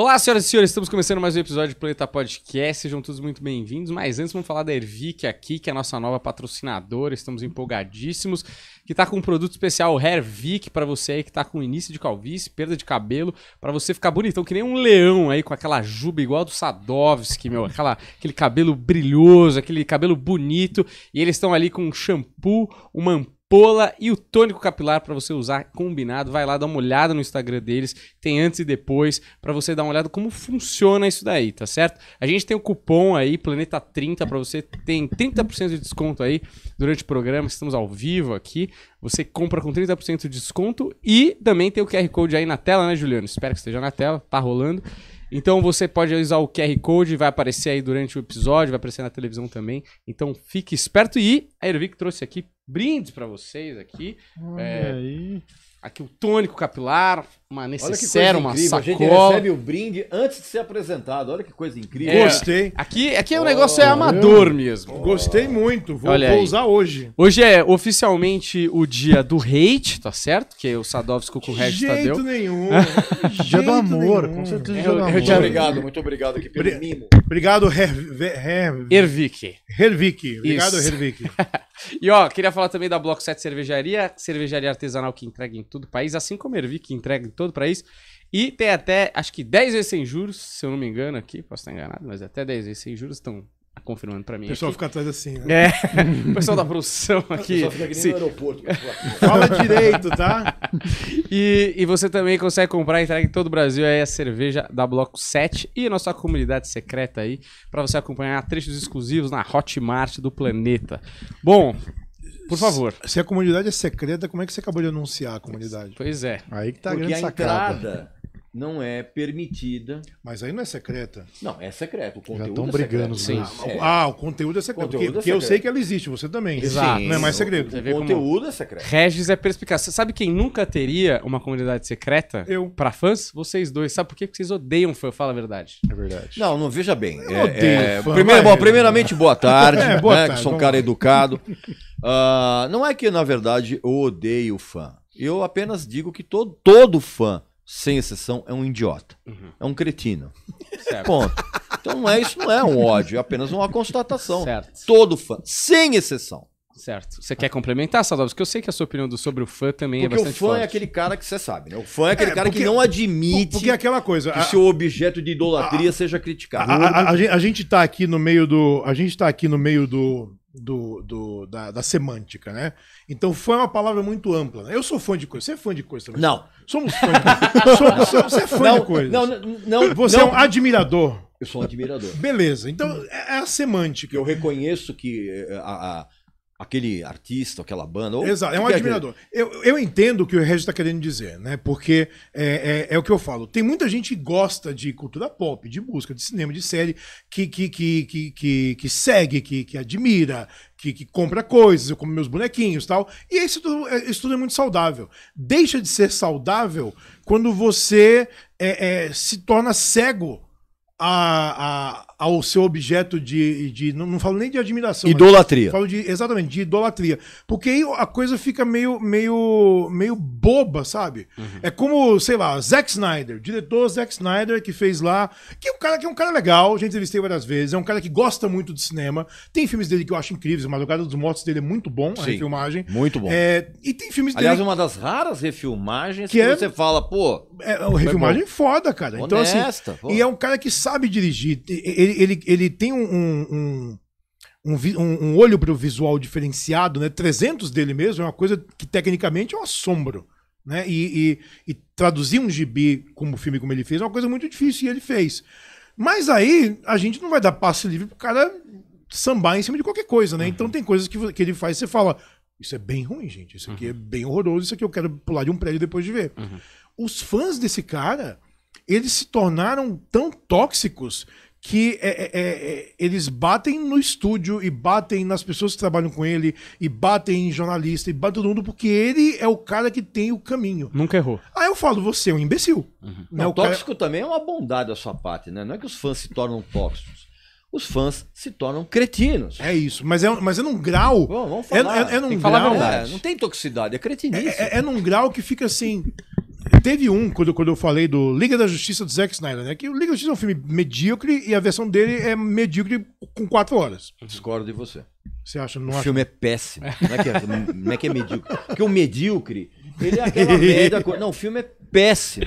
Olá, senhoras e senhores, estamos começando mais um episódio do Planeta Podcast. Sejam todos muito bem-vindos. Mas antes, vamos falar da Ervic aqui, que é a nossa nova patrocinadora. Estamos empolgadíssimos, que está com um produto especial, o Hervic, para você aí que está com início de calvície, perda de cabelo, para você ficar bonitão, que nem um leão aí, com aquela juba igual do Sadovski, meu. Aquela, aquele cabelo brilhoso, aquele cabelo bonito. E eles estão ali com um shampoo, uma ampulha ampola e o tônico capilar para você usar combinado. Vai lá dar uma olhada no Instagram deles, tem antes e depois para você dar uma olhada como funciona isso daí, tá certo? A gente tem o um cupom aí Planeta 30 para você tem 30% de desconto aí durante o programa. Estamos ao vivo aqui. Você compra com 30% de desconto e também tem o QR Code aí na tela, né, Juliano? Espero que esteja na tela, tá rolando. Então você pode usar o QR Code, vai aparecer aí durante o episódio, vai aparecer na televisão também. Então fique esperto e a Ervic trouxe aqui brindes para vocês aqui. Olha é, aí. Aqui o tônico capilar, uma necessária, uma sacola. A gente recebe o brinde antes de ser apresentado. Olha que coisa incrível. É, Gostei. Aqui, aqui é o oh, negócio é um negócio amador mesmo. Oh. Gostei muito. Vou, vou usar hoje. Hoje é oficialmente o dia do hate, tá certo? Que o Sadovski com o Regis Tadeu. Tá de jeito nenhum. dia do amor. Nenhum. Com certeza. É, dia do é, amor. Muito obrigado, muito obrigado aqui pelo Bri mimo. Obrigado, Hervik. Hervik. Obrigado, Hervik. e ó, queria falar também da Bloco 7 Cervejaria, cervejaria artesanal que entrega em todo o país, assim como a Ervi, que entrega em todo o país. E tem até, acho que 10 vezes sem juros, se eu não me engano aqui, posso estar enganado, mas até 10 vezes sem juros estão confirmando para mim. O pessoal aqui. fica atrás assim, né? É, o pessoal da produção aqui. O pessoal fica aqui no aeroporto. Fala direito, tá? E, e, você também consegue comprar e entregar em todo o Brasil aí é a cerveja da Bloco 7 e a nossa comunidade secreta aí, para você acompanhar trechos exclusivos na Hotmart do planeta. Bom, por favor. Se a comunidade é secreta, como é que você acabou de anunciar a comunidade? Pois é. Aí que tá Porque a grande a entrada não é permitida. Mas aí não é secreta. Não, é secreto. O conteúdo Já estão é brigando. Sim. É. Ah, o conteúdo é secreto. Conteúdo porque, é secreto. Que eu sei que ela existe, você também. Exato. Sim. Não é mais segredo. O, conteúdo é secreto. Regis é perspicaz. Você sabe quem nunca teria uma comunidade secreta? Eu. Para fãs? Vocês dois. Sabe por que vocês odeiam fã? Fala a verdade. É verdade. Não, não veja bem. Eu odeio é, é, fã, primeiro, bom, primeiramente, boa tarde. É, boa né, tarde. Que sou um cara educado. Uh, não é que, na verdade, eu odeio o fã. Eu apenas digo que todo, todo fã, sem exceção, é um idiota. Uhum. É um cretino. Certo. Ponto. Então não é isso, não é um ódio, é apenas uma constatação. Certo. Todo fã, sem exceção. Certo. Você quer complementar, Sadovski? Porque eu sei que a sua opinião sobre o fã também porque é bastante Porque o fã é forte. é aquele cara que você sabe, né? O fã é aquele é, cara porque, que não admite porque é aquela coisa, que a, seu objeto de idolatria a, seja criticado. A, a, gente tá aqui no meio do... A gente tá aqui no meio do do, do da, da, semântica, né? Então fã é uma palavra muito ampla. Né? Eu sou fã de coisas. Você é fã de coisas também? Não. Somos fãs. de somos, Você é fã não, de coisas. Não, não, Você não. é um admirador. Eu sou um admirador. Beleza. Então é, é a semântica. Eu reconheço que é, a, a aquele artista, aquela banda. Ou... Exato, é um admirador. É. Eu, eu entendo o que o Regis está querendo dizer, né? Porque é, é, é, o que eu falo. Tem muita gente que gosta de cultura pop, de música, de cinema, de série, que, que, que, que, que, que segue, que, que admira, que, que, compra coisas, eu como meus bonequinhos tal. E isso tudo, é, isso tudo é muito saudável. Deixa de ser saudável quando você é, é, se torna cego a, a, ao seu objeto de, de não, não, falo nem de admiração. Idolatria. Falo de, exatamente, de idolatria. Porque aí a coisa fica meio, meio, meio boba, sabe? Uhum. É como, sei lá, Zack Snyder, diretor Zack Snyder, que fez lá. Que é um cara que é um cara legal, já entrevistei várias vezes, é um cara que gosta muito de cinema. Tem filmes dele que eu acho incríveis, o Madrugada dos Mortos dele é muito bom, Sim, a refilmagem. Muito bom. É, e tem filmes Aliás, dele. Aliás, uma das raras refilmagens que, que é... você fala, pô. É, refilmagem foda, cara. Honesta, então, assim, pô. E é um cara que sabe sabe dirigir. Ele, ele, ele tem um, um, um, um olho para o visual diferenciado, né? 300 dele mesmo é uma coisa que tecnicamente é um assombro. Né? E, e, e traduzir um gibi como filme como ele fez é uma coisa muito difícil e ele fez. Mas aí a gente não vai dar passe livre pro cara sambar em cima de qualquer coisa, né? Então, uhum. Então tem coisas que, que ele faz e você fala: Isso é bem ruim, gente. Isso aqui é uhum. é bem horroroso. Isso aqui eu quero pular de um prédio depois de ver. Uhum. Os fãs desse cara eles se tornaram tão tóxicos que é, é, é, é, eles batem no estúdio e batem nas pessoas que trabalham com ele e batem em jornalista e batem todo mundo porque ele é o cara que tem o caminho. Nunca errou. Aí eu falo, você é um imbecil. Uhum. Né, não, o, tóxico cara... também é uma bondade da sua parte, né? Não é que os fãs se tornam tóxicos. Os fãs se tornam cretinos. É isso, mas é, mas é num grau. Bom, vamos é, falar. É, é, é num grau. não tem toxicidade, é cretinismo. É, é, é num grau que fica assim. Teve um, quando, quando eu falei do Liga da Justiça do Zack Snyder, né? Que o Liga da Justiça é um filme medíocre e a versão dele é medíocre com quatro horas. Discordo de você. Você acha? Não o acha? filme é péssimo. Não é, que é, não é que é medíocre. Porque o medíocre, ele é aquela média. Não, o filme é péssimo.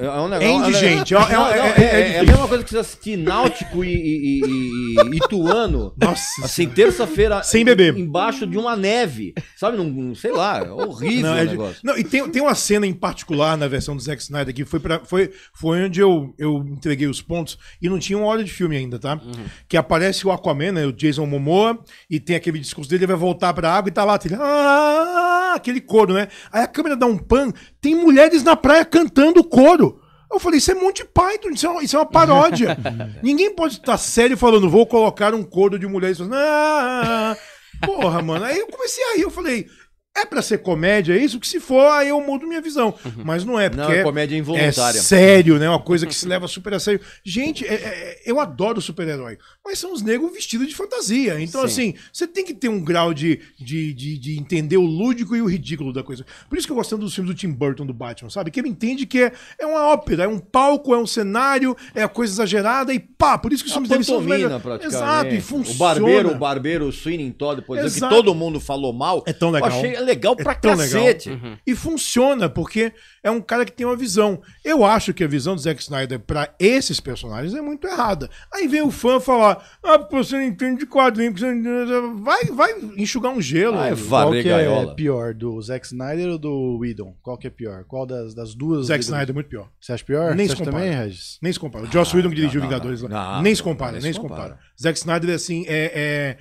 É, é um negócio. É indigente. É, é, é, é, é, a mesma coisa que você assistir Náutico e, e, e, e Ituano. Nossa. Assim, terça-feira. Sem beber. Embaixo de uma neve. Sabe? Num, sei lá. É horrível não, o negócio. Não, e tem, tem uma cena em particular na versão do Zack Snyder que foi, pra, foi, foi onde eu, eu entreguei os pontos e não tinha uma hora de filme ainda, tá? Uhum. Que aparece o Aquaman, né? O Jason Momoa, e tem aquele discurso dele, ele vai voltar pra água e tá lá, tá ele. Ah! aquele coro, né? Aí a câmera dá um pan, tem mulheres na praia cantando coro. Eu falei, isso é Monty Python, isso é uma, isso é uma paródia. Ninguém pode estar sério falando, vou colocar um coro de mulheres. Ah, porra, mano. Aí eu comecei a rir, eu falei, é para ser comédia é isso? Que se for, aí eu mudo minha visão. Uhum. Mas não é, porque. Não, é comédia involuntária. É sério, né? Uma coisa que se leva super a sério. Gente, é, é, é, eu adoro super-herói. Mas são os negros vestidos de fantasia. Então, Sim. assim, você tem que ter um grau de, de, de, de, entender o lúdico e o ridículo da coisa. Por isso que eu gosto tanto dos filmes do Tim Burton, do Batman, sabe? Que ele entende que é, é uma ópera, é um palco, é um cenário, é a coisa exagerada e pá. Por isso que os filmes dele são praticamente. Exato, e funciona. O Barbeiro, o Barbeiro, o Sweeney Todd, por exemplo, Exato. que todo mundo falou mal. É tão legal. Eu achei legal é pra cacete. Legal. Uhum. E funciona, porque é um cara que tem uma visão. Eu acho que a visão do Zack Snyder para esses personagens é muito errada. Aí vem o fã falar: ah, você não entende de quadrinho, você não vai, vai enxugar um gelo. Ah, é Qual que é pior, do Zack Snyder ou do Whedon? Qual que é pior? Qual das, das duas? Zack Snyder é muito pior. Você acha pior? Nem se compara. Também, Regis? Nem se compara. O Joss ah, Whedon que dirigiu não, Vingadores não, lá. Não, nem se compara, nem se compara. compara. Zack Snyder, assim, é... é...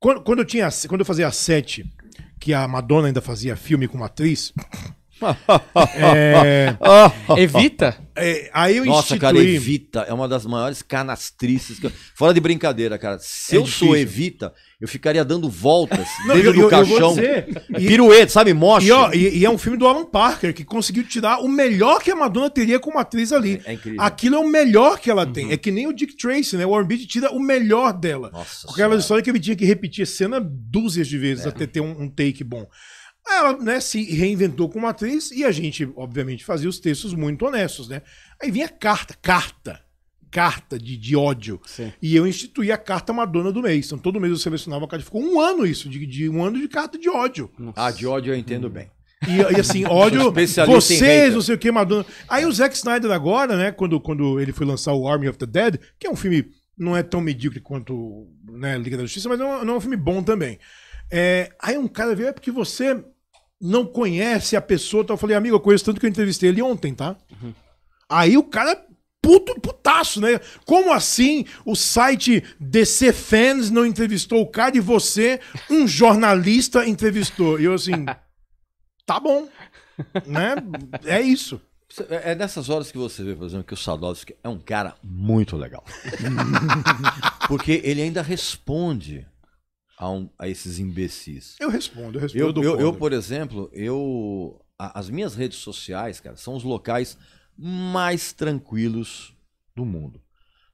Quando, quando, eu tinha, quando eu fazia a 7, que a Madonna ainda fazia filme com uma atriz é... Evita? É, aí eu Nossa, instituí... cara, Evita é uma das maiores canastrices. Eu... Fora de brincadeira, cara. Se é eu difícil. sou Evita, eu ficaria dando voltas Não, dentro eu, do eu, caixão. Eu pirueta, sabe? Mostra. E, e, e, é um filme do Alan Parker que conseguiu tirar o melhor que a Madonna teria como atriz ali. É, é incrível. Aquilo é o melhor que ela tem. Uhum. É que nem o Dick Tracy, né? O Warren Beatty tira o melhor dela. Nossa Aquela história é que ele tinha que repetir cena dúzias de vezes é. até ter um, um take bom. Ela né, se reinventou como atriz e a gente, obviamente, fazia os textos muito honestos, né? Aí vinha carta, carta, carta de, de ódio. Sim. E eu instituí a carta Madonna do mês. Então todo mês eu selecionava a carta. Ficou um ano isso, de, de um ano de carta de ódio. Nossa. Ah, de ódio eu entendo hum. bem. E, e, assim, ódio, vocês, não sei o que, Madonna. Aí o Zack Snyder agora, né, quando, quando ele foi lançar o Army of the Dead, que é um filme, não é tão medíocre quanto né, Liga da Justiça, mas não, é não é um filme bom também. É, aí um cara veio, é porque você não conhece a pessoa. Então eu falei, amigo, eu conheço tanto que eu entrevistei ele ontem, tá? Uhum. Aí o cara puto putaço, né? Como assim o site DC Fans não entrevistou o cara e você, um jornalista, entrevistou? E eu assim, tá bom, né? É isso. É, é nessas horas que você vê, por exemplo, que o Sadowski é um cara muito legal. Porque ele ainda responde a, um, a esses imbecis? Eu respondo, eu respondo. Eu, eu, eu por exemplo, eu a, as minhas redes sociais, cara, são os locais mais tranquilos do mundo.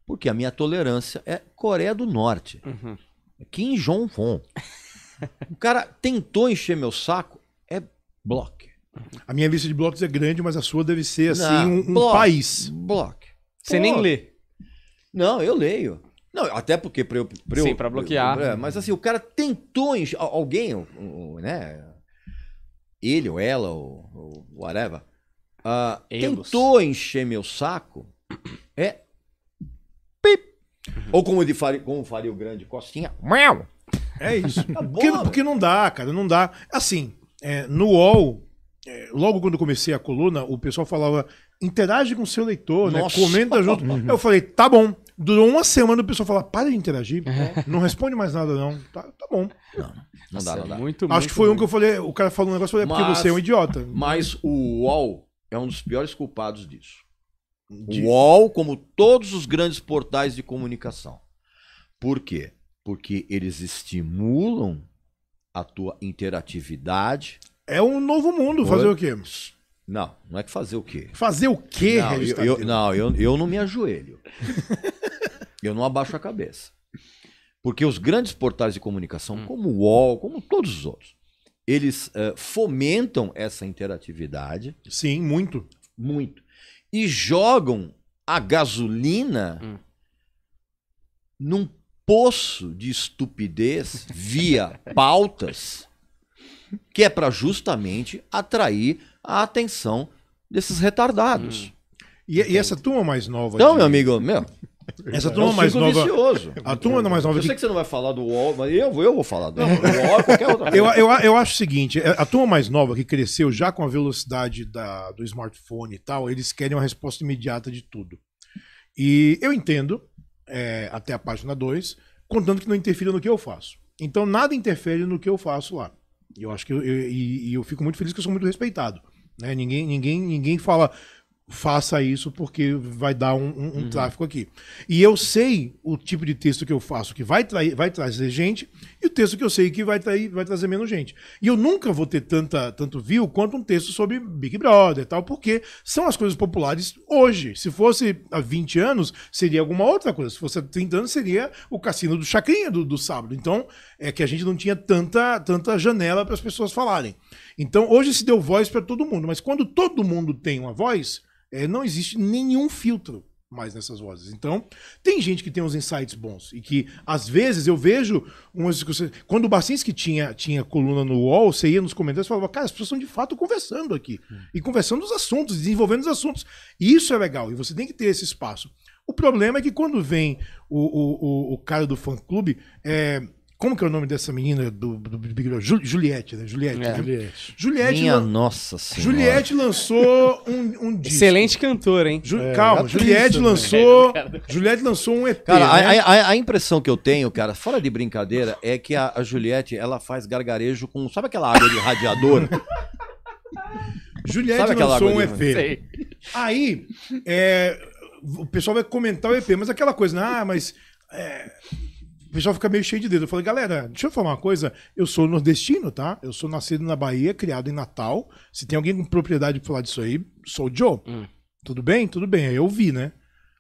Porque a minha tolerância é Coreia do Norte. Uhum. Kim Jong-un. o cara tentou encher meu saco, é bloco. A minha lista de blocos é grande, mas a sua deve ser assim, Não, um, um bloco, país. Bloco. Você nem lê. Não, eu leio. Não, até porque para eu, pra Sim, para bloquear. Eu, é, mas assim, o cara tentou encher, alguém, né? Ele ou ela ou, ou whatever, uh, ah, tentou encher meu saco. É pip. Ou como de faria, como faria o grande Costinha, meu. É isso. Tá porque, porque, não dá, cara, não dá. Assim, é, no UOL, é, logo quando comecei a coluna, o pessoal falava interage com o seu leitor, né? Nossa. né? Comenta junto. Uhum. Eu falei, tá bom. Durou uma semana o pessoal fala: para de interagir, é. não responde mais nada, não. Tá, tá bom. Não, não dá, não dá. Muito, Acho muito, que foi muito. um que eu falei, o cara falou um negócio, eu falei, é porque você é um idiota. Mas o UOL é um dos piores culpados disso. O UOL, como todos os grandes portais de comunicação. Por quê? Porque eles estimulam a tua interatividade. É um novo mundo, fazer o quê? Não, não é que fazer o quê? Fazer o quê, Não, eu, eu, não, eu, eu não me ajoelho. eu não abaixo a cabeça. Porque os grandes portais de comunicação, hum. como o UOL, como todos os outros, eles uh, fomentam essa interatividade. Sim, muito. Muito. E jogam a gasolina hum. num poço de estupidez via pautas que é para justamente atrair a atenção desses retardados. Hum. E, e, essa turma mais nova. Então, de... meu amigo, meu. Essa é turma mais nova. Vicioso. A turma é mais nova. Eu sei que você não vai falar do UOL, mas eu, eu vou falar do UOL, qualquer outra eu, eu, eu, acho o seguinte: é, a turma mais nova que cresceu já com a velocidade da, do smartphone e tal, eles querem uma resposta imediata de tudo. E eu entendo, é, até a página 2, contando que não interfira no que eu faço. Então nada interfere no que eu faço lá. Eu acho que eu, eu, eu fico muito feliz que eu sou muito respeitado. Né? Ninguém, ninguém, ninguém fala faça isso porque vai dar um, um, uhum. tráfego aqui. E eu sei o tipo de texto que eu faço que vai, trair, vai trazer gente e o texto que eu sei que vai, trair, vai trazer menos gente. E eu nunca vou ter tanta, tanto view quanto um texto sobre Big Brother e tal, porque são as coisas populares hoje. Se fosse há 20 anos, seria alguma outra coisa. Se fosse há 30 anos, seria o cassino do Chacrinha do, do sábado. Então, é que a gente não tinha tanta, tanta janela para as pessoas falarem. Então, hoje se deu voz para todo mundo, mas quando todo mundo tem uma voz, é, não existe nenhum filtro mais nessas vozes. Então, tem gente que tem uns insights bons e que, às vezes, eu vejo umas discussões. Quando o Bacinski tinha, tinha coluna no UOL, você ia nos comentários e falava, cara, as pessoas estão de fato conversando aqui hum. e conversando os assuntos, desenvolvendo os assuntos. E isso é legal e você tem que ter esse espaço. O problema é que quando vem o, o, o, o cara do fã-clube, é, como que é o nome dessa menina do, do Big Brother? Ju, Juliette, né? Juliette. É. Juliette. Juliette Minha lan... nossa senhora. Juliette lançou um, um disco. Excelente cantora, hein? Ju... É, Calma, Juliette lançou... Né? Juliette lançou um EP, Cara, né? a, a, a, impressão que eu tenho, cara, fora de brincadeira, é que a, a Juliette, ela faz gargarejo com... Sabe aquela água de radiador? Juliette sabe lançou um EP. Sei. Aí, é, o pessoal vai comentar o EP, mas aquela coisa, né? ah, mas... É, pessoal fica meio cheio de dedo. Eu falei, galera, deixa eu falar uma coisa. Eu sou nordestino, tá? Eu sou nascido na Bahia, criado em Natal. Se tem alguém com propriedade pra falar disso aí, sou o Joe. Hum. Tudo bem? Tudo bem. Aí eu vi, né?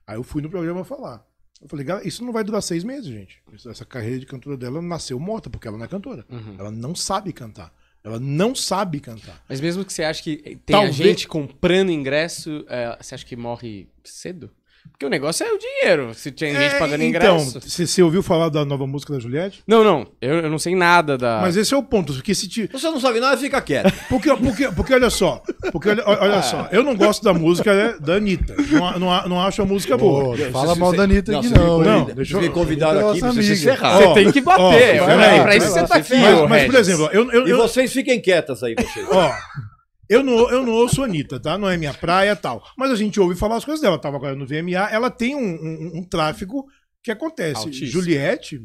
Aí eu fui no programa falar. Eu falei, galera, isso não vai durar seis meses, gente. Essa carreira de cantora dela nasceu morta, porque ela não é cantora. Uhum. Ela não sabe cantar. Ela não sabe cantar. Mas mesmo que você ache que tem Talvez... gente comprando ingresso, eh, você acha que morre cedo? Porque o negócio é o dinheiro. Se tinha gente é, pagando então, ingresso. Então, você ouviu falar da nova música da Juliette? Não, não. Eu, eu, não sei nada da. Mas esse é o ponto. Porque se te... Você não sabe nada, fica quieto. Porque, porque, porque olha só. Porque olha, olha só. Eu não gosto da música né, da Anitta. Não, não, não acho a música boa. Fala mal da Anitta aqui, não. Não, deixa eu. convidado então, aqui, pra você se ferrar. Você tem que bater. Oh, é, pra isso você tá aqui. Mas, mas por exemplo, eu, eu, eu... E vocês fiquem quietas aí, vocês. Ó. Eu não, eu não ouço a Anitta, tá? Não é minha praia tal. Mas a gente ouve falar as coisas dela. tava agora no VMA, ela tem um, um, um tráfego que acontece. Altíssimo. Juliette.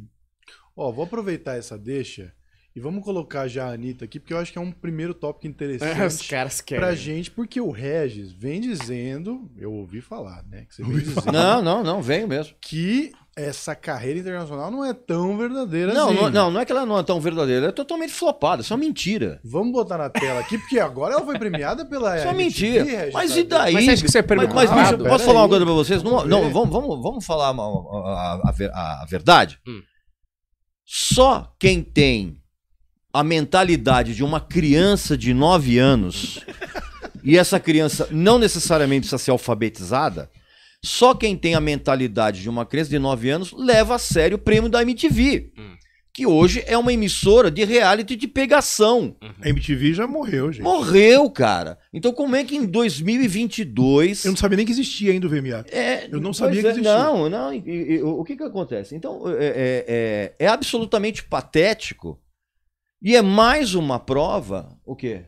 Ó, vou aproveitar essa deixa e vamos colocar já a Anitta aqui, porque eu acho que é um primeiro tópico interessante Os caras querem. pra gente, porque o Regis vem dizendo, eu ouvi falar, né? Que você vem dizendo, não, não, não, venho mesmo. Que essa carreira internacional não é tão verdadeira não, assim. Não, não, não é que ela não é tão verdadeira, é totalmente flopada, isso é uma mentira. Vamos botar na tela aqui, porque agora ela foi premiada pela. Isso é mentira. Mas e é daí? Mas acho que você é premiado. Mas, mas, ah, posso falar aí, uma coisa pra vocês? Não, não, vamos, vamos, vamos falar a, a, a verdade? Hum. Só quem tem a mentalidade de uma criança de 9 anos, e essa criança não necessariamente precisa ser alfabetizada só quem tem a mentalidade de uma criança de 9 anos leva a sério o prêmio da MTV. Hum. Que hoje é uma emissora de reality de pegação. Uhum. A MTV já morreu, gente. Morreu, cara. Então, como é que em 2022. Eu não sabia nem que existia ainda o VMA. É, eu não sabia é, que existia. Não, não. E, e, e, o que, que acontece? Então, é, é, é, é absolutamente patético. E é mais uma prova. O quê?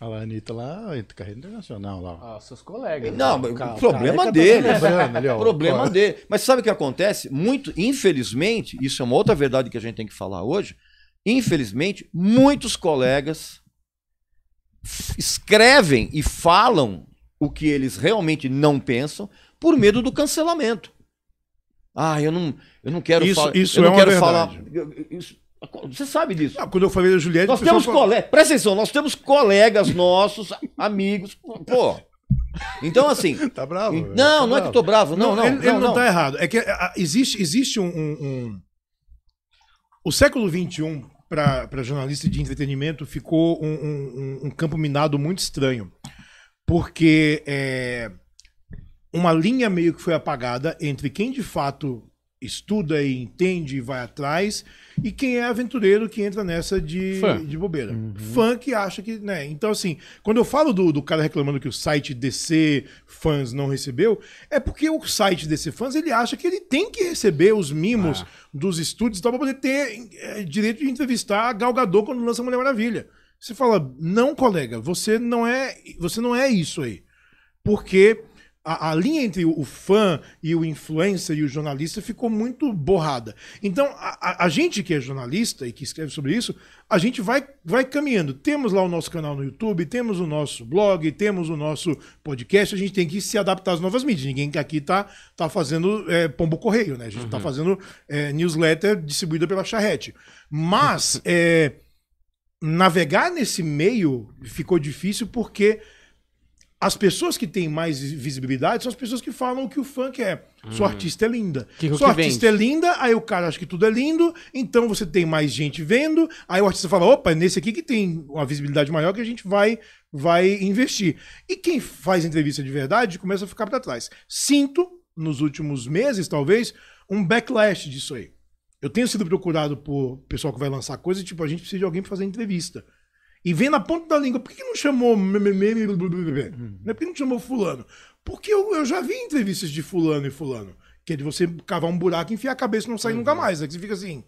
A Anitta lá, carreira internacional lá. Ah, seus colegas. Não, né? problema dele. Ali, ó, problema dele. Mas sabe o que acontece? Muito, infelizmente, isso é uma outra verdade que a gente tem que falar hoje. Infelizmente, muitos colegas escrevem e falam o que eles realmente não pensam por medo do cancelamento. Ah, eu não, eu não quero, isso, isso eu é uma verdade. falar. Eu não quero falar. Você sabe disso. quando eu falei da Juliette. Nós temos colegas. Presta atenção, nós temos colegas nossos, amigos. Pô. Então, assim. tá bravo. Não, tá não bravo. é que eu tô bravo. Não, não. não ele não, ele não, não, tá errado. É que existe, existe um, um, um... O século XXI, para jornalista de entretenimento, ficou um, um, campo minado muito estranho. Porque é, uma linha meio que foi apagada entre quem de fato estuda e entende e vai atrás e quem é aventureiro que entra nessa de, de bobeira. Uhum. Fã que acha que, né? Então, assim, quando eu falo do, do cara reclamando que o site DC Fãs não recebeu, é porque o site DC Fãs ele acha que ele tem que receber os mimos ah. dos estúdios então, para poder ter é, direito de entrevistar a Galgador quando lança Mulher Maravilha. Você fala, não, colega, você não é, você não é isso aí. Porque a, a, linha entre o fã e o influencer e o jornalista ficou muito borrada. Então, a, a, gente que é jornalista e que escreve sobre isso, a gente vai, vai caminhando. Temos lá o nosso canal no YouTube, temos o nosso blog, temos o nosso podcast. A gente tem que se adaptar às novas mídias. Ninguém aqui está tá fazendo é, pombo correio, né? A gente tá uhum. fazendo é, newsletter distribuída pela charrete. Mas é, navegar nesse meio ficou difícil porque as pessoas que têm mais visibilidade são as pessoas que falam que o funk é. Hum. Sua artista é linda. Que, é Sua que artista vende? é linda, aí o cara acha que tudo é lindo, então você tem mais gente vendo, aí o artista fala: opa, é nesse aqui que tem uma visibilidade maior que a gente vai vai investir. E quem faz entrevista de verdade começa a ficar para trás. Sinto, nos últimos meses, talvez, um backlash disso aí. Eu tenho sido procurado por pessoal que vai lançar coisa, tipo, a gente precisa de alguém para fazer entrevista. E vem na ponta da língua. Por que, não chamou. Por que não chamou Fulano? Porque eu, eu já vi entrevistas de Fulano e Fulano. Que é de você cavar um buraco, e enfiar a cabeça e não sair uhum. nunca mais. É Que você fica assim.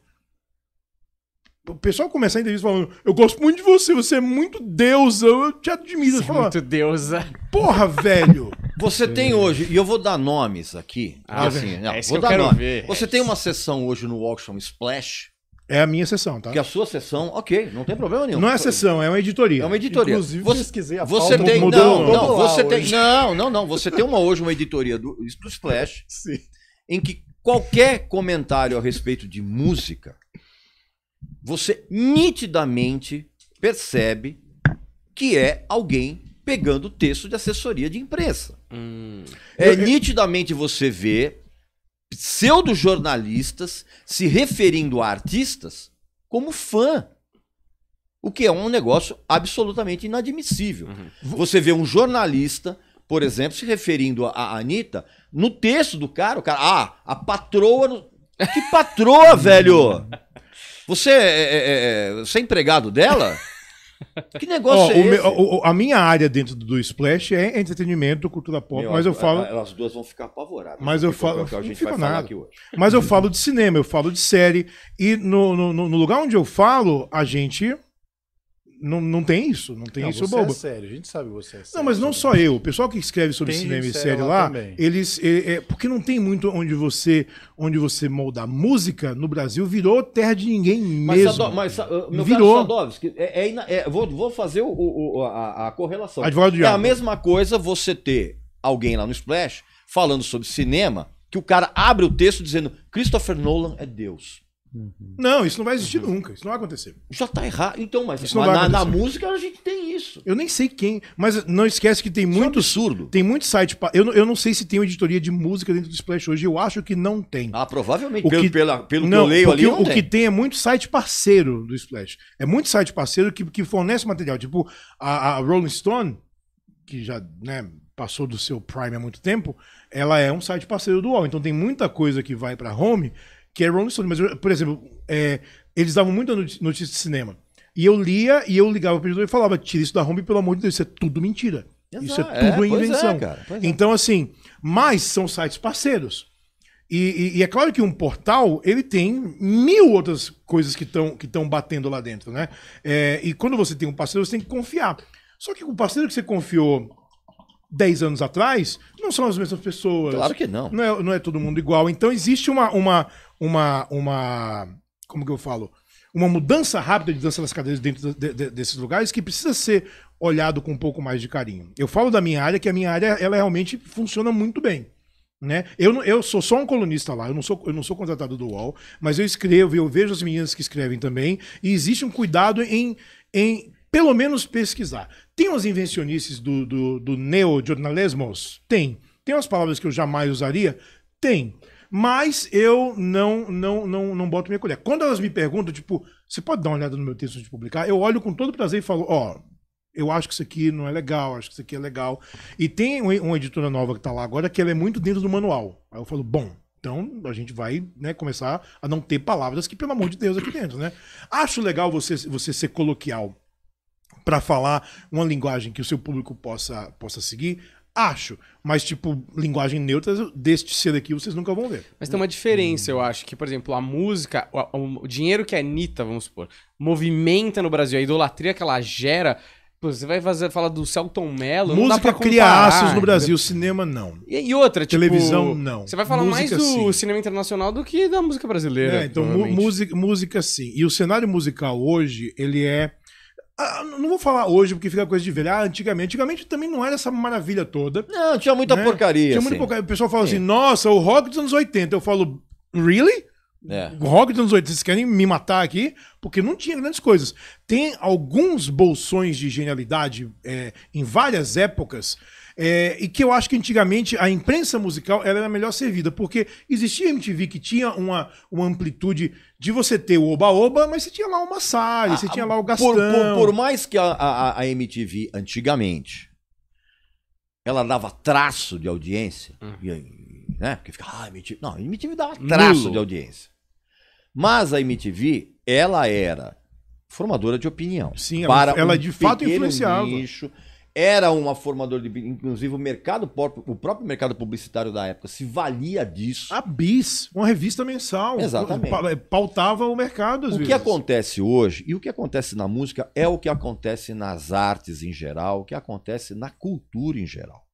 O pessoal começa a entrevista falando: Eu gosto muito de você, você é muito deusa, eu te admiro. Você é fala, é muito deusa. Porra, velho. Você tem hoje, e eu vou dar nomes aqui. Ah, assim, é não, vou que dar nome. Ver. Você tem uma sessão hoje no Auction Splash é a minha sessão, tá? Que a sua sessão, ok, não tem problema nenhum. Não é sessão, é uma editoria. É uma editoria. Inclusive, você, pesquisei a você tem, mudou, não, não, você tem, hoje. não, não, não, você tem uma hoje uma editoria do, do Splash, Sim. em que qualquer comentário a respeito de música, você nitidamente percebe que é alguém pegando texto de assessoria de imprensa. Hum. É eu, eu... nitidamente você vê pseudo-jornalistas se referindo a artistas como fã. O que é um negócio absolutamente inadmissível. Uhum. Você vê um jornalista, por exemplo, se referindo a Anitta, no texto do cara, o cara, ah, a patroa. No... Que patroa, velho? Você é, é, é, é, você é empregado dela? Que negócio oh, é esse? o, a minha área dentro do Splash é entretenimento, cultura pop, Meu, mas eu falo. Elas duas vão ficar apavoradas. Mas né? eu é falo. É a gente vai nada. falar aqui hoje. Mas eu falo de cinema, eu falo de série. E no, no, no lugar onde eu falo, a gente não, não tem isso, não tem não, isso você bobo. É sério, a gente sabe você é sério. Não, mas não só eu. O pessoal que escreve sobre tem cinema e série lá, lá eles. É, é, porque não tem muito onde você onde você moldar música no Brasil, virou terra de ninguém mas, mesmo. Sado, mas, ah, meu virou. caro Sadovski, é, é, é, vou, vou fazer o, o a, a, correlação. Advogado é a mesma coisa você ter alguém lá no Splash falando sobre cinema, que o cara abre o texto dizendo Christopher Nolan é Deus. Uhum. Não, isso não vai existir uhum. nunca. Isso não vai acontecer. Já tá errado. Então, mas, isso mas na, na, música a gente tem isso. Eu nem sei quem. Mas não esquece que tem isso é muito. É absurdo. Tem muito site. Pa... Eu, eu não sei se tem uma editoria de música dentro do Splash hoje. Eu acho que não tem. Ah, provavelmente. O pelo pela, pelo não, que eu leio ali. Não o tem. que tem é muito site parceiro do Splash. É muito site parceiro que, que fornece material. Tipo, a, a Rolling Stone, que já, né, Passou do seu Prime há muito tempo, ela é um site parceiro do UOL. Então tem muita coisa que vai para home que é Rolling Stone. Mas, eu, por exemplo, é, eles davam muita notícia de cinema. E eu lia e eu ligava pro editor e falava: tira isso da Home, pelo amor de Deus, isso é tudo mentira. Exato. Isso é, é tudo é, invenção. É, então, assim, mas são sites parceiros. E, e, e, é claro que um portal ele tem mil outras coisas que estão que batendo lá dentro, né? É, e quando você tem um parceiro, você tem que confiar. Só que o parceiro que você confiou 10 anos atrás não são as mesmas pessoas. Claro que não. Não é, não é todo mundo igual. Então existe uma, uma, uma, uma. Como que eu falo? Uma mudança rápida de dança das cadeiras dentro de, de, desses lugares que precisa ser olhado com um pouco mais de carinho. Eu falo da minha área, que a minha área ela realmente funciona muito bem. Né? Eu, eu sou só um colunista lá, eu não, sou, eu não sou contratado do UOL, mas eu escrevo, eu vejo as meninas que escrevem também, e existe um cuidado em, em pelo menos pesquisar. Tem umas invencionices do, do, do neo jornalismo Tem. Tem umas palavras que eu jamais usaria? Tem. Mas eu não, não, não, não boto minha colher. Quando elas me perguntam, tipo, você pode dar uma olhada no meu texto de publicar? Eu olho com todo prazer e falo, ó, oh, eu acho que isso aqui não é legal, acho que isso aqui é legal. E tem uma editora nova que está lá agora que ela é muito dentro do manual. Aí eu falo, bom, então a gente vai né, começar a não ter palavras que, pelo amor de Deus, aqui dentro, né? Acho legal você, você ser coloquial para falar uma linguagem que o seu público possa, possa seguir. Acho. Mas, tipo, linguagem neutra deste ser aqui vocês nunca vão ver. Mas tem uma diferença, eu acho, que, por exemplo, a música, o, o dinheiro que a é Anitta, vamos supor, movimenta no Brasil, a idolatria que ela gera. Pô, você vai fazer, falar do Celton Mello. Música cria aços no né? Brasil, cinema não. E, e outra, tipo. Televisão não. Você vai falar música, mais do sim. cinema internacional do que da música brasileira. É, então, música, música sim. E o cenário musical hoje, ele é ah, não vou falar hoje, porque fica coisa de velho. Ah, antigamente. Antigamente também não era essa maravilha toda. Não, tinha muita né? porcaria. Tinha muita assim. porcaria. O pessoal fala Sim. assim, nossa, o rock dos anos 80. Eu falo, really? É. Rock dos anos 80, vocês querem me matar aqui? Porque não tinha grandes coisas. Tem alguns bolsões de genialidade é, em várias épocas é, e que eu acho que antigamente a imprensa musical era melhor servida, porque existia MTV que tinha uma, uma amplitude de você ter o oba-oba, mas você tinha lá uma Massari, ah, você ah, tinha lá o Gastão. Por, por, por mais que a, a, a, MTV antigamente ela dava traço de audiência, hum. né? Porque fica, ah, MTV. Não, a MTV dava traço Nulo. de audiência. Mas a MTV, ela era formadora de opinião. Sim, para ela, ela um de fato influenciava. Nicho, era uma formador de inclusive o mercado o próprio mercado publicitário da época se valia disso. A Bis, uma revista mensal, exatamente, é, pautava o mercado. o vezes. que acontece hoje e o que acontece na música é o que acontece nas artes em geral, o que acontece na cultura em geral.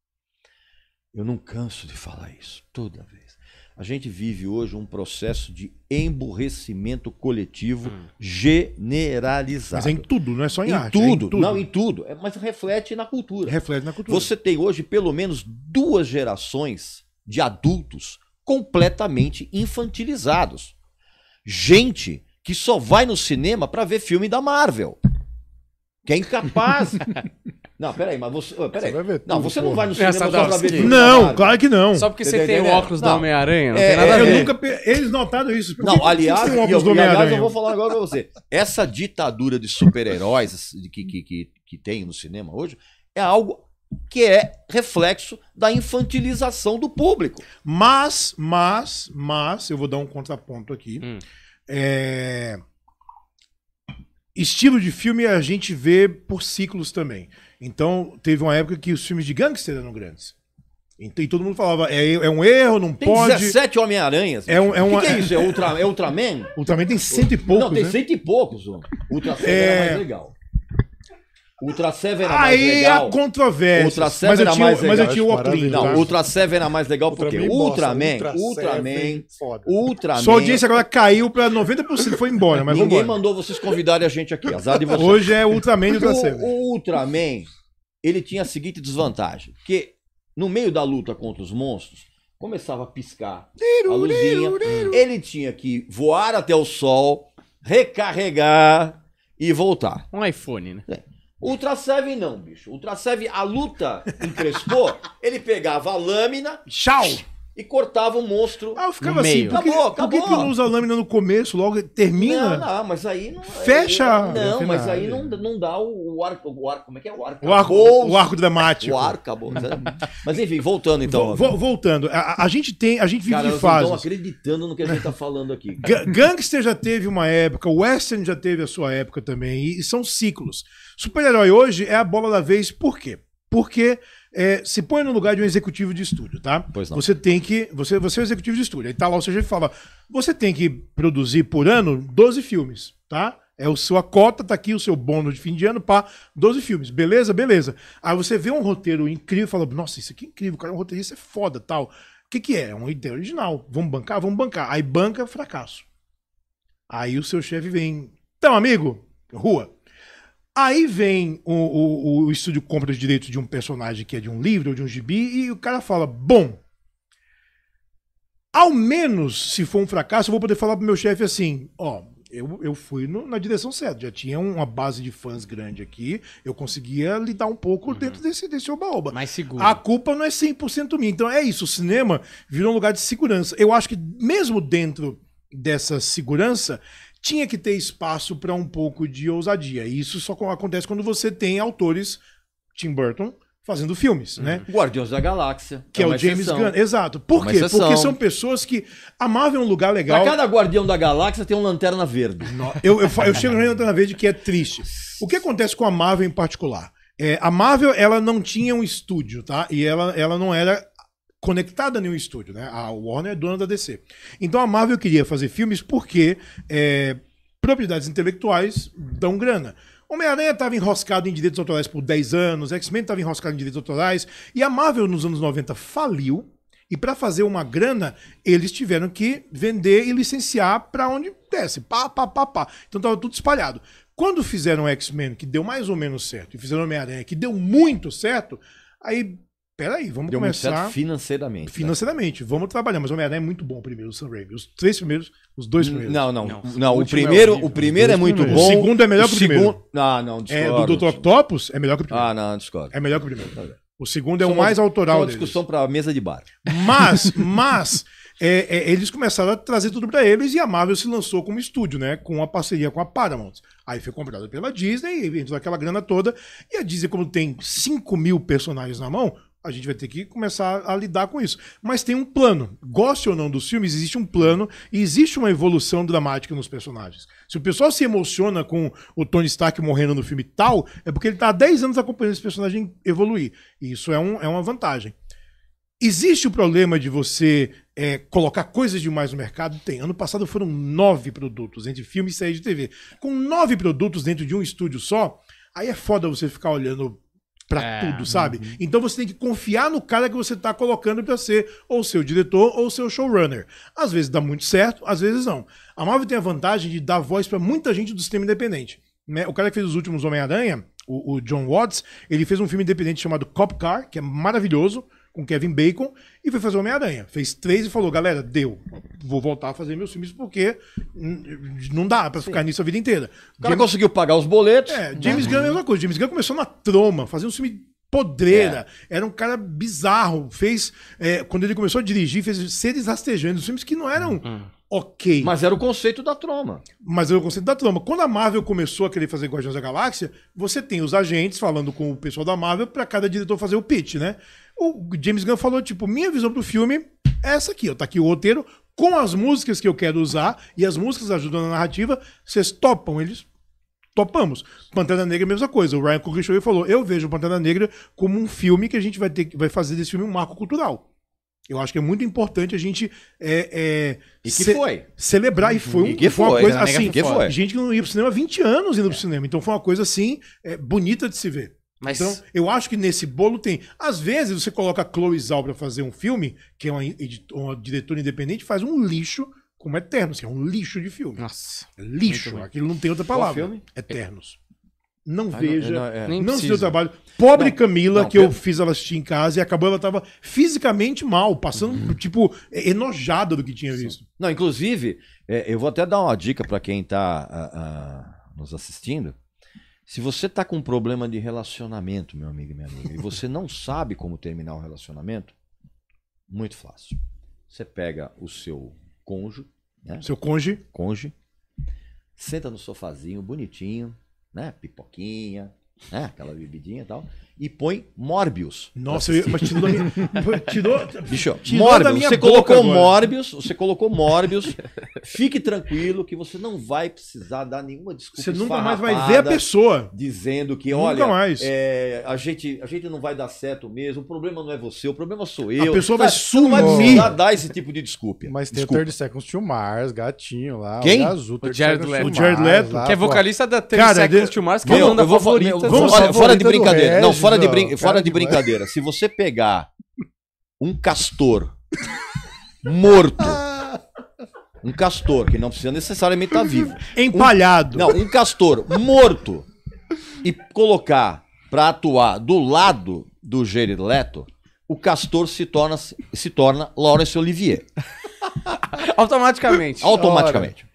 Eu não canso de falar isso toda vez. A gente vive hoje um processo de emburrecimento coletivo hum. generalizado. Mas é em tudo, não é só em, em arte. Tudo, é em tudo, não, em tudo. É, mas reflete na cultura. Reflete na cultura. Você tem hoje pelo menos duas gerações de adultos completamente infantilizados. Gente que só vai no cinema para ver filme da Marvel. Que é incapaz Não, peraí, mas você. Peraí. Você vai ver não, você não vai no cinema só pra ver Não, claro que não. Só porque você, tem o óculos da do Homem-Aranha, não é, tem nada é, a ver. Eu nunca, eles notaram isso. não, aliás, e, eu, aliás, eu vou falar agora pra você. Essa ditadura de super-heróis que, que, que, que tem no cinema hoje é algo que é reflexo da infantilização do público. Mas, mas, mas, eu vou dar um contraponto aqui. Hum. É... Estilo de filme a gente vê por ciclos também. Então, teve uma época que os filmes de gangster eram grandes. Então, e todo mundo falava, é, é um erro, não tem pode. Tem 17 Homem-Aranhas. É um, é uma... O que, que, é isso? É, Ultra, é Ultraman? Ultraman tem cento e poucos. Não, tem né? cento e poucos. Ultraman é... mais legal. Ultra Seven era é mais é legal. Aí a controvérsia. Ultra Seven era é tá? mais legal. Mas eu tinha o óculos. Não, Ultra Seven era mais legal porque Ultraman, Ultraman, Ultraman, Ultraman... Sua audiência agora caiu pra 90%, foi embora, mas Ninguém mandou vocês convidarem a gente aqui, azar de vocês. Hoje é Ultraman e Ultra Seven. O Ultraman, ele tinha a seguinte desvantagem, que no meio da luta contra os monstros, começava a piscar a luzinha. Ele tinha que voar até o sol, recarregar e voltar. Um iPhone, né? É. Ultra 7 não, bicho. Ultra 7, a luta encrespou, ele pegava a lâmina. Tchau! E cortava o monstro. Ah, eu ficava no assim, meio. assim. acabou, acabou. Por que, que não usa a lâmina no começo, logo termina? Não, não, mas aí não. É- Fecha! Aí, não, mas aí não, não dá o, o arco. O como é que é? O arco. O arco, o arco dramático. O arco acabou. É. mas enfim, voltando então. Né? voltando. A, a, gente tem. A gente vive Cara, de Estão acreditando no que a gente tá falando aqui. Gangster já teve uma época, Western já teve a sua época também. E, e são ciclos. Super-herói hoje é a bola da vez, por quê? Porque é, se põe no lugar de um executivo de estúdio, tá? Pois não. Você tem que. Você, você é o executivo de estúdio. Aí tá lá o CG fala: você tem que produzir por ano 12 filmes, tá? É a sua cota, tá aqui o seu bônus de fim de ano, pá, 12 filmes. Beleza, beleza. Aí você vê um roteiro incrível e fala: nossa, isso aqui é incrível, cara, é um roteirista é foda tal. O que, que é? É uma ideia original. Vamos bancar? Vamos bancar. Aí banca, fracasso. Aí o seu chefe vem: então, amigo, rua. Aí vem o, o, o estúdio compra os direitos de um personagem que é de um livro ou de um gibi e o cara fala: bom, ao menos se for um fracasso, eu vou poder falar pro meu chefe assim: ó, eu, eu fui no, na direção certa, já tinha uma base de fãs grande aqui, eu conseguia lidar um pouco uhum. dentro desse, desse oba-oba. Mais seguro. A culpa não é 100% minha. Então é isso: o cinema virou um lugar de segurança. Eu acho que mesmo dentro dessa segurança, tinha que ter espaço para um pouco de ousadia. E isso só acontece quando você tem autores, Tim Burton, fazendo filmes, né? uhum. né? Guardiões da Galáxia. Que é, é o James exceção. Gunn. Exato. Por é quê? Exceção. Porque são pessoas que a Marvel é um lugar legal. Pra cada Guardião da Galáxia tem um Lanterna Verde. eu, eu, eu chego na Lanterna Verde que é triste. O que acontece com a Marvel em particular? É, a Marvel, ela não tinha um estúdio, tá? E ela, ela não era conectada em um estúdio, né? A Warner é dona da DC. Então a Marvel queria fazer filmes porque é, propriedades intelectuais dão grana. Homem-Aranha estava enroscado em direitos autorais por 10 anos, X-Men estava enroscado em direitos autorais, e a Marvel nos anos 90 faliu, e para fazer uma grana, eles tiveram que vender e licenciar para onde desce, pá, pá, pá, pá. Então estava tudo espalhado. Quando fizeram X-Men, que deu mais ou menos certo, e fizeram Homem-Aranha, que deu muito certo, aí peraí, vamos Deu começar. Muito certo financeiramente. Financeiramente, né? vamos trabalhar. Mas o Homem-Aranha é muito bom primeiro, o Sam Raimi. Os três primeiros, os dois primeiros. Não, não. Não, não o, é primeiro, é o primeiro é muito bom. O segundo é melhor que o primeiro. Segundo... Ah, não, discordo. É, do Dr. Octopus é melhor que o primeiro. Ah, não, discordo. É melhor que o primeiro. Tá o segundo é o mais autoral. É uma discussão para a mesa de bar. Mas, mas. É, é, eles começaram a trazer tudo para eles e a Marvel se lançou como estúdio, né? Com a parceria com a Paramount. Aí foi comprada pela Disney, entrou aquela grana toda. E a Disney, como tem 5 mil personagens na mão, a gente vai ter que começar a lidar com isso. Mas tem um plano. Goste ou não dos filmes, existe um plano e existe uma evolução dramática nos personagens. Se o pessoal se emociona com o Tony Stark morrendo no filme tal, é porque ele está há 10 anos acompanhando esse personagem evoluir. E isso é, um, é uma vantagem. Existe o problema de você é, colocar coisas demais no mercado? Tem. Ano passado foram nove produtos, entre filme e série de TV. Com nove produtos dentro de um estúdio só, aí é foda você ficar olhando para é, tudo, sabe? Uhum. Então você tem que confiar no cara que você tá colocando para ser ou seu diretor ou seu showrunner. Às vezes dá muito certo, às vezes não. A Marvel tem a vantagem de dar voz para muita gente do sistema independente. Né? O cara que fez os últimos Homem-Aranha, o, o John Watts, ele fez um filme independente chamado Cop Car, que é maravilhoso com Kevin Bacon e foi fazer Homem-Aranha. Fez três e falou, galera, deu. Vou voltar a fazer meus filmes porque não dá pra ficar Sim. nisso a vida inteira. O cara conseguiu pagar os boletos. É, né? James uhum. Gunn é a mesma coisa. James Gunn começou na troma, fazia um filme podreira. É. Era um cara bizarro. Fez. É, quando ele começou a dirigir, fez seres rastejando. Filmes que não eram. Uhum. Ok. Mas era o conceito da troma. Mas era o conceito da troma. Quando a Marvel começou a querer fazer Guardiões da Galáxia, você tem os agentes falando com o pessoal da Marvel para cada diretor fazer o pitch, né? O James Gunn falou, tipo, minha visão do filme é essa aqui, ó. Tá aqui o roteiro com as músicas que eu quero usar e as músicas ajudando a narrativa. Vocês topam eles? Topamos. Pantera Negra é a mesma coisa. O Ryan Coogler falou: "Eu vejo Pantera Negra como um filme que a gente vai ter vai fazer desse filme um marco cultural". Eu acho que é muito importante a gente é, é, ce foi? celebrar. E uhum. foi, um, e foi, foi uma coisa né? assim. Que foi. Gente que não ia pro cinema há 20 anos indo pro é. cinema. Então foi uma coisa assim, é, bonita de se ver. Mas... Então, eu acho que nesse bolo tem. Às vezes você coloca a Chloe Zhao pra fazer um filme, que é uma, uma diretora independente, faz um lixo como Eternos, que é um lixo de filme. Nossa. É lixo. Aquilo não tem outra palavra. filme? Eternos. Não ah, veja, não, é, se deu trabalho. Pobre não, Camila, não, que eu fiz ela assistir em casa e acabou, ela tava fisicamente mal, passando, uhum. tipo, enojada do que tinha Sim. visto. Não, inclusive, é, eu vou até dar uma dica para quem tá ah, ah, nos assistindo. Se você está com um problema de relacionamento, meu amigo e minha amiga, e você não sabe como terminar o relacionamento, muito fácil. Você pega o seu cônjuge, né? Seu cônjuge. Cônjuge. Senta no sofazinho, bonitinho, né? Pipoquinha, né? Aquela bebidinha e tal e põe Morbius. Nossa, mas tirou da minha. Tirou, Bicho, tirou Morbius. Minha você colocou agora. Morbius, você colocou Morbius. fique tranquilo que você não vai precisar dar nenhuma desculpa. Você nunca mais vai ver a pessoa. Dizendo que, nunca olha, mais. É, a, gente, a gente não vai dar certo mesmo, o problema não é você, o problema sou eu. A pessoa vai sumir. Não vai dar esse tipo de desculpa. Mas tem desculpa. o 30 Seconds to Mars, gatinho lá. Quem? O, azul, o Jared Leto. O Jared Leto. Que é vocalista da 30 Cara, Seconds to Mars, que é uma banda favorita. Vamos, fora de brincadeira. Não, é, fora fora, de, brin fora de brincadeira, se você pegar um castor morto. Um castor, que não precisa necessariamente estar tá vivo. Empalhado. Um, não, um castor morto e colocar para atuar do lado do Jared Leto, o castor se torna, se torna Laurence Olivier. Automaticamente. Automaticamente.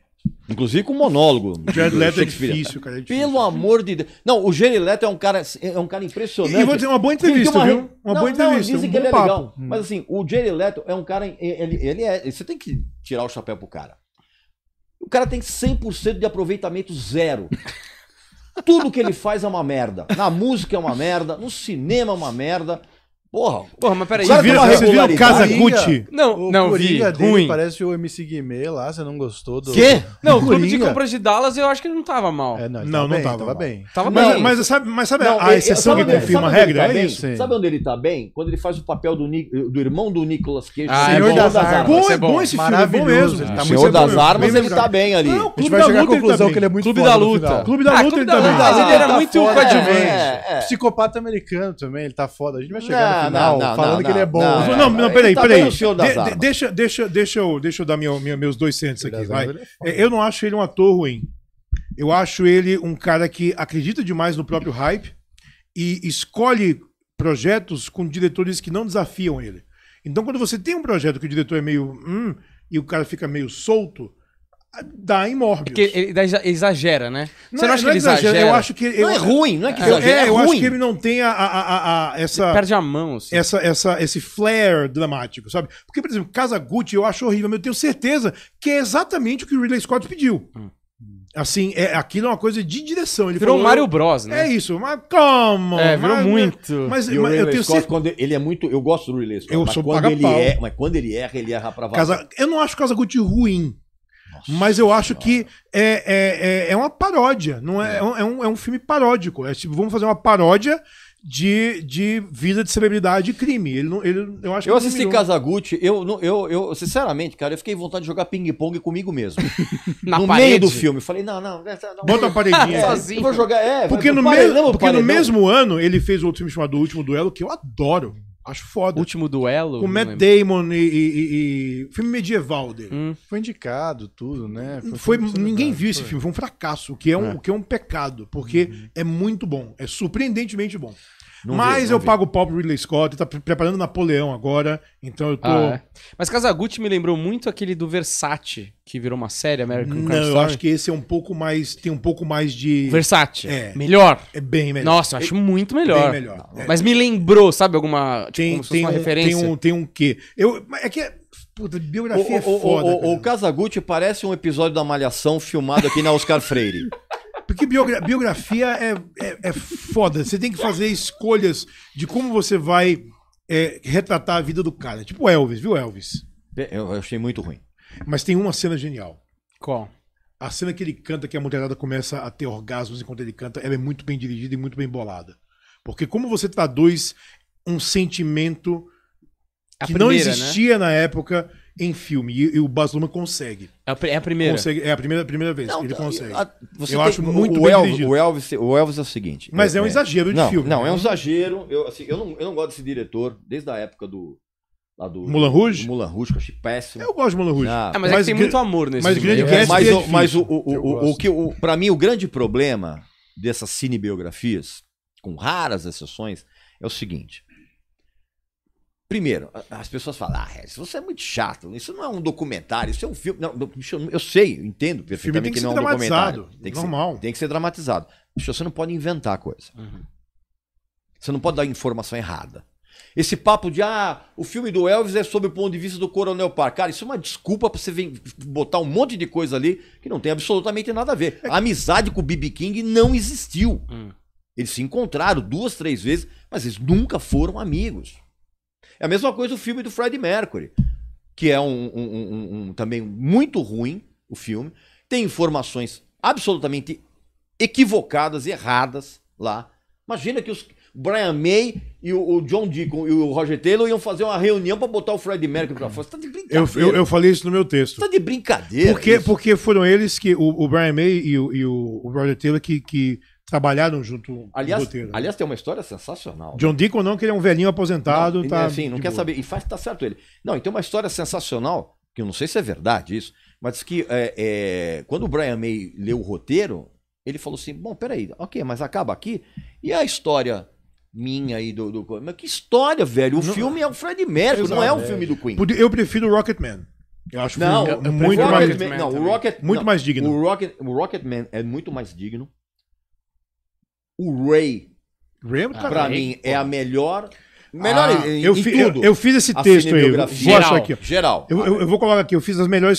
Inclusive com monólogo. O Jared Leto é difícil, cara. É difícil. Pelo amor de Deus. Não, o Jared Leto é um cara, é um cara impressionante. E, vou dizer uma boa entrevista, uma... viu? Uma não, boa entrevista. Não, dizem um que ele papo. é legal. Mas hum. assim, o Jared Leto é um cara. Ele, ele é. Você tem que tirar o chapéu pro cara. O cara tem 100% de aproveitamento zero. Tudo que ele faz é uma merda. Na música é uma merda, no cinema é uma merda, Porra. Porra, mas peraí. Você viu, você viu o Casa Gucci? Não, o não Coringa vi. Dele ruim. Parece o MC Guimê lá, você não gostou do. Quê? Não, o clube de compras de Dallas eu acho que ele não tava mal. É, não, não, tava não bem, tava, tava bem. Tava mas, bem. Mas, mas sabe, mas sabe não, a, exceção que confirma a regra? Tá é isso. Sim. Sabe onde ele tá bem? Quando ele faz o papel do, do irmão do Nicolas Cage. Ah, é Senhor é das, Armas. Bom, é bom esse filme, é bom mesmo. Tá tá Senhor das Armas, ele tá bem ali. A gente vai chegar à conclusão que ele é tá muito Clube da Luta. Clube da Luta ele tá bem. ele era muito é. coadjuvante. Psicopata americano também, ele tá foda. A gente vai chegar final, não, não, falando que ele é bom. Não, não, não, peraí, tá peraí. De, deixa, deixa, deixa, eu, deixa eu dar meus dois centos é aqui, vai. É é, eu não acho ele um ator ruim. Eu acho ele um cara que acredita demais no próprio hype e escolhe projetos com diretores que não desafiam ele. Então, quando você tem um projeto que o diretor é meio. Hum, e o cara fica meio solto, dá em Morbius. Porque ele, exagera, né? Não Você não é, acha não que ele é exagera? exagera? Eu acho que ele, não é ruim, não é que é, exagera, é, é eu ruim. acho que ele não tem a, a, a, a essa ele perde a mão, assim. essa, essa esse flare dramático, sabe? Porque por exemplo, Casa Gucci eu acho horrível, mas eu tenho certeza que é exatamente o que o Ridley Scott pediu. Hum. Assim, é, aquilo é uma coisa de direção. Ele virou falou, Mario Bros, né? É isso, mas calma É, virou mas, muito. Mas, mas eu tenho Scott, quando ele é muito. Eu gosto do Riley Scott, eu mas, sou quando ele é mas quando ele erra, ele erra pra valer. Casa, eu não acho Casa Gucci ruim. Nossa, Mas eu acho que é, é, é, é uma paródia. não é, é. É, é um, é um filme paródico. É tipo, vamos fazer uma paródia de, de vida de celebridade e crime. Ele não, ele, eu acho eu assisti não Kazaguchi, eu, não, eu, eu, sinceramente, cara, eu fiquei vontade de jogar ping-pong comigo mesmo. no parede. meio do filme. Eu falei, não, não, não Bota a paredinha. É, Sozinho. vou jogar, é. Porque, no, pare, me, porque no mesmo ano ele fez outro filme chamado O Último Duelo, que eu adoro. Acho foda. Último duelo. o Matt Damon e, e, e, Filme medieval dele. Hum. Foi indicado tudo, né? Foi, foi ninguém viu esse foi. filme, foi um fracasso, o que é um, é. O que é um pecado, porque uhum. é muito bom. É surpreendentemente bom. Não Mas vi, eu vi. pago o pau pro Ridley Scott, tá preparando Napoleão agora, então eu tô. Ah, é. Mas Casagutti me lembrou muito aquele do Versace, que virou uma série, American Crime Não, eu acho que esse é um pouco mais. Tem um pouco mais de. Versace. É. Melhor. É bem melhor. Nossa, eu acho é, muito melhor. Bem melhor. É. Mas me lembrou, sabe, alguma. Tipo, tem, tem uma um, referência. Tem um, tem um quê? Eu, é que. É, puta, biografia o, é foda. O, o, o parece um episódio da Malhação filmado aqui na Oscar Freire. Porque biogra biografia é, é, é, foda. Você tem que fazer escolhas de como você vai é, retratar a vida do cara. Tipo Elvis, viu, Elvis? Eu achei muito ruim. Mas tem uma cena genial. Qual? A cena que ele canta, que a mulherada começa a ter orgasmos enquanto ele canta, ela é muito bem dirigida e muito bem bolada. Porque como você traduz um sentimento que primeira, não né? existia né? na época em filme. E, e o Baz Luhrmann consegue. É a, é a primeira. Consegue, é a primeira, a primeira vez. Não, ele tá, consegue. A, eu acho muito o Elvis, o Elvis, o Elvis é o seguinte. Mas é, é um é, exagero de não, filme. Não, é um né? exagero. Eu, assim, eu, não, eu não gosto desse diretor desde a época do. Lá do Mulan Rouge? Do Mulan Rouge, que eu achei péssimo. Eu gosto de Mulan Rouge. Ah, mas, é mas tem muito amor nesse mas filme. Grande né? é, mas, o, mas o, o, o, que, o, pra mim, o grande problema dessas cinebiografias, com raras exceções, é o seguinte. Primeiro, as pessoas falam, ah, Regis, você é muito chato, isso não é um documentário, isso é um filme. Não, eu sei, eu entendo perfeitamente que, que, não é um documentário. Tem que normal. Ser, tem que ser dramatizado. Bicho, você não pode inventar coisa. Uhum. Você não pode dar informação errada. Esse papo de, ah, o filme do Elvis é sob o ponto de vista do Coronel Park. Cara, isso é uma desculpa pra você botar um monte de coisa ali que não tem absolutamente nada a ver. É a amizade com o B.B. King não existiu. Uhum. Eles se encontraram duas, três vezes, mas eles nunca foram amigos. É a mesma coisa o filme do Freddie Mercury, que é um, um, um, um também muito ruim, o filme. Tem informações absolutamente equivocadas, erradas lá. Imagina que os Brian May e o, o, John Deacon e o Roger Taylor iam fazer uma reunião para botar o Freddie Mercury para fora. Você tá de brincadeira. Eu, eu, eu, falei isso no meu texto. Você tá de brincadeira. Porque, porque foram eles que, o, o Brian May e o, e o Roger Taylor, que, que trabalharam junto aliás, o roteiro. Né? Aliás, tem uma história sensacional. John né? Deacon não, que ele é um velhinho aposentado. Não, tá enfim, é assim, não quer boa. saber. E faz, tá certo ele. Não, e tem uma história sensacional, que eu não sei se é verdade isso, mas que é, é, quando o Brian May leu o roteiro, ele falou assim, bom, peraí, ok, mas acaba aqui. E a história minha aí do... do mas que história, velho? O não, filme é o Fred Mercury, não é o filme do Queen. Eu prefiro o Rocketman. Eu acho não, muito, eu, eu muito mais, Man, não, o Rocket, muito não, mais digno. O Rocket, o Rocketman é muito mais digno o Ray, Ray ah, pra Ray, mim, pô. é a melhor. Melhor ah, em, eu, em fi, eu, eu, fiz esse a texto aí. Eu geral, aqui, geral. Eu, eu, eu, vou colocar aqui. Eu fiz as melhores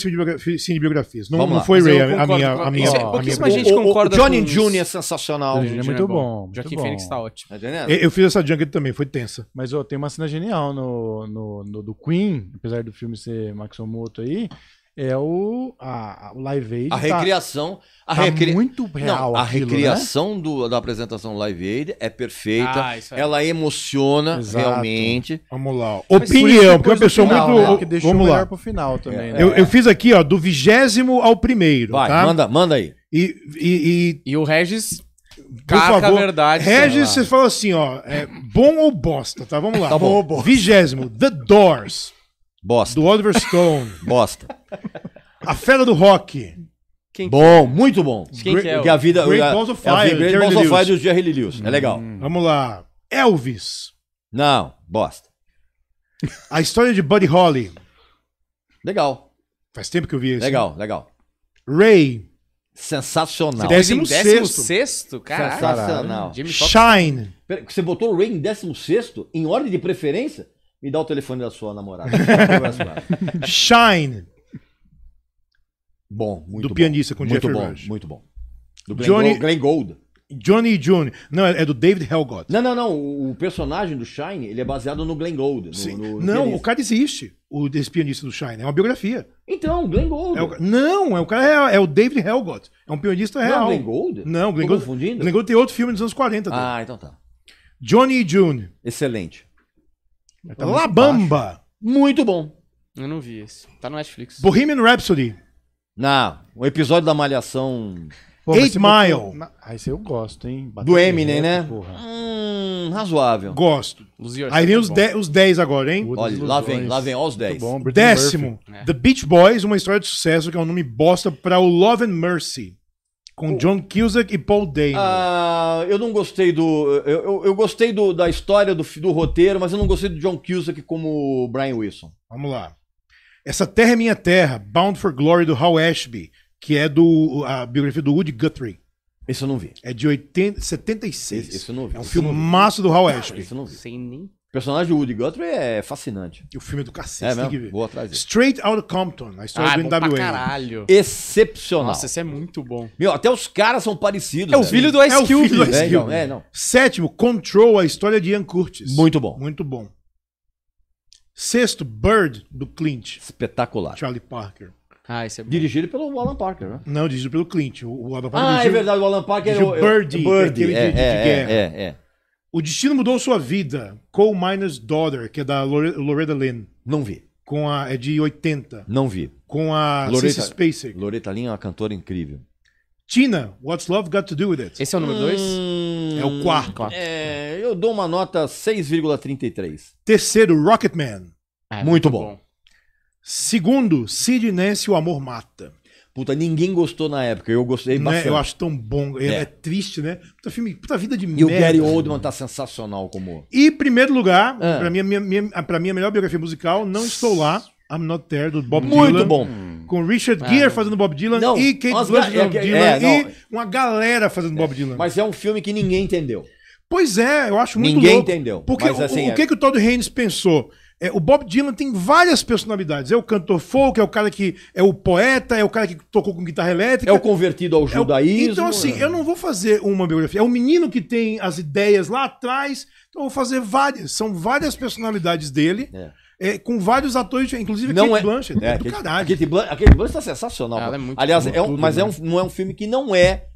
cinebiografias. Não, não foi Ray a, a, minha. A minha, é, a minha a gente concorda o Johnny com... Jr. é sensacional. Johnny é muito é bom. o Phoenix tá ótimo. Tá eu, eu fiz essa Junket também, foi tensa. Mas ó, tem uma cena genial no, no, no, do Queen, apesar do filme ser Max Omoto aí é o, a, Live Aid. A tá recriação. Tá, a recri... muito real. Não, a né? recriação né? do, da apresentação Live Aid é perfeita. Ah, ela emociona Exato. realmente. Vamos lá. Opinião, porque é uma pessoa muito. Né? Que Vamos lá. pro final também. É. Né? Eu, eu, fiz aqui, ó, do vigésimo ao primeiro. Vai, tá? manda, manda aí. E, e, e... e o Regis. Caca, Por favor, verdade. Regis, você fala assim, ó, é bom ou bosta, tá? Vamos lá. Tá bom. Vigésimo, The Doors. Bosta. Do Oliver Stone. Bosta. A Fera do Rock. Quem bom, é? muito bom. Quem Gra que é? Que a vida, Great a, Balls of Fire. É a, Great Balls of Fire do Jerry Lewis. É hum. É legal. Vamos lá. Elvis. Não, bosta. A história de Buddy Holly. Legal. Faz tempo que eu vi isso. Legal, né? legal. Ray. Sensacional. Décimo, décimo sexto. sexto? Caralho. Sensacional. Shine. Pera, você botou o Ray em décimo sexto? Em ordem de preferência? Me dá o telefone da sua namorada. Shine. Bom, muito Do bom. pianista com muito Jeff bom, Rush. Muito bom. Do Glenn, Johnny... Go Glenn Gold. Johnny June. Não, é, é do David Helgott. Não, não, não. O personagem do Shine, ele é baseado no Glenn Gold. No, Sim. No não, pianista. o cara existe, o, esse pianista do Shine. É uma biografia. Então, o Glenn Gold. É o, não, é o cara é, é, o David Helgott. É um pianista é real. Não, Glenn Gold? Não, Glenn Gould Gold. confundindo? Glenn Gold tem outro filme dos anos 40. Dele. Ah, então tá. Johnny June. Excelente. Tá Labamba! Muito bom. Eu não vi esse. Tá no Netflix. Bohemian Rhapsody. Não, o episódio da Malhação. Pô, Eight Mile. Ah, esse eu gosto, hein? Do Eminem, reto, né? Porra. Hum, razoável. Gosto. Aí vem é os, de- os 10 agora, hein? Olha, lá vem, lá vem, ó os 10. Décimo, Murphy. É. The Beach Boys, uma história de sucesso, que é um nome bosta pra o Love and Mercy. Com John Cusack e Paul Dano. Ah, eu não gostei do. Eu, eu, eu gostei do, da história, do, do roteiro, mas eu não gostei do John Cusack como Brian Wilson. Vamos lá. Essa Terra é Minha Terra, Bound for Glory, do Hal Ashby, que é do a biografia do Woody Guthrie. Esse eu não vi. É de 80, 76. Esse, esse eu não vi. É um filme maço do Hal Ashby. Esse eu não vi. Sem nem o personagem do Woody Guthrie é fascinante. E o filme é do cacete, é mesmo? que ver. Vou atrás dele. Straight of Compton, a história ah, do NWA. É caralho. Excepcional. Nossa, esse é muito bom. Meu, até os caras são parecidos. É o filho do Ice Cube. É o filho do Ice é, então, Cube. É, não. Sétimo, Control, a história de Ian Curtis. Muito bom. Muito bom. Sexto, Bird, do Clint. Espetacular. Charlie Parker. Ah, é dirigido pelo Alan Parker, né? Não, dirigido pelo Clint. O, o Alan Parker ah, é dirigiu, é verdade, o Alan Parker é o, Birdie, Birdie, é, é, é, é, é. O Destino Mudou Sua Vida, Coal Miner's Daughter, que é da Loretta Lynn. Não vi. Com a, é de 80. Não vi. Com a Loretta, Spacek. Loretta Lynn é uma cantora incrível. Tina, What's Love Got to Do With It? Esse é o número 2? Hum, é o quarto. É, eu dou uma nota 6,33. Terceiro, Rocketman. É, muito, muito bom. bom. Segundo, Sid Nance, O Amor Mata. Puta, ninguém gostou na época. Eu gostei né? Eu acho tão bom. É, é, é triste, né? Puta, filme, puta vida de e merda. E o Gary Oldman tá sensacional como. E primeiro lugar, ah. pra, minha, minha, minha, pra minha melhor biografia musical, Não Estou Lá, I'm Not There, do Bob Muito Dylan. Muito bom. Com Richard ah. Gere fazendo Bob Dylan não, e Kate Blanchett fazendo é Bob é, Dylan e uma galera fazendo Bob Dylan. Mas é um filme que ninguém entendeu. Pois é, eu acho muito Ninguém louco, entendeu. Porque mas, assim, o, o, assim, que, é. que o Todd Haynes pensou? É, o Bob Dylan tem várias personalidades. É o cantor folk, é o cara que é o poeta, é o cara que tocou com guitarra elétrica. É o convertido ao judaísmo. É o... Então, assim, né? eu não vou fazer uma biografia. É o menino que tem as ideias lá atrás. Então, eu vou fazer várias. São várias personalidades dele. É. É, com vários atores, inclusive não Kate é, Blanchett. É, é do Kate, caralho. Kate Blanchett, Kate Blanchett tá sensacional. É Aliás, é um, mas é né? um, não é um filme que não é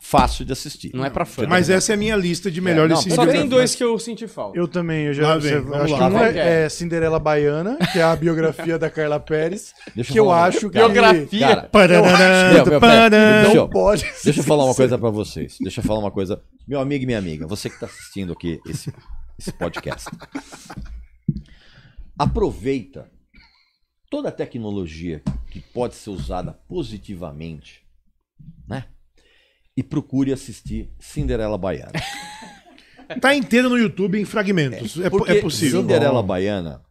fácil de assistir. Não é pra fã. Mas né? essa é a minha lista de é, melhores é, não, Só tem dois que eu senti falta. Eu também, eu já ah, bem, acho lá, que um é, é, Cinderela Baiana, que é a biografia da Carla Pérez, Deixa que eu, eu acho que... Biografia? Cara, eu acho... não, não pode Deixa, eu falar uma coisa pra vocês. Deixa eu falar uma coisa. Meu amigo e minha amiga, você que tá assistindo aqui esse, esse podcast. Aproveita toda a tecnologia que pode ser usada positivamente, né? e procure assistir Cinderela Baiana. tá inteiro no YouTube em fragmentos. É, é, é possível. Cinderela Bom. Baiana,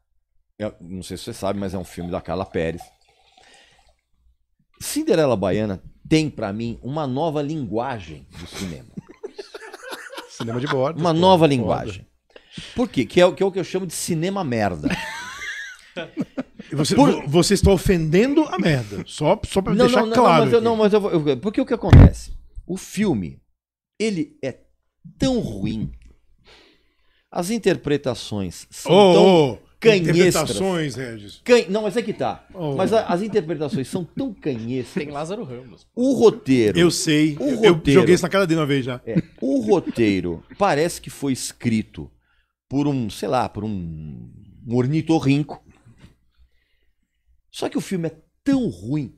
é, não sei se você sabe, mas é um filme da Carla Pérez. Cinderela Baiana tem para mim uma nova linguagem do cinema. cinema de bordo. Uma pô, nova linguagem. Por quê? Que é, que é o que eu chamo de cinema merda. Você, Por... você está ofendendo a merda. Só, só pra deixar não, não, claro. Não, mas, eu, não, mas eu, eu, porque o que acontece? O filme, ele é tão ruim. As interpretações são oh, tão oh, canhestras. Interpretações, Regis. Can... Não, mas é que tá. Oh. Mas a, as interpretações são tão canhestras. Tem Lázaro Ramos. O roteiro. Eu sei. O roteiro, eu joguei isso na cara dele uma vez já. É, o roteiro parece que foi escrito por um, sei lá, por um, um ornitorrinco. Só que o filme é tão ruim,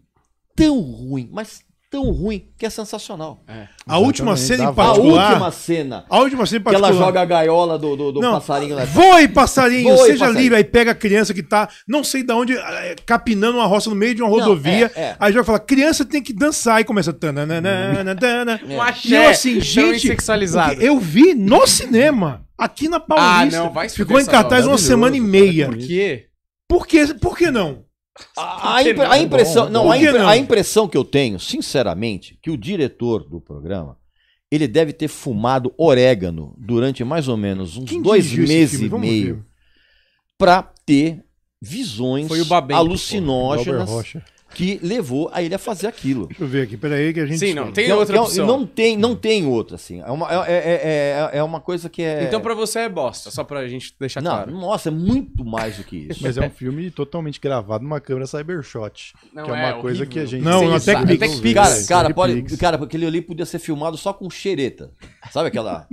tão ruim, mas tão ruim que é sensacional. É, a última cena em particular. A última cena. A última cena em particular. Que ela joga a gaiola do, do, do não, passarinho. Né? Voe, passarinho! Voe, seja passarinho. livre. Aí pega a criança que tá, não sei de onde, eh, capinando uma roça no meio de uma rodovia. Não, é, é. Aí joga e fala: criança tem que dançar. E começa. Tananana, tanana. é. E eu assim, gente. Eu vi no cinema, aqui na ah, Paulista. Ah, não, vai Ficou em cartaz uma semana e meia. Por quê? Por quê? Por que não? Ah, a, a, impre, a impressão, não, a, impre, a impressão que eu tenho, sinceramente, que o diretor do programa ele deve ter fumado orégano durante mais ou menos uns Quem dois meses e meio para ter visões Babento, né? alucinógenas que levou a ele a fazer aquilo. Deixa eu ver aqui, peraí que a gente... Sim, não tem não, outra não, opção. Não tem, não tem outra, assim. É uma, é é, é, é, é uma coisa que é... Então pra você é bosta, só pra gente deixar não, claro. Nossa, é muito mais do que isso. Mas é um filme totalmente gravado numa câmera cybershot, não, que é, é uma é coisa horrível. que a gente... Não, não até que Cara, cara, pode, cara, aquele ali podia ser filmado só com xereta. Sabe aquela...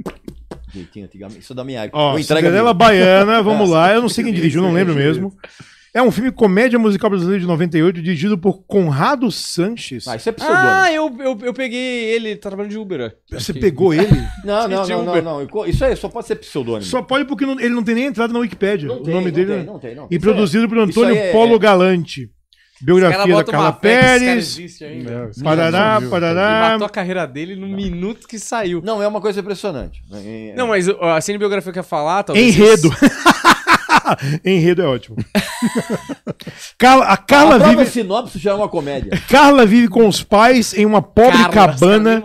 Isso da minha época. Ó, Cinderela Baiana, vamos lá. Eu não sei quem dirigiu, não lembro mesmo. É um filme comédia musical brasileiro de 98, dirigido por Conrado Sanches. Ah, isso é pseudônimo. Ah, eu, eu, eu peguei ele tá trabalhando de Uber. Você pegou ele? Não, não, não, não, não. Isso aí só pode ser pseudônimo. Só pode porque não, ele não tem nem entrada na Wikipédia. Não o tem, nome não dele. Tem, é não tem, não. E isso produzido é, por Antônio é, Polo Galante. Biografia da Carla Pérez. parará, é, parará. matou a carreira dele no não. minuto que saiu. Não, é uma coisa impressionante. É, é. Não, mas a cinebiografia que eu ia falar, talvez. Enredo! Ah, enredo é ótimo. Carla, a Carla a vive. sinopse já é uma comédia. Carla vive com os pais em uma pobre Carla, cabana.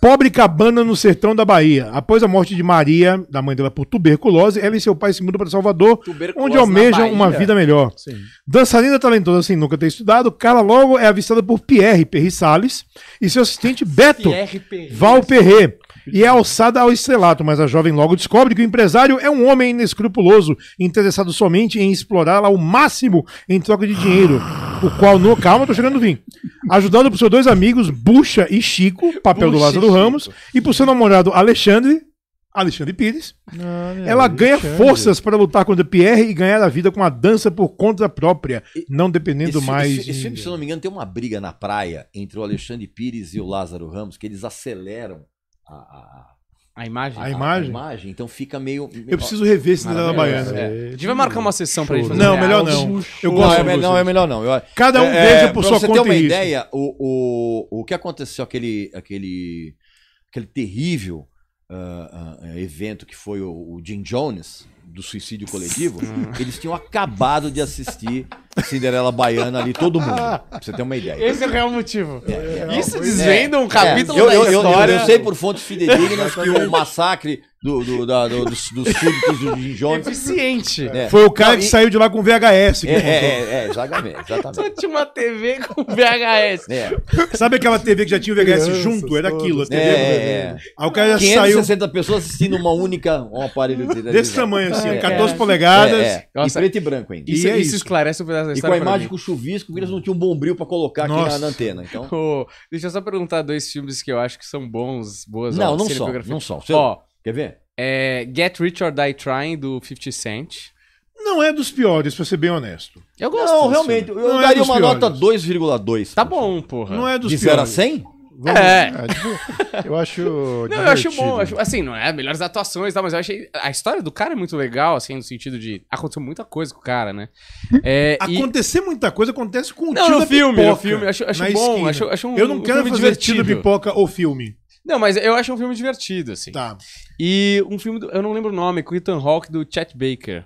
Pobre cabana no sertão da Bahia. Após a morte de Maria, da mãe dela por tuberculose, ela e seu pai se mudam para Salvador, onde almejam uma vida melhor. Sim. Dançarina talentosa sem nunca ter estudado, Carla logo é avistada por Pierre Perry Salles e seu assistente Beto Val Perret e é alçada ao estrelato, mas a jovem logo descobre que o empresário é um homem inescrupuloso, interessado somente em explorá-la ao máximo em troca de dinheiro. O qual, no calma, tô chegando no fim. Ajudado por seus dois amigos, Bucha e Chico, papel Buxa do Lázaro Ramos, e por seu namorado Alexandre, Alexandre Pires. Ah, ela Alexandre. ganha forças para lutar contra Pierre e ganhar a vida com a dança por conta própria, não dependendo esse, mais. Esse, de... esse filme, se eu não me engano, tem uma briga na praia entre o Alexandre Pires e o Lázaro Ramos, que eles aceleram a, a a imagem? A, imagem? A imagem, então fica meio. Eu preciso rever esse Cinderela Baiana. É. Devia é, marcar uma sessão pra gente fazer. Não, melhor não. Eu gosto é não, é, não, é melhor não. Eu... Cada um é, veja é, por sua conta. se você tem uma risco. ideia, o, o, o que aconteceu, aquele, aquele, aquele terrível uh, uh, evento que foi o, o Jim Jones, do suicídio coletivo, ah. eles tinham acabado de assistir Cinderela Baiana ali, todo mundo. Pra você ter uma ideia. Esse é o real motivo. É, é. Isso desvenda um é. capítulo eu, da eu, história. Eu, eu, sei por fontes fidedignas que o massacre do, do, da, do, dos, dos súditos do Jim Foi o cara que e... saiu de lá com VHS. Que é, é, é, exatamente, exatamente. Só tinha uma TV com VHS. É. Sabe aquela TV que já tinha o VHS Crianças junto? Era é aquilo. A TV é, Aí o cara já 560 saiu... pessoas assistindo uma única, um aparelho de Desse tamanho assim, 14 polegadas. É, é. e preto e branco ainda. Isso, isso esclarece o verdadeiro essa E com a imagem com o chuvisco, porque eles não tinham um bombril para colocar Nossa. aqui na, na antena. Então... Oh, deixa eu só perguntar dois filmes que eu acho que são bons, boas Não, ó, não são. Não são. Você... Ó, quer ver? É Get Rich or Die Trying, do 50 Cent. Não é dos piores, pra ser bem honesto. Eu gosto. Não, realmente. Filme. Eu não é daria é uma piores. nota 2,2. Tá bom, porra. Não é dos De piores. De 0 a 100? Vamos, é. é. Tipo, eu acho. não, eu acho bom. Acho, assim, não é melhores atuações e tá, tal, mas eu achei. A história do cara é muito legal, assim, no sentido de. Aconteceu muita coisa com o cara, né? É, Acontecer e... muita coisa acontece com o Não, no filme, pipoca, no filme. Acho, acho bom. Acho, acho um, eu não quero um fazer divertido. pipoca ou filme. Não, mas eu acho um filme divertido, assim. Tá. E um filme, do, eu não lembro o nome, com Ethan hawk do Chet Baker.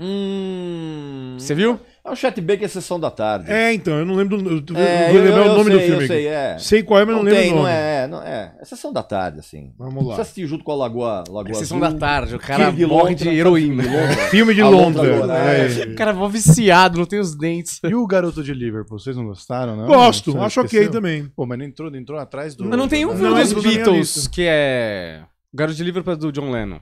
Hum. Você viu? É o Chat é Sessão da Tarde. É, então, eu não lembro. Eu, é, vou lembrar eu, eu, o nome sei, do filme. Eu sei, é. sei qual é, mas não, não lembro tem, o nome. Não é, não é, é. Sessão da Tarde, assim. Vamos lá. Você assistiu junto com a Lagoa. Lagoa é Sessão da Tarde, o cara de morre de tá heroína. Filme de Londres. É. É. O cara vou é viciado, não tem os dentes. E o Garoto de Liverpool, vocês não gostaram, não? Gosto, não acho ok também. Pô, mas não entrou, entrou atrás do. Mas não tem um filme dos Beatles que é. o Garoto de Liverpool do John Lennon.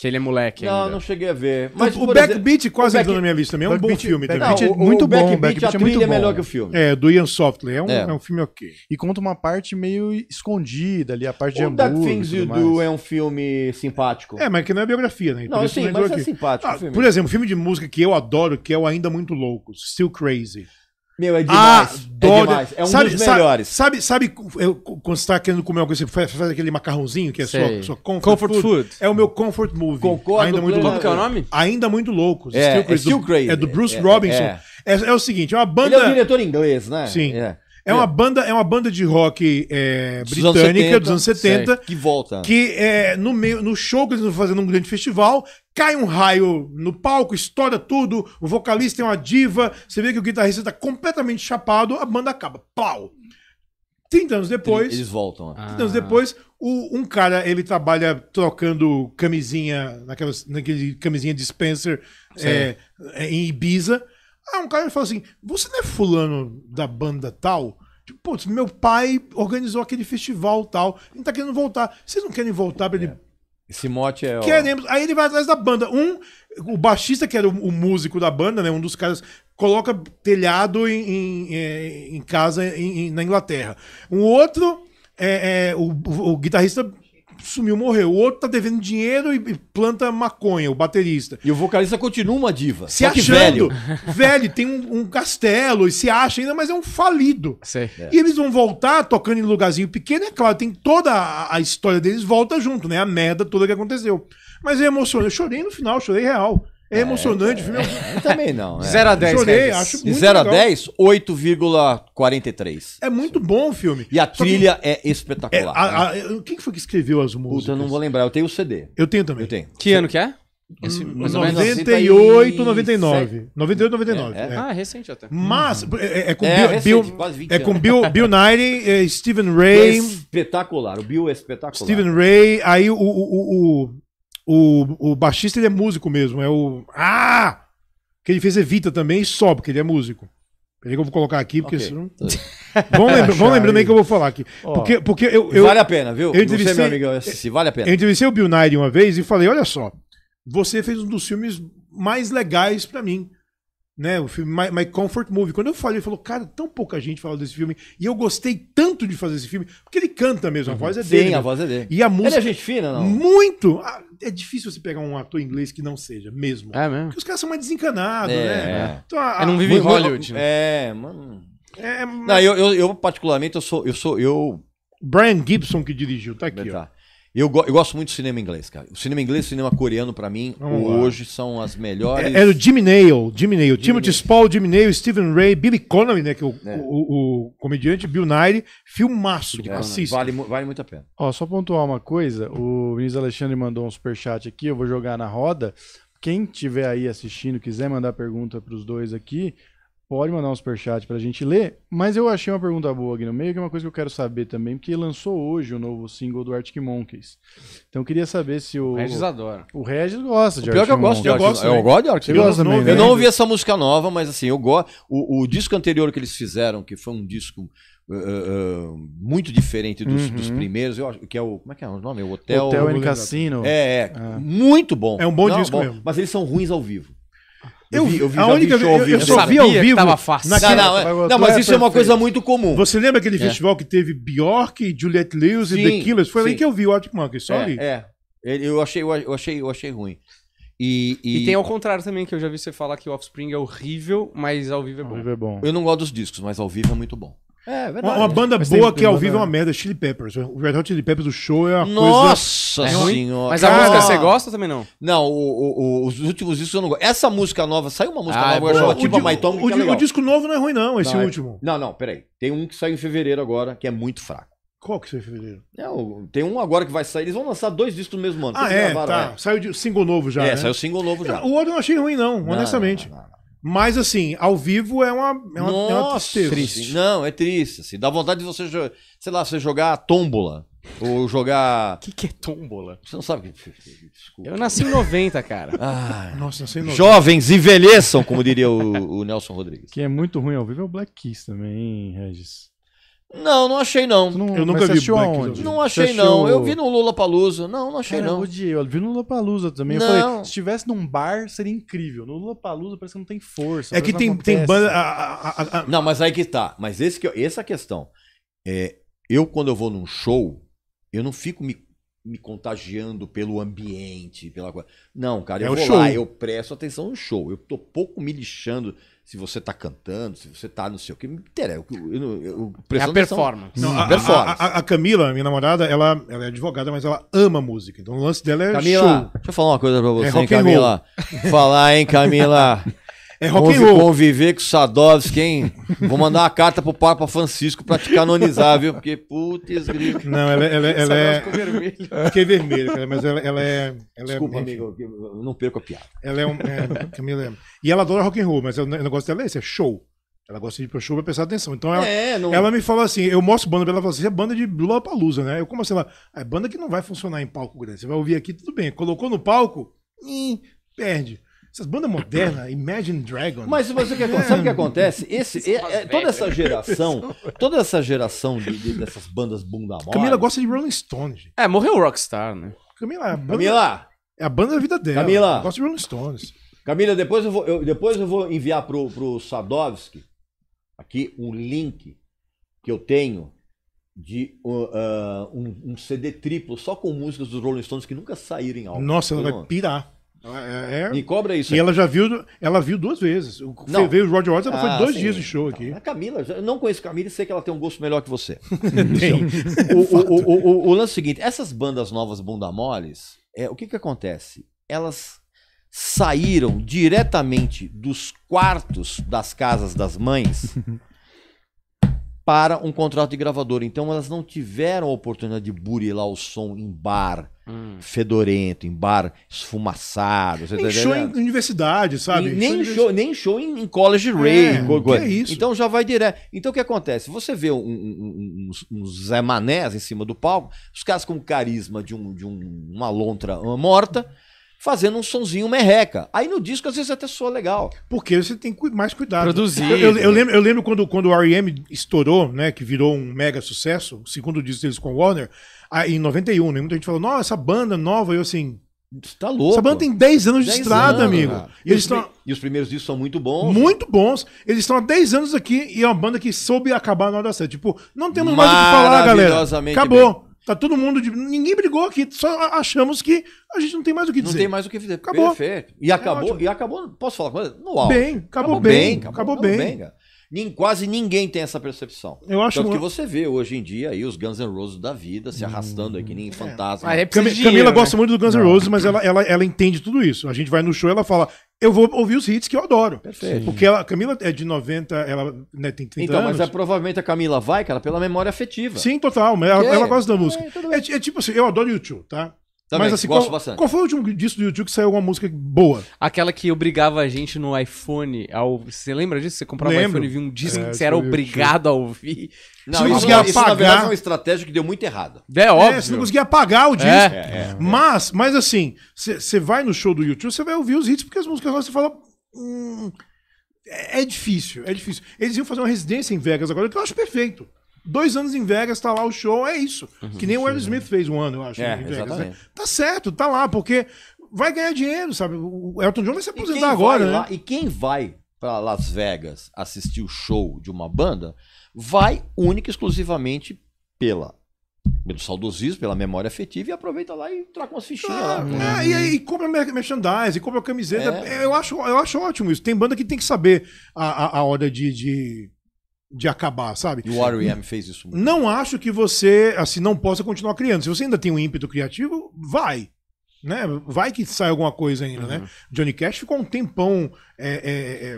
Que ele é moleque Não, ainda. não cheguei a ver. Mas, o o Backbeat exemplo, quase entrou na minha lista também. É um bom filme também. muito bom. Backbeat, Backbeat é, é muito bom. É é melhor que o filme. É, do Ian Softly. É um, é. é um filme ok. E conta uma parte meio escondida ali, a parte o de hambúrguer. O Dark Things You Do é um filme simpático. É, mas que não é biografia, né? Não, sim, mas aqui. é simpático ah, Por exemplo, filme de música que eu adoro, que é o Ainda Muito Louco, Still Crazy. Meu, é ah, demais. Adoro. É demais. É um sabe, dos melhores. Sabe, sabe, eu, quando você tá querendo comer alguma coisa, você faz, aquele macarrãozinho que é sua, sua comfort, comfort food. food. É o meu comfort movie. Concordo. Ainda muito louco. Como que é o nome? Ainda muito louco. É, Still, é, Still É do Bruce é, é Robinson. É. é, é. o seguinte, é uma banda... Ele é um diretor inglês, né? Sim. É. É uma é. banda, é uma banda de rock é, britânica dos anos 70, certo, que volta. Que é, no meio, no show que eles vão fazer num grande festival, cai um raio no palco, estoura tudo, o vocalista é uma diva, você vê que o guitarrista tá completamente chapado, a banda acaba. Pau. 30 anos depois. Eles voltam. 30 é. anos depois, o, um cara, ele trabalha trocando camisinha, naquela, naquele camisinha de Spencer é, é, em Ibiza. Ah, um cara me falou assim: você não é fulano da banda tal? Tipo, putz, meu pai organizou aquele festival tal, não tá querendo voltar. Vocês não querem voltar pra ele. É. Esse mote é. Ó... Queremos. Aí ele vai atrás da banda. Um, o baixista, que era o, o músico da banda, né? Um dos caras coloca telhado em, em, é, em casa em, na Inglaterra. Um outro, é, é o, o, o, guitarrista sumiu, morreu. O outro tá devendo dinheiro e planta maconha, o baterista. E o vocalista continua uma diva. Se achando. Velho. velho, tem um, um, castelo e se acha ainda, mas é um falido. Sei, E eles vão voltar tocando em lugarzinho pequeno, é claro, tem toda a, a história deles volta junto, né? A merda toda que aconteceu. Mas é emocionante. Eu chorei no final, chorei real. É emocionante, viu? Eu também não. É. 0 a 10. Chorei, acho muito De 0 a 10, 8,43. É muito bom o filme. E a Só trilha é que- é, espetacular. né? a- a- quem foi que escreveu as músicas? Puta, eu não vou lembrar. Eu tenho o CD. Eu tenho também. Eu tenho. Que ano que é? Esse, hum, mais ou menos. 98, 99. 98, 99. É, é. Ah, recente até. Mas hum. é, é, é com, É, Bill, recente, Bill- quase é com Bill, Bill Nighy, é, Ray, Espetacular. O Bill é espetacular. Stephen Ray, aí o, o, o- o, o baixista ele é músico mesmo, é o. Ah! Que ele fez Evita também e sobe, ele é músico. Peraí que eu vou colocar aqui, porque okay. senão. vamos, lembra, vamos lembrando aí que eu vou falar aqui. porque, porque eu, eu, Vale a pena, viu? Eu entrevistei, Você, meu amigo, é, se vale a pena. Eu entrevistei o Bill Nye uma vez e falei: olha só, você fez um dos filmes mais legais para mim. Né, o filme My, My, Comfort Movie. Quando eu falei, ele falou, cara, tão pouca gente fala desse filme. E eu gostei tanto de fazer esse filme, porque ele canta mesmo, a uhum. voz é dele. Sim, a né? voz é dele. E a música. Ele é gente fina, não? Muito! Ah, é difícil você pegar um ator inglês que não seja, mesmo. É mesmo. Porque os caras são mais desencanados, é, né? É. Então, a, é, a... não vive em Hollywood. Né? É, mano. É, é mas... Não, eu, eu, eu, particularmente, eu sou. Eu sou eu... Brian Gibson que dirigiu, tá aqui. Tá. Ó. Eu, go eu, gosto muito do cinema inglês, cara. O cinema inglês e o cinema coreano, para mim, Vamos hoje lá. são as melhores. Era é, é o Jimmy Nail, Jimmy Nail, Timothy Spall, Jimmy Nail, Stephen Ray, Billy Connolly, né? Que é o, é. o, o comediante Bill Nighy, filmaço. É, assista. Vale, vale muito a pena. Ó, só pontuar uma coisa: o Vinícius Alexandre mandou um superchat aqui, eu vou jogar na roda. Quem tiver aí assistindo, quiser mandar pergunta para os dois aqui, Pode mandar um superchat pra gente ler, mas eu achei uma pergunta boa aqui no meio, que é uma coisa que eu quero saber também, porque lançou hoje o novo single do Arctic Monkeys. Então eu queria saber se o. O Regis adora. O Regis gosta de o pior Arctic é que eu gosto Monkeys. de Arctic Eu gosto de Arctic Monkeys. Eu, também, eu né? não ouvi essa música nova, mas assim, eu gosto. O, disco anterior que eles fizeram, que foi um disco Uh, uh, uh muito diferente dos, uhum. dos, primeiros, eu acho, que é o. Como é que é o nome? O Hotel. Hotel Cassino. É, é ah. muito bom. É um bom Não, é disco bom, mesmo. Mas eles são ruins ao vivo. Eu, vi, eu vi, a única vi show, eu, eu só vi ao vivo. Tava fácil. Naquela, não, não, é- não, mas isso é, uma coisa muito comum. Você lembra aquele é. festival que teve Bjork, Juliette Lewis sim, e The Killers? Foi sim. ali que eu vi o Arctic Monkey, só é, ali. É. Eu achei, eu achei, eu achei ruim. E, e... e, tem ao contrário também, que eu já vi você falar que o Offspring é horrível, mas ao vivo é bom. Vivo é bom. Eu não gosto dos discos, mas ao vivo é muito bom. É, é, verdade. Uma, uma banda mas boa que é ao vivo é uma merda, Chili Peppers. O Red Hot Chili Peppers, o show é uma Nossa coisa... Nossa é senhora. Mas a Cara... música você gosta também não? Não, o, o, os últimos discos eu não gosto. Essa música nova, saiu uma música ah, nova, tipo é eu tipo o, My Tom, o, é o, disco novo não é ruim não, esse não, último. É... Não, não, peraí. Tem um que saiu em fevereiro agora, que é muito fraco. Qual que saiu em fevereiro? Não, tem um agora que vai sair. Eles vão lançar dois discos no mesmo ano. Ah, é, gravaram, tá. Né? Saiu de single novo já, É, né? saiu single novo já. O outro eu não achei ruim não, honestamente. Não, não, mas, assim, ao vivo é uma, é uma, Nossa, é uma tristeza. Triste. Não, é triste. Assim. Dá vontade de você, sei lá, você jogar tômbola. Ou jogar. O que, que é tômbola? Você não sabe. Desculpa. Eu nasci em 90, cara. Ah, Nossa, nasci em 90. Jovens envelheçam, como diria o, o Nelson Rodrigues. Que é muito ruim ao vivo é o Black Kiss também, hein, Regis. Não, não achei não. não eu nunca vi Black Não achei não. Eu vi no Lula Palusa. Não, não achei Cara, não. Eu odiei. Eu vi no Lula Palusa também. Não. Eu falei, se tivesse num bar seria incrível. No Lula Palusa parece que não tem força. É que tem, tem banda. A... Não, mas aí que tá. Mas esse que essa questão. É, eu, quando eu vou num show, eu não fico me, me contagiando pelo ambiente, pela coisa. Não, cara, eu é vou show. lá, eu presto atenção no show. Eu tô pouco me lixando se você tá cantando, se você tá não sei o que. Me interessa. Eu, eu, eu, é a performance. Não, a, performance. A, a, a, Camila, minha namorada, ela, ela é advogada, mas ela ama música. Então o lance dela é Camila, show. deixa eu falar uma coisa pra você, é hein, Camila. Falar, hein, Camila. É rock and roll. Conviver com os Sadovski, hein? Vou mandar uma carta pro Papa Francisco pra te canonizar, viu? Porque, putz, grito. Não, ela, ela, é- ela é. é- vermelho. Fiquei vermelha, cara, mas ela, ela é. Ela é Desculpa, é... amigo, eu não perco a piada. Ela é um. É, me lembro. E ela adora rock and roll, mas o negócio dela é esse, é show. Ela gosta de ir pro show pra prestar atenção. Então ela, é, não... ela me falou assim: eu mostro banda pra ela, e fala assim, é banda de Lula Palusa, né? Eu, como assim? Ela, é banda que não vai funcionar em palco grande. Você vai ouvir aqui, tudo bem. Colocou no palco, hum, perde. Essas bandas modernas, Imagine Dragons. Mas se você quer, sabe o que é. acontece? Esse, é, é, toda essa geração, toda essa geração de, de, dessas bandas bunda mole. Camila gosta de Rolling Stone, gente. É, morreu o Rockstar, né? Camila, a banda, Camila! É a banda da vida dela. Camila! Gosta de Rolling Stones. Camila, depois eu vou, eu, depois eu vou enviar pro, pro Sadovski aqui um link que eu tenho de uh, uh, um, um, CD triplo só com músicas dos Rolling Stones que nunca saíram em álbum. Nossa, ela vai pirar. É, me cobra isso. E ela já viu, ela viu duas vezes. Você não. veio o Rod Waters, ela ah, foi dois sim. dias de show aqui. A Camila, eu não conheço a Camila e sei que ela tem um gosto melhor que você. tem. o, o, o, o, lance é o seguinte: essas bandas novas bunda moles, é, o que que acontece? Elas saíram diretamente dos quartos das casas das mães para um contrato de gravador, Então elas não tiveram a oportunidade de burilar o som em bar hum. fedorento, em bar esfumaçado. nem tá show em universidade, sabe? E nem show, nem show em, em college é, É isso? Então já vai direto. Então o que acontece? Você vê um, um, um, um Zé Manés em cima do palco, os caras com carisma de, um, de uma lontra morta fazendo um sonzinho merreca. Aí no disco às vezes até soa legal. Porque você tem mais cuidado. Produzir. Eu, eu, eu, lembro, eu lembro quando, quando o R.E.M. estourou, né, que virou um mega sucesso, segundo disco deles com Warner, em 91, né, muita gente falou, nossa, essa banda nova, eu assim... Tá louco. Essa banda tem 10 anos de estrada, anos, amigo. E, eles estão... e os primeiros discos são muito bons. Né? Muito né? bons. Eles estão há 10 anos aqui e é uma banda que soube acabar na hora certa. Tipo, não temos mais o que falar, galera. Acabou. Bem. Tá todo mundo. De... Ninguém brigou aqui, só achamos que a gente não tem mais o que dizer. Não tem mais o que dizer. Acabou. Perfeito. E é acabou, é e acabou, posso falar coisa? No alto. Bem, acabou, acabou bem, bem. Acabou, acabou bem. bem cara. Nem, quase ninguém tem essa percepção. Eu acho Tanto uma... que você vê hoje em dia aí os Guns N' Roses da vida se hum. arrastando hum, aí que nem é. fantasma. Ah, é Cam dinheiro, Camila né? gosta muito do Guns N' Roses, mas ela, ela, ela entende tudo isso. A gente vai no show ela fala: eu vou ouvir os hits que eu adoro. Perfeito. Porque ela, a Camila é de 90, ela né, tem 30 então, anos. Então, mas é, provavelmente a Camila vai, cara, pela memória afetiva. Sim, total. Mas ela, ela gosta da música. É, é, tipo assim, eu adoro YouTube, tá? Também, mas assim, gosto qual, bastante. qual foi o último disco do YouTube que saiu uma música boa? Aquela que obrigava a gente no iPhone ao. Você lembra disso? Você comprava Lembro. um iPhone e via um disco é, que você era obrigado a ouvir. Não, você não isso, conseguia isso, na verdade, é uma estratégia que deu muito errado. É, é óbvio. É, você não conseguia pagar o disco. É, é. Mas, mas assim, você vai no show do YouTube, você vai ouvir os hits, porque as músicas lá você fala. Hum, é, é difícil, é difícil. Eles iam fazer uma residência em Vegas agora, que eu acho perfeito. Dois anos em Vegas, tá lá o show, é isso. Uhum, que nem sim, o Smith fez um ano, eu acho. É, Vegas, Né? Tá certo, tá lá, porque vai ganhar dinheiro, sabe? O Elton John vai se aposentar agora, né? e quem vai para Las Vegas assistir o show de uma banda vai única e exclusivamente pela pelo saudosismo, pela memória afetiva e aproveita lá e troca umas fichinhas ah, lá. É, e, e, e compra merchandise, compra camiseta. É. é. Eu, acho, eu acho ótimo isso. Tem banda que tem que saber a, a, a hora de, de, de, acabar, sabe? E o R.E.M. fez isso. Muito. Não acho que você, assim, não possa continuar criando. Se você ainda tem um ímpeto criativo, vai. Né? Vai que sai alguma coisa ainda, né? uhum. né? Johnny Cash ficou um tempão é,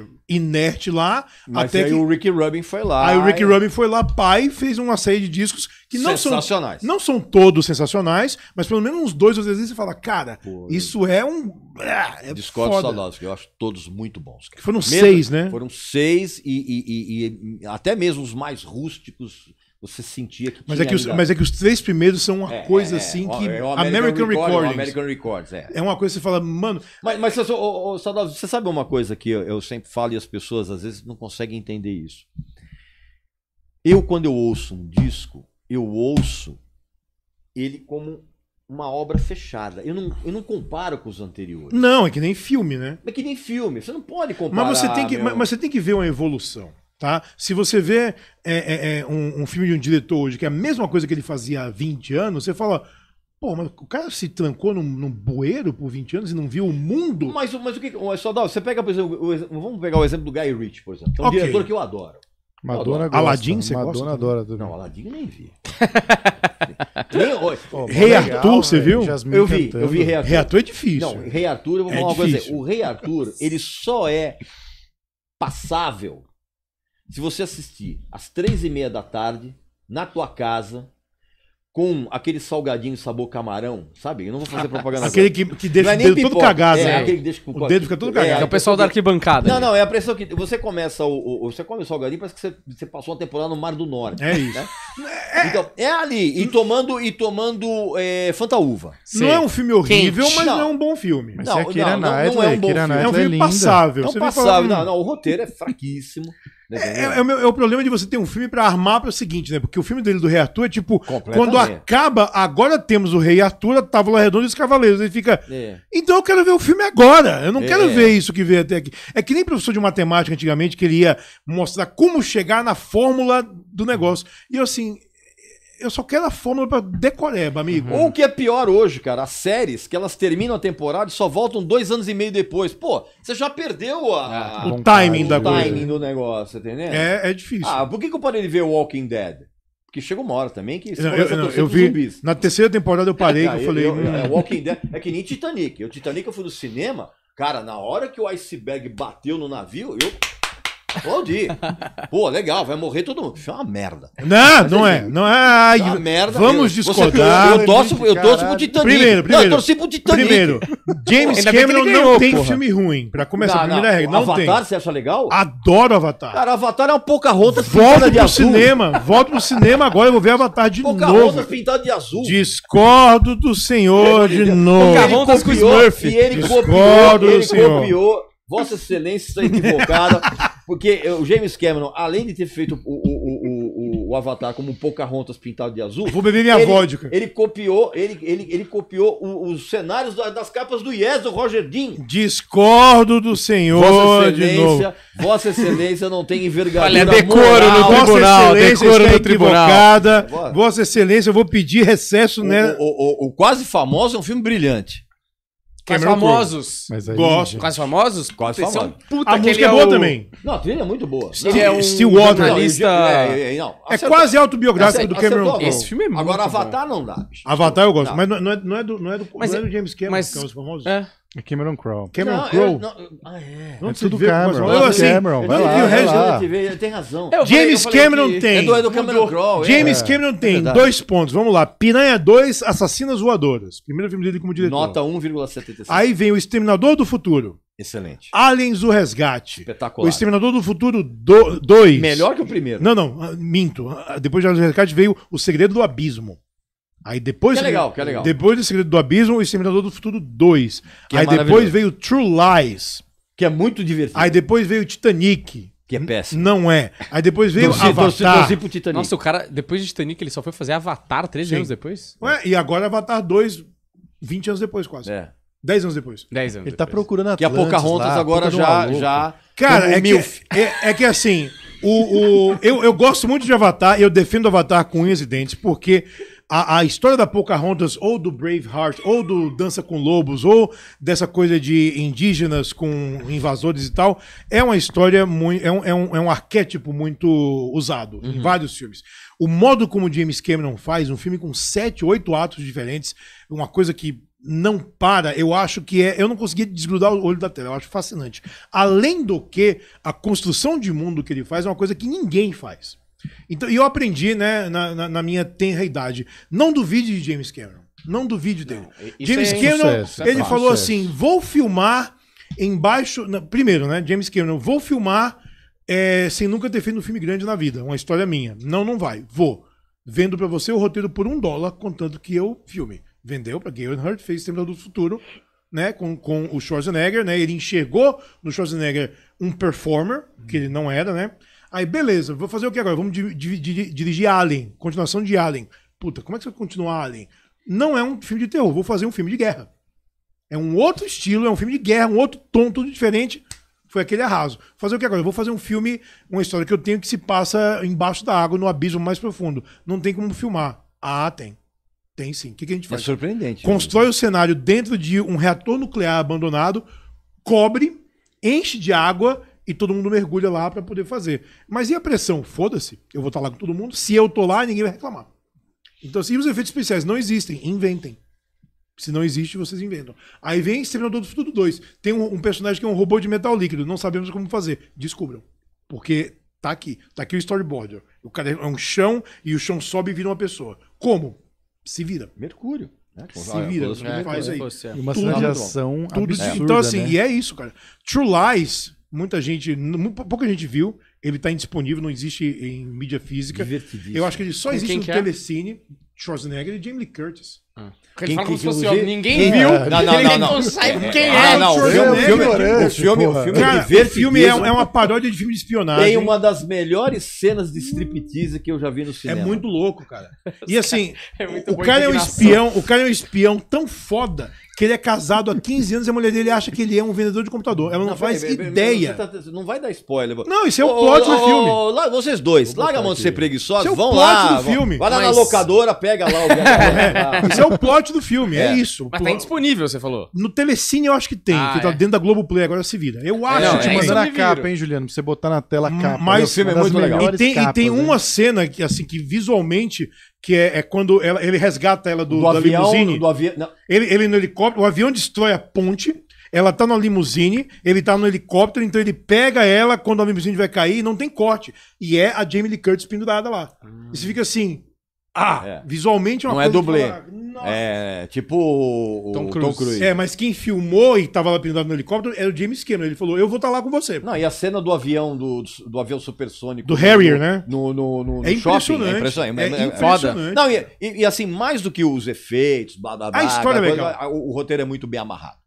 é, é, inerte lá. Mas até aí que... o Ricky Rubin foi lá. Aí o Ricky Rubin foi lá, pai, fez uma série de discos que não são. Não são todos sensacionais, mas pelo menos uns dois ou três vezes você fala, cara, Pô, isso é um. É, é Discord que eu acho todos muito bons. Foram mesmo, seis, né? Foram seis e, e, e até mesmo os mais rústicos você sentia que mas é que, os, mas é que os três primeiros são uma é, coisa é, é. assim que é American, American Recordings, é American Records é. é uma coisa que você fala mano mas, mas você, oh, oh, você sabe uma coisa que eu, eu sempre falo e as pessoas às vezes não conseguem entender isso eu quando eu ouço um disco eu ouço ele como uma obra fechada. Eu não, eu não comparo com os anteriores. Não, é que nem filme, né? É que nem filme. Você não pode comparar. Mas você tem que, meu... mas você tem que ver uma evolução. Tá? Se você vê é, é, é, um, um, filme de um diretor hoje, que é a mesma coisa que ele fazia há 20 anos, você fala. Pô, mas o cara se trancou num, num bueiro por 20 anos e não viu o mundo? Mas, mas o que. só dá, você pega, por exemplo, o, vamos pegar o exemplo do Guy Ritchie, por exemplo. Que é um okay. diretor que eu adoro. Madonna adora. Aladdin, você Madonna gosta? adora. Não, Aladdin nem vi. nem Oh, Rei é Arthur, você viu? Jasmine eu vi, cantando. eu vi Rei Arthur. Rei Arthur é difícil. Não, Rei Arthur, eu vou é falar difícil. uma coisa. Assim, o Rei Arthur, ele só é passável se você assistir às três e meia da tarde, na tua casa, com aquele salgadinho sabor camarão, sabe? Eu não vou fazer propaganda. aquele que, que deixa é o dedo tudo todo cagado, é, né? Aquele que deixa, o dedo aqui. fica é, cagado. É, é o pessoal da arquibancada. Não, né? não, é a pressão que você começa o, o você come o salgadinho, parece que você, você, passou uma temporada no Mar do Norte. É né? isso. Né? É, então, é ali e tomando e tomando é, Não é um filme horrível, Quente. mas não. é um bom filme. Mas é não, é não, Knightley, não, é um bom é Kira filme. É um filme passável. Não, hum. passável. Não, não, o roteiro é fraquíssimo. É, é, é, o é, o problema de você ter um filme para armar para o seguinte, né? Porque o filme dele do Rei Arthur é tipo, quando acaba, agora temos o Rei Arthur, a Távola Redonda e os Cavaleiros. Ele fica. É. Então eu quero ver o filme agora. Eu não quero é. ver isso que veio até aqui. É que nem professor de matemática antigamente que ele ia mostrar como chegar na fórmula do negócio. E eu assim, eu só quero a fórmula pra decoreba, amigo. Uhum. Ou o que é pior hoje, cara, as séries que elas terminam a temporada e só voltam dois anos e meio depois. Pô, você já perdeu a, Ah, o timing da né? o timing do negócio, entendeu? É, é difícil. Ah, por que, que eu parei de ver Walking Dead? Porque chega uma hora também que Não, eu, eu- eu vi. zumbis. Na terceira temporada eu parei que eu falei. "Hum, é, Walking Dead é que nem Titanic. O Titanic eu fui no cinema, cara, na hora que o iceberg bateu no navio, eu Aplaudi. Pô, legal, vai morrer todo mundo. Isso é uma merda. Não, não é. Não é. Ai, é merda. Vamos discordar. Você, eu, eu, torço, eu torço pro Titanic. Primeiro, primeiro. Não, eu torci pro Titanic. Primeiro, James Ainda Cameron ganhou, não tem porra. filme ruim. Pra começar, não, a primeira não, regra. Não Avatar, tem. você acha legal? Adoro Avatar. Cara, Avatar é um Pocahontas Volto de azul. Volto pro cinema. Volto pro cinema agora. Eu vou ver Avatar de novo. novo. Pocahontas pintado de azul. Discordo do senhor de novo. Pocahontas com Smurf. E ele copiou. Discordo do senhor. Vossa Excelência está equivocada. Porque o James Cameron, além de ter feito o, o, o, o, Avatar como um Pocahontas pintado de azul. Vou beber minha ele, vodka. Ele copiou, ele, ele, ele copiou os cenários das capas do Yes, do Roger Dean. Discordo do senhor. Vossa Excelência, Vossa Excelência não tem envergadura. Olha, decoro moral. no tribunal, Vossa decoro no tribunal. Vossa Excelência, eu vou pedir recesso, né? O, o, o Quase Famoso é um filme brilhante os famosos. Mas aí, Gosto. gente, Quais famosos? Quase Vocês são puta A que música é, é boa o- também. Não, a trilha é muito boa. Ele é um Stillwater. jornalista... É, é, não, É quase autobiográfico do Cameron Crowe. Esse filme é muito Agora, bom. Avatar não dá, bicho. Avatar eu gosto, Não. mas não não é, não é do, não é do, Mas não é do é, James Cameron, mas- que é um dos famosos. É. É Cameron Crowe. Cameron não, Crowe? não, ah, é. Não é tudo vê, assim, Cameron. eu, assim, Cameron, vai lá. vi o resto ah. TV, tem razão. É. James falei, Cameron tem. É do, é do Cameron Crowe. James Cameron tem dois pontos. Vamos lá. Piranha 2, Assassinas Voadoras. Primeiro filme dele como diretor. Nota 1,75. Aí vem O Exterminador do Futuro. Excelente. Aliens o Resgate. Espetacular. O Exterminador do Futuro 2. Do, Melhor que o primeiro. Não, não. Ah, minto. Ah, depois de Aliens o Resgate veio O Segredo do Abismo. Aí depois. Que é legal, que é legal. Depois do Segredo do Abismo, o Exterminador do Futuro 2. Que é Aí é depois veio True Lies. Que é muito divertido. Aí depois veio Titanic. Que é péssimo. Não é. Aí depois veio doce, Avatar. Doce, doce Titanic. Nossa, o cara, depois de Titanic, ele só foi fazer Avatar três Sim. anos depois? Ué, e agora Avatar 2, 20 anos depois quase. É. 10 anos depois. 10 anos Ele tá depois. tá procurando a Que a Pocahontas lá, agora já, já... Cara, é que, é, é, é que assim... O, o, eu, eu gosto muito de Avatar, eu defendo Avatar com unhas e dentes, porque a, a, história da Pocahontas, ou do Braveheart, ou do Dança com Lobos, ou dessa coisa de indígenas com invasores e tal, é uma história muito. É um, é um, é um arquétipo muito usado uhum. em vários filmes. O modo como James Cameron faz, um filme com sete, oito atos diferentes, uma coisa que não para, eu acho que é. Eu não consegui desgrudar o olho da tela, eu acho fascinante. Além do que, a construção de mundo que ele faz é uma coisa que ninguém faz. Então, e eu aprendi, né, na, na, na minha tenra idade. Não duvide de James Cameron. Não duvide dele. Não, James é Cameron, sucesso, é ele é falou sucesso. assim: vou filmar embaixo. primeiro, né? James Cameron, vou filmar é, sem nunca ter feito um filme grande na vida. Uma história minha. Não, não vai. Vou. Vendo para você o roteiro por um dólar, contando que eu filme. Vendeu para Gayle Hurt, fez Terminador do Futuro, né? Com, com o Schwarzenegger, né? Ele enxergou no Schwarzenegger um performer, que ele não era, né? Aí, beleza, vou fazer o que agora? Vamos di di di dirigir Alien, continuação de Alien. Puta, como é que você vai continuar Alien? Não é um filme de terror, vou fazer um filme de guerra. É um outro estilo, é um filme de guerra, um outro tom, tudo diferente. Foi aquele arraso. Vou fazer o que agora? Vou fazer um filme, uma história que eu tenho que se passa embaixo da água, no abismo mais profundo. Não tem como filmar. Ah, tem. Tem sim. O que, que a gente é faz? É surpreendente. Constrói o cenário dentro de um reator nuclear abandonado, cobre, enche de água e todo mundo mergulha lá para poder fazer. Mas e a pressão? Foda-se, eu vou estar tá lá com todo mundo. Se eu tô lá, ninguém vai reclamar. Então, se os efeitos especiais não existem, inventem. Se não existe, vocês inventam. Aí vem Exterminador do Futuro 2. Tem um, um, personagem que é um robô de metal líquido. Não sabemos como fazer. Descubram. Porque tá aqui. Tá aqui o storyboard. O cara é um chão e o chão sobe e vira uma pessoa. Como? Se vira. Mercúrio. Né? Se ah, vira. É, faz aí. E uma tudo, radiação tudo, absurda, Então, assim, né? e é isso, cara. True Lies Muita gente, pouca gente viu. Ele está indisponível, não existe em mídia física. Eu acho que ele só Com existe no é? Telecine. Schwarzenegger e Jamie Lee Curtis. Ah. Quem, fala como se fosse Ninguém é, viu. Não, não, não, não. sabe quem ah, é. não. O filme, o filme, o filme, é Cara, o filme é, uma paródia de filme de espionagem. Tem uma das melhores cenas de striptease que eu já vi no cinema. É muito louco, cara. E assim, o cara é um espião, o cara é um espião tão foda que ele é casado há 15 anos e a mulher dele acha que ele é um vendedor de computador. Ela não, não faz aí, ideia. Tá, não vai dar spoiler. Não, isso é o ô, plot do filme. lá, vocês dois, larga a mão de ser preguiçosos, é vão lá. Do filme. Vai lá Mas... na locadora, pega lá o. é, isso é o plot do filme, é, é isso. Mas tá indisponível, você falou. No Telecine eu acho que tem, ah, que tá é. dentro da Globoplay, agora se vira. Eu acho não, que tipo tem. É assim. capa, hein, Juliano? Pra você botar na tela a hum, capa. Mas, o filme é muito legal. E tem, uma cena que, assim, que visualmente que é, é quando ela, ele resgata ela do, do da avião, limusine. Do avi... ele, ele no helicóptero, o avião destrói a ponte, ela tá na limusine, ele tá no helicóptero, então ele pega ela quando a limusine vai cair não tem corte. E é a Jamie Lee Curtis pendurada lá. Hum. E você fica assim, ah, é. visualmente é uma não é coisa. Não é dublê. É, tipo o Tom, Cruise. Tom Cruise. É, mas quem filmou e tava lá pendurado no helicóptero era o James Cameron. Ele falou: Eu vou estar tá lá com você. Não, e a cena do avião, do, do avião supersônico. Do Harrier, no, né? No, no, no, no é shopping. É impressionante. É, é, é, foda. Não, e, e, assim, mais do que os efeitos, blá blá blá. A história é legal. Coisa, o, o roteiro é muito bem amarrado.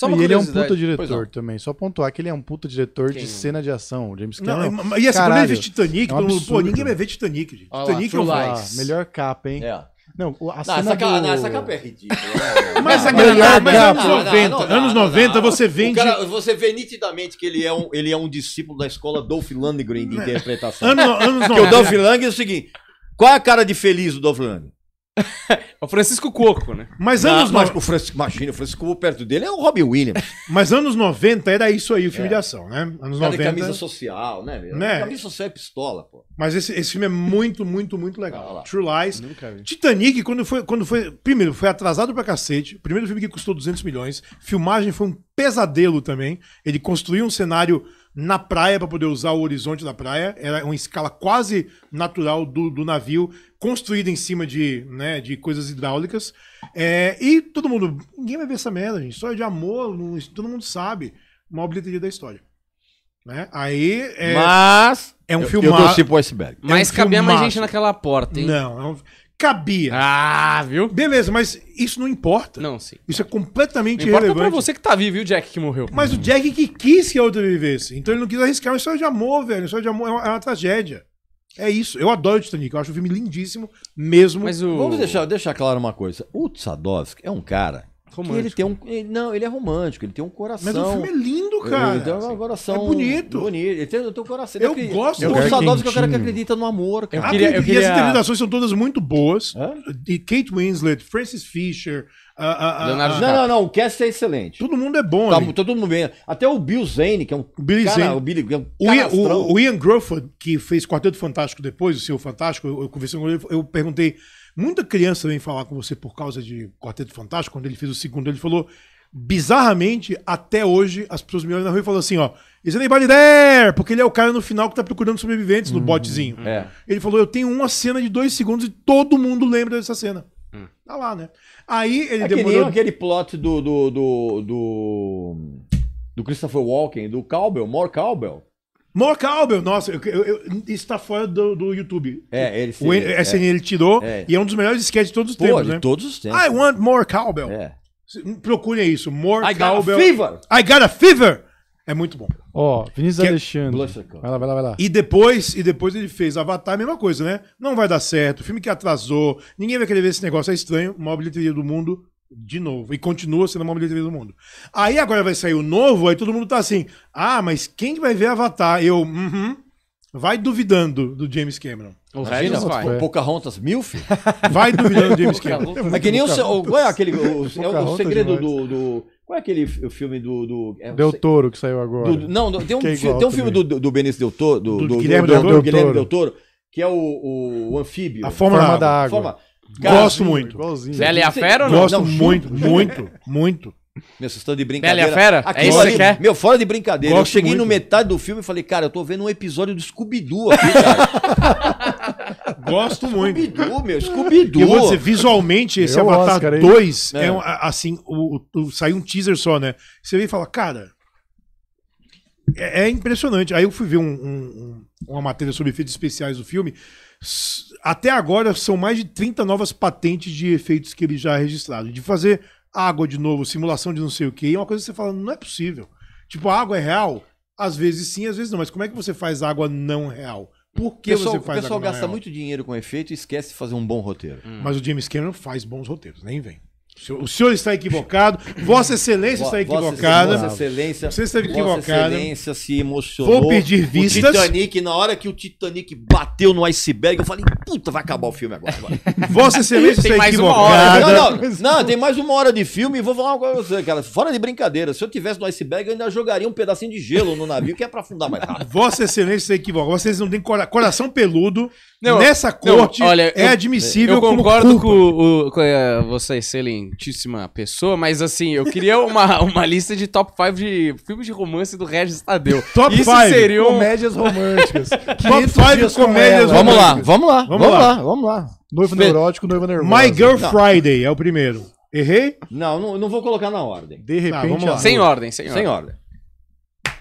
Só uma e ele é um puto diretor também. Só pontuar que ele é um puto diretor Quem? de cena de ação. James Cameron. É não, e essa assim, quando ele Titanic, é um pô, ninguém vai ver Titanic, gente. Olha Titanic lá, é um melhor capa, hein? É. Não, a não, cena essa, do... não, essa capa é ridícula. Né, mas a galera, Anos 90, não, não, anos 90 você vende... Cara, você vê nitidamente que ele é um, ele é um discípulo da escola Dolph Lundgren de é. interpretação. Ano, anos 90. Porque o Dolph Lundgren é o seguinte, qual é a cara de feliz do Dolph Lundgren? é o Francisco Coco, né? Mas anos mais no... o Francisco, imagina, o Francisco Coco perto dele é o Robin Williams. Mas anos 90 era isso aí, o filme é. de ação, né? Anos Cada 90. camisa social, né, né? Camisa social é pistola, pô. Mas esse, esse filme é muito, muito, muito legal. Ah, True Lies. Titanic, quando foi, quando foi. Primeiro, foi atrasado pra cacete. Primeiro filme que custou 200 milhões. Filmagem foi um pesadelo também. Ele construiu um cenário na praia para poder usar o horizonte da praia. Era uma escala quase natural do, do navio, construída em cima de, né, de coisas hidráulicas. É, e todo mundo. Ninguém vai ver essa merda, gente. História é de amor, não, todo mundo sabe. Uma obliteria da história. Né? Aí. É, Mas. É um filme. Eu, filmar... eu torci pro iceberg. Mas é um cabia mais gente naquela porta, hein? Não, é um cabia. Ah, viu? Beleza, mas isso não importa. Não, sim. Isso é completamente não importa irrelevante. Importa pra você que tá vivo e o Jack que morreu. Mas o Jack que quis que a outra vivesse. Então ele não quis arriscar. isso história é de amor, velho. Uma história é de amor é uma, é uma tragédia. É isso. Eu adoro Titanic. Eu acho o filme lindíssimo mesmo. Mas o... Vamos deixar, deixar claro uma coisa. O Tsadovsky é um cara Romântico. ele tem um. Ele, não, ele é romântico, ele tem um coração. Mas o filme é lindo, cara. Ele tem um coração. É bonito. Bonito. Ele tem, tem um coração. Eu acredita, é gosto do Sadovski, que é o cara que acredita no amor. Cara. Eu queria, eu queria... E as interpretações são todas muito boas. De Kate Winslet, Francis Fisher. Leonardo DiCaprio não, não, não, o cast é excelente. Todo mundo é bom. Tá, ali. todo mundo bem. Até o Bill Zane, que é um. Bill Billy cara, Zane. O, Billy, é um o, Ian, o, o Ian Gruffudd, que fez Quarteto Fantástico depois, o seu Fantástico, eu, eu conversei com ele, eu perguntei Muita criança vem falar com você por causa de Quarteto Fantástico, quando ele fez o segundo, ele falou bizarramente, até hoje, as pessoas me olham na rua e falam assim, ó, is anybody there? Porque ele é o cara no final que tá procurando sobreviventes no uhum. botezinho. É. Ele falou, eu tenho uma cena de dois segundos e todo mundo lembra dessa cena. Hum. Tá lá, né? Aí ele é demorou... aquele plot do do, do do, do... Christopher Walken, do Cowbell, More Cowbell. More Cowbell, nossa, eu, eu, isso tá fora do, do YouTube. É, ele O é, SNL ele tirou é. e é um dos melhores sketches de todos os Pô, tempos, de né? todos os tempos. I want more cowbell. É. Procure isso, more I cowbell. I got a fever. I got a fever. É muito bom. Ó, oh, Vinícius que Alexandre. É... Vai lá, vai lá, vai lá. E depois, e depois ele fez Avatar, a mesma coisa, né? Não vai dar certo, filme que atrasou, ninguém vai querer ver esse negócio, é estranho, maior bilheteria do mundo. De novo. E continua sendo a maior bilheteria do mundo. Aí agora vai sair o novo, aí todo mundo tá assim. Ah, mas quem vai ver Avatar? Eu. Uhum. Vai duvidando do James Cameron. O Imagina, vai. Pocahontas Milf? Vai duvidando do James Cameron. É, é que nem o... Qual é aquele... O, é o segredo do, do... Qual é aquele filme do... do é, Del Toro, que saiu agora. Do, não, tem um, é tem um filme do, do Benício Del Toro... Do, do, do Guilherme, Del Toro. Guilherme Del Toro. Que é o, o, o anfíbio. A forma, forma da água. Da água. Forma, Gosto muito. Igualzinho. é Fera ou não? Gosto muito, muito, muito. Meu, vocês estão de brincadeira. Bela e a Fera? é isso ali, que quer? Meu, fora de brincadeira. Gosto eu cheguei muito. no metade do filme e falei, cara, eu tô vendo um episódio do Scooby-Doo aqui, cara. Gosto muito. Scooby-Doo, meu, Scooby-Doo. Eu vou dizer, visualmente, esse eu é Avatar Oscar, 2, é. é. um, assim, o, o, o, saiu um teaser só, né? Você vem e fala, cara, é, é impressionante. Aí eu fui ver um, um, uma matéria sobre efeitos especiais do filme até agora são mais de 30 novas patentes de efeitos que ele já registrou registrado. De fazer água de novo, simulação de não sei o que, é uma coisa que você fala, não é possível. Tipo, a água é real? Às vezes sim, às vezes não. Mas como é que você faz água não real? Por que pessoal, você faz O pessoal gasta real? muito dinheiro com efeito e esquece de fazer um bom roteiro. Hum. Mas o James Cameron faz bons roteiros, nem vem. O senhor está equivocado, Vossa Excelência está equivocada. Vossa Excelência, você está equivocada. Vossa Excelência se emocionou. Vou pedir vistas. O Titanic, na hora que o Titanic bateu no iceberg, eu falei, puta, vai acabar o filme agora. Vossa Excelência está equivocada. Não, não, não, tem mais uma hora de filme e vou falar uma coisa pra você, cara. Fora de brincadeira, se eu tivesse no iceberg, eu ainda jogaria um pedacinho de gelo no navio, que é para afundar mais rápido. Vossa Excelência está equivocada. Vocês não têm coração peludo não, Nessa corte não, olha, é eu, admissível. Eu concordo com, o, com a, é, você, excelentíssima pessoa, mas assim, eu queria uma, uma lista de top 5 de filmes de romance do Regis Tadeu. Top 5 seriam... comédias românticas. top 5 comédias românticas. Vamos lá, vamos lá, vamos, vamos lá. lá. vamos lá. Noivo Fe... neurótico, noiva nervosa. My Girl não. Friday é o primeiro. Errei? Não, não, não vou colocar na ordem. De tá, repente. Ah, sem ordem, sem, ordem. Sem ordem.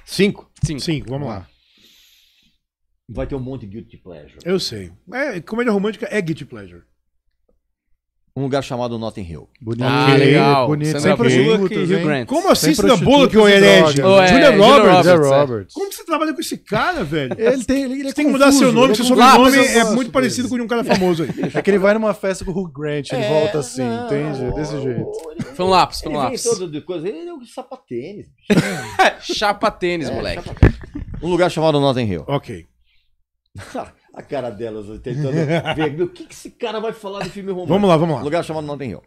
Cinco. Cinco, vamos lá vai ter um monte de guilty pleasure. Eu sei. É, comédia romântica é guilty pleasure. Um lugar chamado Notting Hill. Bonito. Ah, legal. Bonito. Sem prostitutas, Grant. Como assim é Sandra Bullock que é herege? Oh, é, Julia Roberts. Julia é. Roberts. Como você trabalha com esse cara, velho? Ele tem, ele, tem que mudar seu nome, seu sobrenome é muito parecido com de um cara famoso aí. É que ele vai numa festa com o Hugh Grant, ele volta assim, entende? Desse jeito. Foi um lápis, foi um lápis. Ele todo de coisa, ele é um sapatênis. Chapa tênis, moleque. Um lugar chamado Notting Hill. Ok. a cara delas tentando ver o que, que esse cara vai falar do filme romântico. Vamos lá, vamos lá. Um lugar chamado Notting Hill.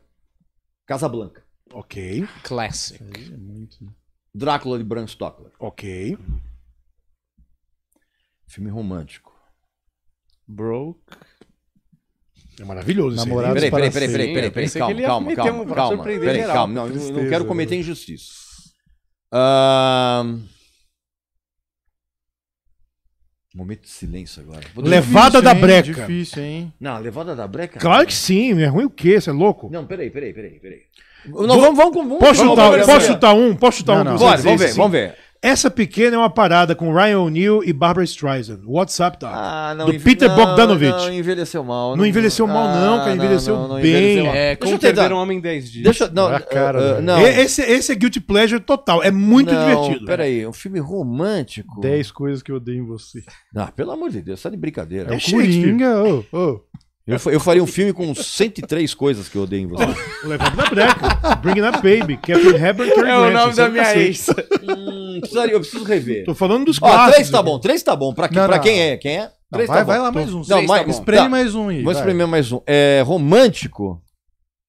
Casa Blanca. Ok. Classic. É muito... Né? Drácula de Bram Stoker. Ok. Filme romântico. Broke. É maravilhoso isso Namorados peraí, peraí, peraí, peraí, peraí, peraí, calma, calma, calma, calma, peraí, calma, não, não quero cometer né? injustiça. Ahn... Momento de silêncio agora. Vou levada difícil, da hein? breca. Difícil, hein? Não, levada da breca. Claro que sim, é ruim o quê? Você é louco? Não, peraí, peraí, peraí, peraí. Não, vamos, vamos, vamos, posso, vamos, posso chutar um? Posso chutar não, um? Não, bora, vamos ver, vamos ver. Essa pequena é uma parada com Ryan O'Neill e Barbara Streisand. WhatsApp tá. Ah, não, do Peter não, Bogdanovich. Não, envelheceu mal. Não, não envelheceu mal, ah, não, cara. Envelheceu não, bem. Envelheceu mal. É, como ter um homem 10 dias. Deixa, não, ah, cara, uh, uh, não. Esse, esse é Guilty Pleasure total. É muito divertido. Peraí, um filme romântico. 10 coisas que eu odeio em você. Ah, pelo amor de Deus, tá de brincadeira. É, é Oh, oh. Eu, eu faria um filme com 103 coisas que eu odeio em você. Levando na breca. Bring it up, baby. Kevin Herbert. É Glenn, o nome da minha ex. hum, precisaria, eu preciso rever. Tô falando dos quatro. Ó, três tá né? bom. Três tá bom. Pra, que, não, pra não. quem é? Quem é? Não, três vai, tá vai lá mais um. Não, mais, tá, tá mais um aí. Vou espremer mais um. É, romântico.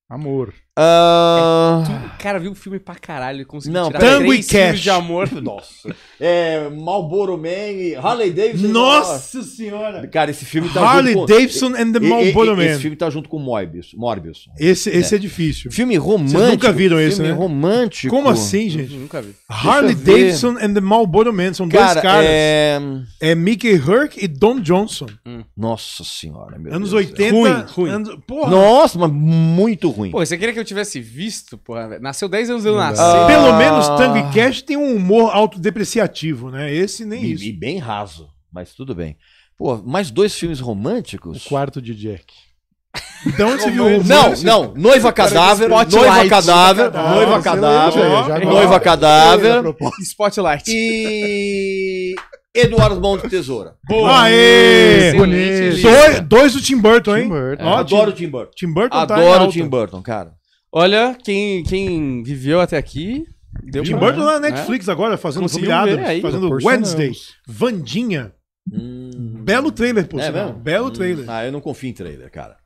Amor. Uh... É, tu, cara, viu um filme pra caralho e conseguiu não, tirar Tango e Cash. de amor. Nossa. É, Malboro Man e Harley Davidson. Nossa senhora. Cara, esse filme tá Harley junto Davidson com... and the Malboro e, e, Man. Esse filme tá junto com Morbius. Morbius. Esse, é. esse é. é difícil. Filme romântico. Vocês nunca viram esse, filme né? romântico. Como assim, gente? Eu nunca vi. Harley Davidson and the Malboro Man. São cara, dois caras. É... é Mickey Herc e Don Johnson. Hum. Nossa senhora, meu Anos Deus. 80. Ruim, ruim. Anos... Porra. Nossa, mas muito ruim. Pô, você queria que eu eu tivesse visto, porra, Nasceu 10 anos eu nasci. Ah. Pelo menos Tang Cash tem um humor autodepreciativo, né? Esse nem e, isso. E bem raso, mas tudo bem. Pô, mais dois filmes românticos? O quarto de Jack. Então você viu o Não, não. Noiva cadáver, noiva cadáver, noiva cadáver, noiva cadáver, Spotlight. E Eduardo Mão de Tesoura. Boa! Aê! Bonito. Dois, do Tim Burton, hein? Tim Burton. Adoro o Tim Burton. Tim Burton tá Adoro o Tim Burton, cara. Olha, quem, quem viveu até aqui. Deu Tim Burton na né? Netflix agora, fazendo Família fazendo Wednesday. Vandinha. Hum. Belo trailer, por é, sinal. Belo hum. trailer. Ah, eu não confio em trailer, cara.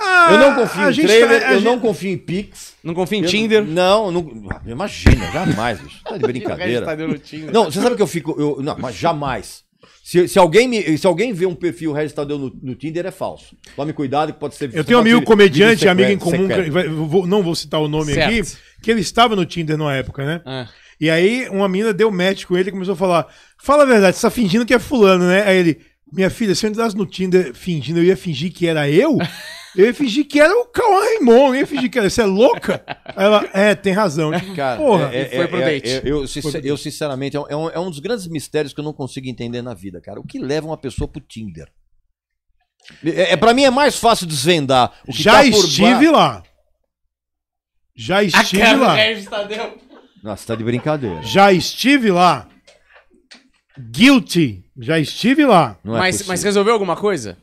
Ah, eu não confio em trailer, tá, eu gente... não confio em Pix. Não confio em eu, Tinder. Não, não, ah, imagina, jamais, bicho. Tá de brincadeira. Tá não, você sabe que eu fico. Eu, não, mas jamais. Se, se, alguém me, se alguém vê um perfil registrado no, no, Tinder, é falso. Tome cuidado que pode ser... Eu tenho um amigo comediante, amigo em comum, vou, não vou citar o nome certo. aqui, que ele estava no Tinder na época, né? Ah. E aí uma menina deu match com ele e começou a falar, fala a verdade, você está fingindo que é fulano, né? Aí ele... Minha filha, se eu entrasse no Tinder fingindo, eu ia fingir que era eu? Eu ia fingir que era o Cauã Raymond, eu ia fingir que era. Você é louca? ela, é, tem razão. Cara, porra, é, é, foi pro date. É, eu, eu, sinceramente, é é um, é um, dos grandes mistérios que eu não consigo entender na vida, cara. O que leva uma pessoa pro Tinder? É, é para mim é mais fácil desvendar. O que Já tá estive bar... lá. Já estive lá. Tá Nossa, tá de brincadeira. Já estive lá. Guilty. Já estive lá. Não é mas, mas resolveu alguma coisa?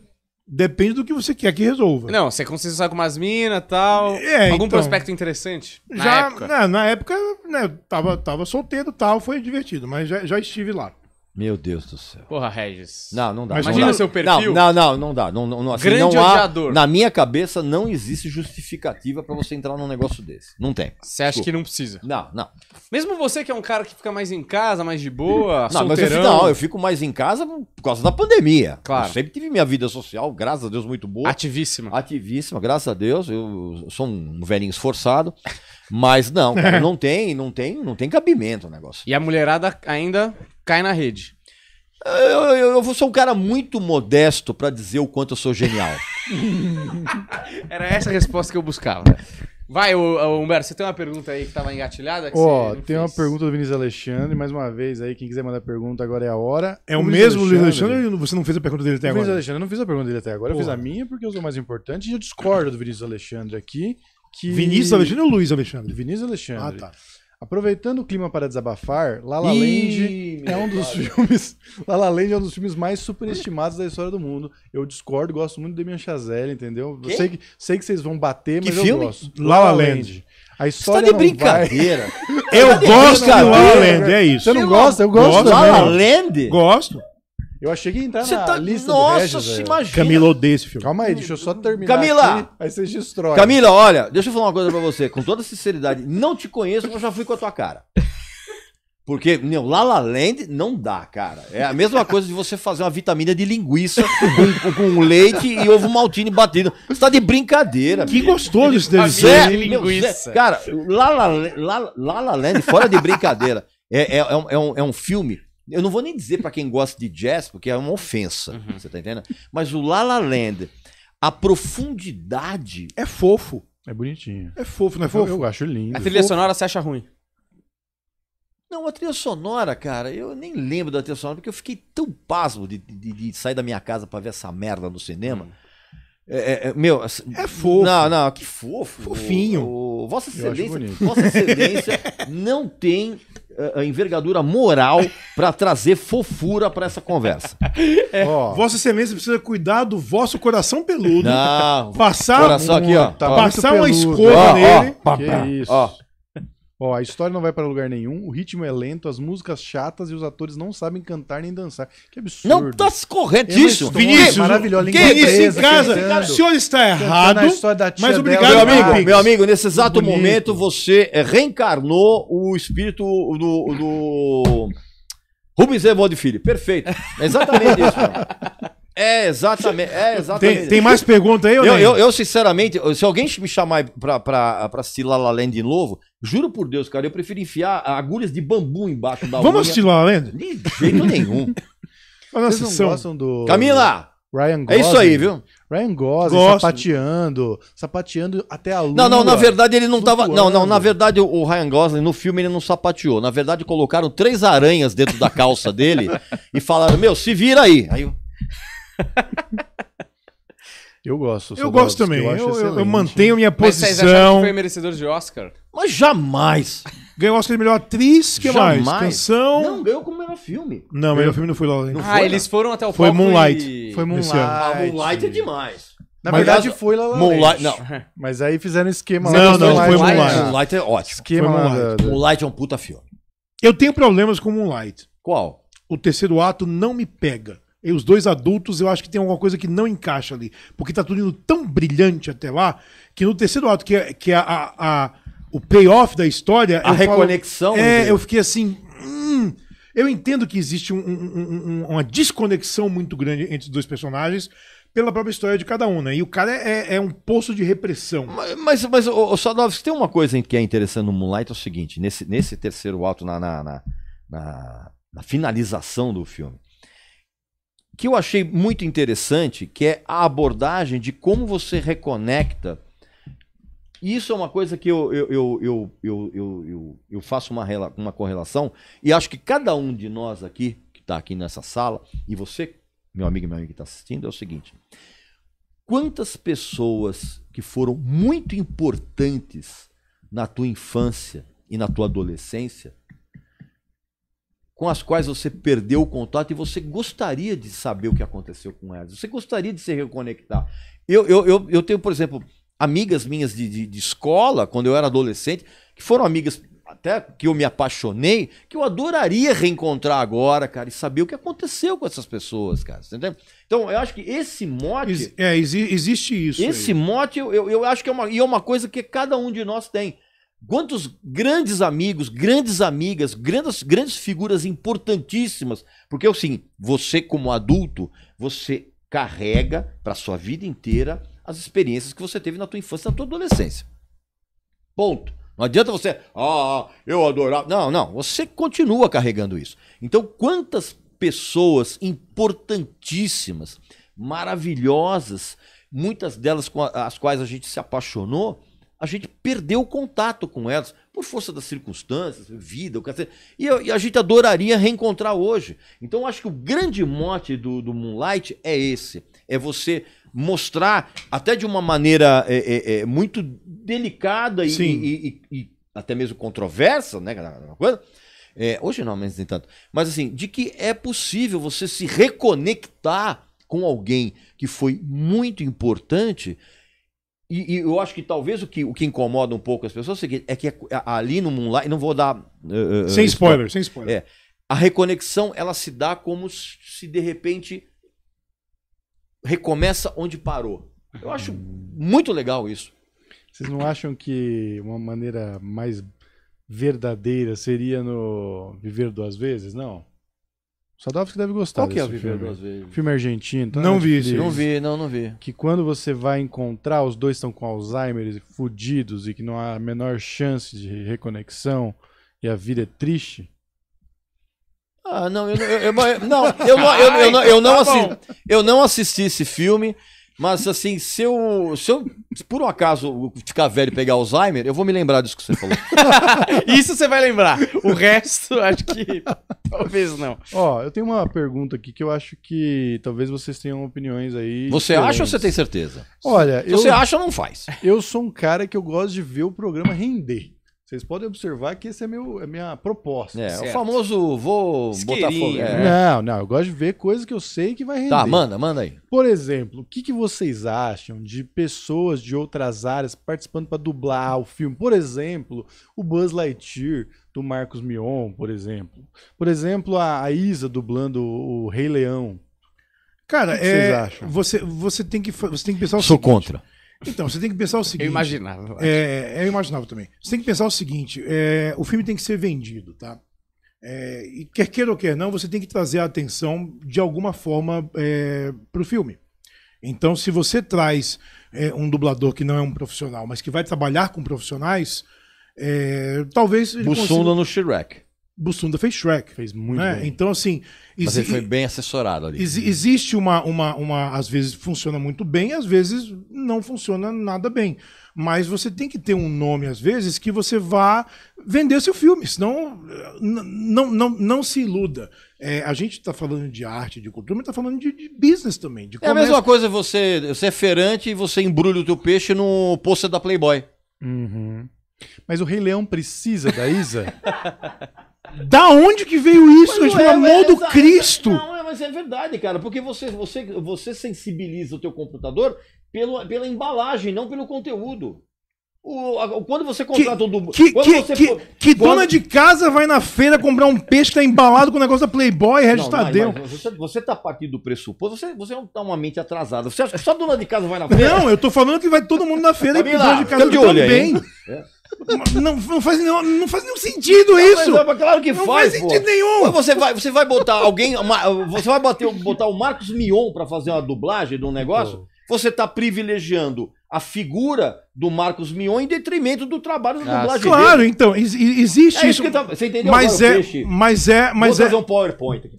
Depende do que você quer que resolva. Não, você conseguiu sair com umas minas e tal. É, algum então, prospecto interessante? Já, na época, né, na época né, tava, tava solteiro e tal, foi divertido, mas já, já estive lá. Meu Deus do céu. Porra, Regis. Não, não dá. Mas não imagina dá. É seu perfil. Não, não, não, não dá. Não, não, assim, Grande não há, odiador. Na minha cabeça não existe justificativa para você entrar num negócio desse. Não tem. Você acha Desculpa. que não precisa? Não, não. Mesmo você que é um cara que fica mais em casa, mais de boa, não, solteirão. Mas eu, não, eu fico mais em casa por causa da pandemia. Claro. Eu sempre tive minha vida social, graças a Deus, muito boa. Ativíssima. Ativíssima, graças a Deus. Eu sou um velhinho esforçado. Mas não, cara, não tem, não tem, não tem cabimento o negócio. E a mulherada ainda cai na rede. Eu, eu, eu sou um cara muito modesto para dizer o quanto eu sou genial. Era essa a resposta que eu buscava. Vai, o, Humberto, você tem uma pergunta aí que estava engatilhada? Ó, oh, tem fez? uma pergunta do Vinícius Alexandre, mais uma vez aí, quem quiser mandar pergunta agora é a hora. É o, o mesmo Vinícius Alexandre, Alexandre ou você não fez a pergunta dele até o agora? Vinícius Alexandre, eu não fiz a pergunta dele até agora, eu fiz a minha porque eu sou mais importante e eu discordo do Vinícius Alexandre aqui. Que... Vinícius Alexandre ou Luiz Alexandre? Vinícius Alexandre. Ah, tá. Aproveitando o clima para desabafar, La La Land é um dos cara. filmes, La La Land é um dos filmes mais superestimados da história do mundo. Eu discordo, gosto muito de minha Chazelle, entendeu? Eu sei que sei que vocês vão bater, mas que eu filme? gosto. La La, Land. A tá história Você tá de brincadeira. Vai... Eu gosto de La La Land, é isso. Você não gosta? Eu gosto, gosto La La Land? Gosto. Eu achei que ia entrar você na tá... lista Nossa, do Regis, se imagina. Camila odeia esse filme. Calma aí, deixa eu só terminar Camila! Aqui, aí vocês destroem. Camila, olha, deixa eu falar uma coisa pra você. Com toda sinceridade, não te conheço, mas já fui com a tua cara. Porque, meu, La Land não dá, cara. É a mesma coisa de você fazer uma vitamina de linguiça com, com leite e ovo maltine batido. Você tá de brincadeira. Que meu. gostoso isso deve ser. linguiça. Zé, cara, La La La Land, fora de brincadeira, é, é, é, um, é um é filme eu não vou nem dizer para quem gosta de jazz, porque é uma ofensa, uhum. você tá entendendo? Mas o La La Land, a profundidade. É fofo. É bonitinho. É fofo, não é fofo? Eu, eu acho lindo. A trilha fofo. sonora você acha ruim? Não, a trilha sonora, cara, eu nem lembro da trilha sonora, porque eu fiquei tão pasmo de, de, de sair da minha casa para ver essa merda no cinema. Hum. É, é, é, meu, assim, é fofo. Não, não, que fofo. Fofinho. O, o, Vossa Excelência, Vossa Excelência não tem a envergadura moral para trazer fofura para essa conversa. É, oh. Vossa Excelência precisa cuidar do vosso coração peludo. Não, passar coração aqui, ó, passar uma escova ó, nele. Ó, que isso. Ó. Ó, a história não vai para lugar nenhum, o ritmo é lento, as músicas chatas e os atores não sabem cantar nem dançar. Que absurdo. Não tá isso é Vinícius, maravilhoso Quem disse em casa? o senhor está errado. Mas obrigado, meu amigo. Meu amigo, nesse exato momento você reencarnou o espírito do, do... Rubens Evode Filho. Perfeito. É exatamente isso. Cara. É exatamente, é exatamente. Tem, tem mais pergunta aí, eu, eu, eu, sinceramente, se alguém me chamar para pra, pra assistir La La Land de novo, Juro por Deus, cara, eu prefiro enfiar agulhas de bambu embaixo da Vamos unha. assistir lá, De jeito nenhum. Vocês não gostam do... Camila! Ryan Gosling. É isso aí, viu? Ryan Gosling Gosto. sapateando, sapateando até a lua. Não, não, na verdade ele não flutuando. tava, não, não, na verdade o Ryan Gosling no filme ele não sapateou. Na verdade colocaram três aranhas dentro da calça dele e falaram: "Meu, se vira aí". Aí Eu gosto. Eu gosto também. Eu, eu, eu, eu, mantenho minha posição. Mas vocês acharam que foi merecedor de Oscar? Mas jamais. Ganhou Oscar de melhor atriz, que jamais. mais? Canção. Não, ganhou como melhor filme. Não, melhor filme não foi lá. ah, foi, eles foram até o Foi Moonlight. E... Foi Moonlight. Ah, Moonlight é demais. Na mas verdade, foi lá. Moonlight, não. Mas aí fizeram esquema não, lá. Não, não, foi Moonlight. Moonlight, é ótimo. Esquema Moonlight. Moonlight é um puta filme. Eu tenho problemas com Moonlight. Qual? O terceiro ato não me pega. E os dois adultos, eu acho que tem alguma coisa que não encaixa ali. Porque tá tudo indo tão brilhante até lá, que no terceiro ato, que, é, que é a, a, a, o payoff da história. A reconexão. Falo, é, né? eu fiquei assim. Hum, eu entendo que existe um, um, um, uma desconexão muito grande entre os dois personagens pela própria história de cada um, né? E o cara é, é, é um poço de repressão. Mas, mas, mas o, Sadovski, tem uma coisa que é interessante no Moonlight, é o seguinte, nesse, nesse terceiro ato, na, na, na, na finalização do filme, que eu achei muito interessante, que é a abordagem de como você reconecta. Isso é uma coisa que eu, eu, eu, eu, eu, eu, eu, eu faço uma, uma correlação e acho que cada um de nós aqui, que está aqui nessa sala, e você, meu amigo e meu amigo que está assistindo, é o seguinte: quantas pessoas que foram muito importantes na tua infância e na tua adolescência com as quais você perdeu o contato e você gostaria de saber o que aconteceu com elas. Você gostaria de se reconectar. Eu, eu, eu, eu tenho, por exemplo, amigas minhas de, de, de escola, quando eu era adolescente, que foram amigas até que eu me apaixonei, que eu adoraria reencontrar agora, cara, e saber o que aconteceu com essas pessoas, cara. Entendeu? Então, eu acho que esse mote. É, existe isso. Esse aí. mote, eu, eu, eu acho que é uma, e é uma coisa que cada um de nós tem. Quantos grandes amigos, grandes amigas, grandes, grandes figuras importantíssimas. Porque assim, você como adulto, você carrega para sua vida inteira as experiências que você teve na tua infância, na tua adolescência. Ponto. Não adianta você, ah, ah eu adorava. Não, não, você continua carregando isso. Então, quantas pessoas importantíssimas, maravilhosas, muitas delas com as quais a gente se apaixonou, a gente perdeu o contato com elas por força das circunstâncias, vida, o cacete. E, e, a gente adoraria reencontrar hoje. Então, acho que o grande mote do, do Moonlight é esse: é você mostrar, até de uma maneira é, é, é, muito delicada e, e, e, até mesmo controversa, né? Coisa, é, hoje não, mas nem tanto. Mas assim, de que é possível você se reconectar com alguém que foi muito importante e, e, eu acho que talvez o que, o que incomoda um pouco as pessoas é, que, é que ali no Moonlight, não vou dar. Uh, sem spoiler, sem spoiler. É, a reconexão ela se dá como se de repente recomeça onde parou. Eu acho muito legal isso. Vocês não acham que uma maneira mais verdadeira seria no Viver Duas Vezes? Não. Sadovski deve gostar. Qual que é o Viver filme? Duas Vezes? Filme argentino. Então, não né, vi isso. Não vi, não, não vi. Que quando você vai encontrar, os dois estão com Alzheimer fudidos e que não há a menor chance de reconexão e a vida é triste. Ah, não, eu, não, eu não assisti esse filme. Mas assim, se eu, se eu por um acaso ficar velho e pegar Alzheimer, eu vou me lembrar disso que você falou. Isso você vai lembrar. O resto, acho que talvez não. Ó, eu tenho uma pergunta aqui que eu acho que talvez vocês tenham opiniões aí. Você diferentes. acha ou você tem certeza? Olha, se eu, você acha ou não faz? Eu sou um cara que eu gosto de ver o programa render. Vocês podem observar que essa é, meu, é minha proposta. É, certo. o famoso vou botar fogo. É. Né? Não, não, eu gosto de ver coisas que eu sei que vai render. Tá, manda, manda aí. Por exemplo, o que, que vocês acham de pessoas de outras áreas participando para dublar o filme? Por exemplo, o Buzz Lightyear do Marcos Mion, por exemplo. Por exemplo, a, a Isa dublando o, o Rei Leão. Cara, o que é, vocês acham? Você, você, tem que, você tem que pensar o Sou seguinte. contra. Então, você tem que pensar o seguinte. Eu imaginava. É, é, eu imaginava também. Você tem que pensar o seguinte: é, o filme tem que ser vendido, tá? É, e quer queira ou quer não, você tem que trazer a atenção de alguma forma é, para o filme. Então, se você traz é, um dublador que não é um profissional, mas que vai trabalhar com profissionais, é, talvez. Bussunda consiga... no Shrek. Bussunda fez Shrek. Fez muito né? bem. Então, assim. Mas ele foi bem assessorado ali. Ex existe uma, uma, uma. Às vezes funciona muito bem, às vezes não funciona nada bem. Mas você tem que ter um nome, às vezes, que você vá vender seu filme. Senão, não, não, não se iluda. É, a gente está falando de arte, de cultura, mas está falando de, de, business também. De é a mesma coisa você, você é e você embrulha o teu peixe no pôster da Playboy. Uhum. Mas o Rei Leão precisa da Isa? Da onde que veio isso? Mas, é, amor é, do Cristo. Não, é, mas é verdade, cara, porque você, você, você sensibiliza o teu computador pelo, pela embalagem, não pelo conteúdo. O, a, quando você contrata que, o Que, que, você, que, quando... dona de casa vai na feira comprar um peixe que tá embalado com o negócio da Playboy, Regis Você, você tá partindo do pressuposto, você, você não tá uma mente atrasada. Você acha que só dona de casa vai na feira? Não, eu tô falando que vai todo mundo na feira e dona de casa também. É. é. Não, não, faz, não, não faz nenhum sentido não, isso. Mas, é claro que não faz. faz sentido pô. nenhum. você vai, você vai botar alguém. Uma, você vai bater, botar o Marcos Mion para fazer uma dublagem de um negócio? Pô. Você tá privilegiando a figura do Marcos Mion em detrimento do trabalho do ah, dublagem claro, dele. então, existe é isso. isso. Tá, você entendeu? Mas é, mas é, mas Vou é. fazer um PowerPoint aqui.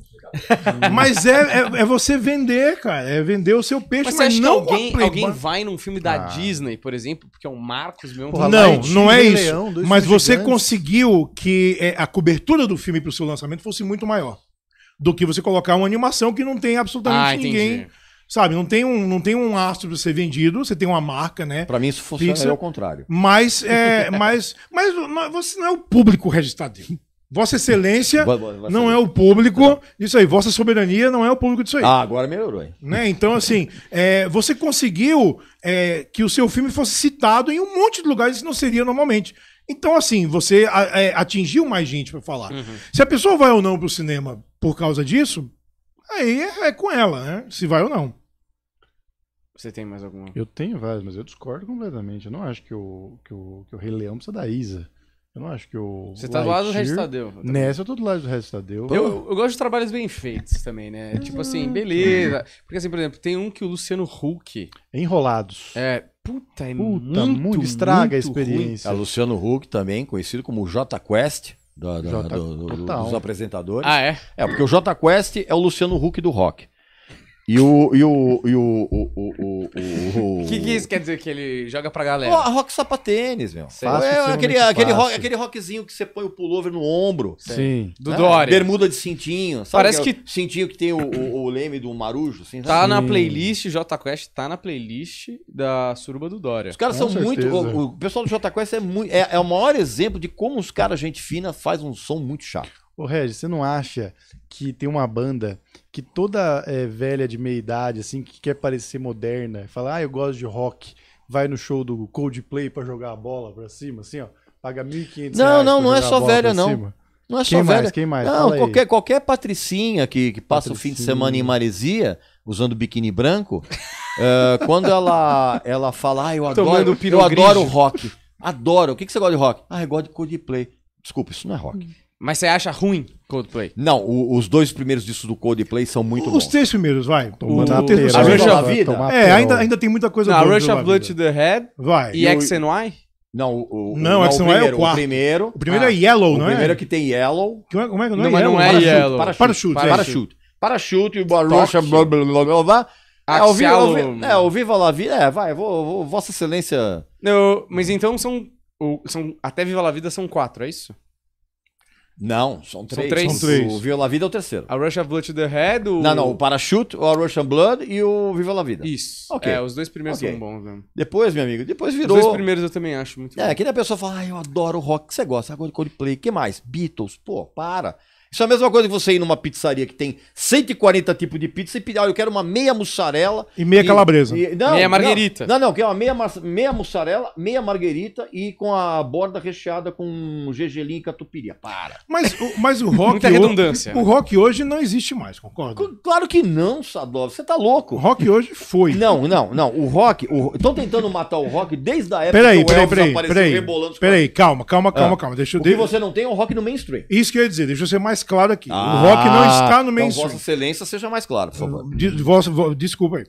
mas é, é, é, você vender, cara. É vender o seu peixe, mas, mas não alguém, alguém vai num filme da ah. Disney, por exemplo, porque é um Marcos mesmo. Porra, não, não é isso. Leão, mas você gigantes. conseguiu que é, a cobertura do filme pro seu lançamento fosse muito maior do que você colocar uma animação que não tem absolutamente ah, ninguém. Sabe, não tem, um, não tem um astro pra ser vendido, você tem uma marca, né? Pra mim isso funciona fixa, ao é contrário. Mas, é, mas, mas, você não é o público registrado Vossa Excelência vossa não é o público isso aí. Vossa Soberania não é o público disso aí. Ah, agora melhorou. Hein? Né? Então, assim, é, você conseguiu é, que o seu filme fosse citado em um monte de lugares que não seria normalmente. Então, assim, você é, atingiu mais gente para falar. Uhum. Se a pessoa vai ou não pro cinema por causa disso, aí é, é, com ela, né? Se vai ou não. Você tem mais alguma? Eu tenho várias, mas eu discordo completamente. Eu não acho que o, que o, que o Rei Leão precisa da Isa. Eu não acho que o. Você tá do lado do Regis Tadeu. Nessa eu tô do lado do resto Tadeu. Eu, eu gosto de trabalhos bem feitos também, né? Ah. Tipo assim, beleza. Porque assim, por exemplo, tem um que o Luciano Huck. Enrolados. É. Puta, é puta, muito, muito estraga muito a experiência. Ruim. Ah, a Luciano Huck também, conhecido como J Quest. J, do, do, dos apresentadores. Ah, é? É, porque o J Quest é o Luciano Huck do rock. E o. E o. E o. O. O. O. O que, que isso quer dizer que ele joga pra galera? O, rock sapatênis, meu. Fácil, é, aquele, aquele, rock, aquele rockzinho que você põe o pullover no ombro. Sim. Né? Do é. Dória. Bermuda de cintinho. Sabe Parece que. que... Cintinho que tem o, o, o, leme do Marujo. Assim, tá Sim. na playlist, J Quest tá na playlist da Suruba do Dória. Os caras Com são certeza. muito. O, o, pessoal do J Quest é, muito, é, é o maior exemplo de como os caras, gente fina, faz um som muito chato. Ô, Regis, você não acha que tem uma banda que toda é, velha de meia idade, assim, que quer parecer moderna, fala, ah, eu gosto de rock, vai no show do Coldplay para jogar a bola pra cima, assim, ó. Paga 1.500 Não, não, não é só velha, não. Cima. Não é quem só mais, velha. Quem mais? Não, qualquer, qualquer patricinha que, que passa patricinha. o fim de semana em Maresia, usando biquíni branco, uh, quando ela, ela fala, ah, eu adoro, eu adoro rock. Adoro. O que, que você gosta de rock? Ah, eu gosto de Coldplay. Desculpa, isso não é rock. Hum. Mas você acha ruim Coldplay? Não, o- os dois primeiros discos do Coldplay são muito Os bons. três primeiros, vai. Tomando a A Rush of Vida? É, ainda, ainda tem muita coisa Não, A Rush of Blood to the Head Vai. e, X and Y? Não, o, o, Não, é que é o primeiro, quarto. primeiro. O primeiro é ah, Yellow, o não é? primeiro é? que tem Yellow. Como é, como é que não, Não, é não é Parachute, Yellow. Parachute, Parachute. Parachute. Parachute e blá blá blá blá blá. É, o Viva, é o é, o Viva La Vida, é, vai, vou, vou- Vossa Excelência. Não, mas então são, são. Até Viva la Vida são quatro, é isso? Não, são três. São três. O Viva La Vida é o terceiro. A Russian Blood to the Head, o... Não, não, o Parachute, o Russian Blood e o Viva La Vida. Isso. Okay. É, os dois primeiros okay. são bons mesmo. Né? Depois, meu amigo, depois virou... Os dois primeiros eu também acho muito É, bom. que a pessoa fala, ah, eu adoro rock, que você gosta, agora Coldplay, que mais? Beatles, pô, para. Isso é a mesma coisa que você ir numa pizzaria que tem 140 tipos de pizza e pedir, ah, eu quero uma meia mussarela. E meia e, calabresa. E, não, meia marguerita. Não, não, quero é uma meia, meia mussarela, meia marguerita e com a borda recheada com gergelim e catupiry. Para. Mas, mas o rock. Muita redundância. O, o rock hoje não existe mais, concorda? Claro que não, Sadov. Você tá louco. O rock hoje foi. Não, não, não. O rock. Estão tentando matar o rock desde a época peraí, que o peraí, Elvis peraí, apareceu peraí, rebolando. Peraí, calma, calma, calma, ah, calma. Deixa eu. O que você não tem é o rock no mainstream. Isso que eu ia dizer, deixa eu ser mais mais claro aqui. Ah, o rock não está no então mainstream. Então, Vossa Excelência, seja mais claro, por hum, favor. De, vossa, desculpa aí.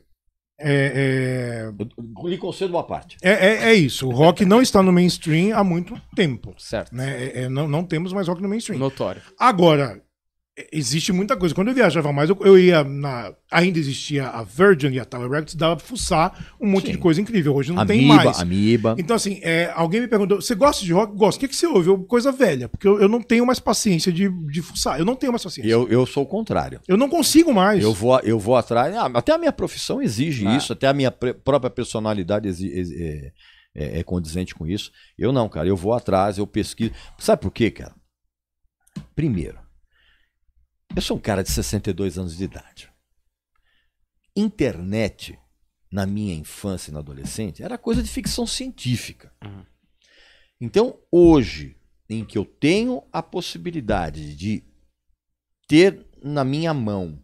É, é... lhe concedo uma parte. É, é, é, isso. O rock não está no mainstream há muito tempo. Certo. Né? É, é não, não temos mais rock no mainstream. Notório. Agora, existe muita coisa. Quando eu viajava mais, eu, eu ia na. Ainda existia a Virgin e a Tower Records, dava pra fuçar um monte Sim. de coisa incrível. Hoje não tem mais. Amiba. Então, assim, é, alguém me perguntou: você gosta de rock? Gosto. O que, que você ouve? Eu, coisa velha, porque eu, eu, não tenho mais paciência de, de fuçar. Eu não tenho mais paciência. Eu, eu sou o contrário. Eu não consigo mais. Eu vou, eu vou atrás. Ah, até a minha profissão exige ah. isso, até a minha própria personalidade exige. É, é, é condizente com isso. Eu não, cara. Eu vou atrás, eu pesquiso. Sabe por quê, cara? Primeiro, eu sou um cara de 62 anos de idade. Internet, na minha infância e na adolescência, era coisa de ficção científica. Uhum. Então, hoje, em que eu tenho a possibilidade de ter na minha mão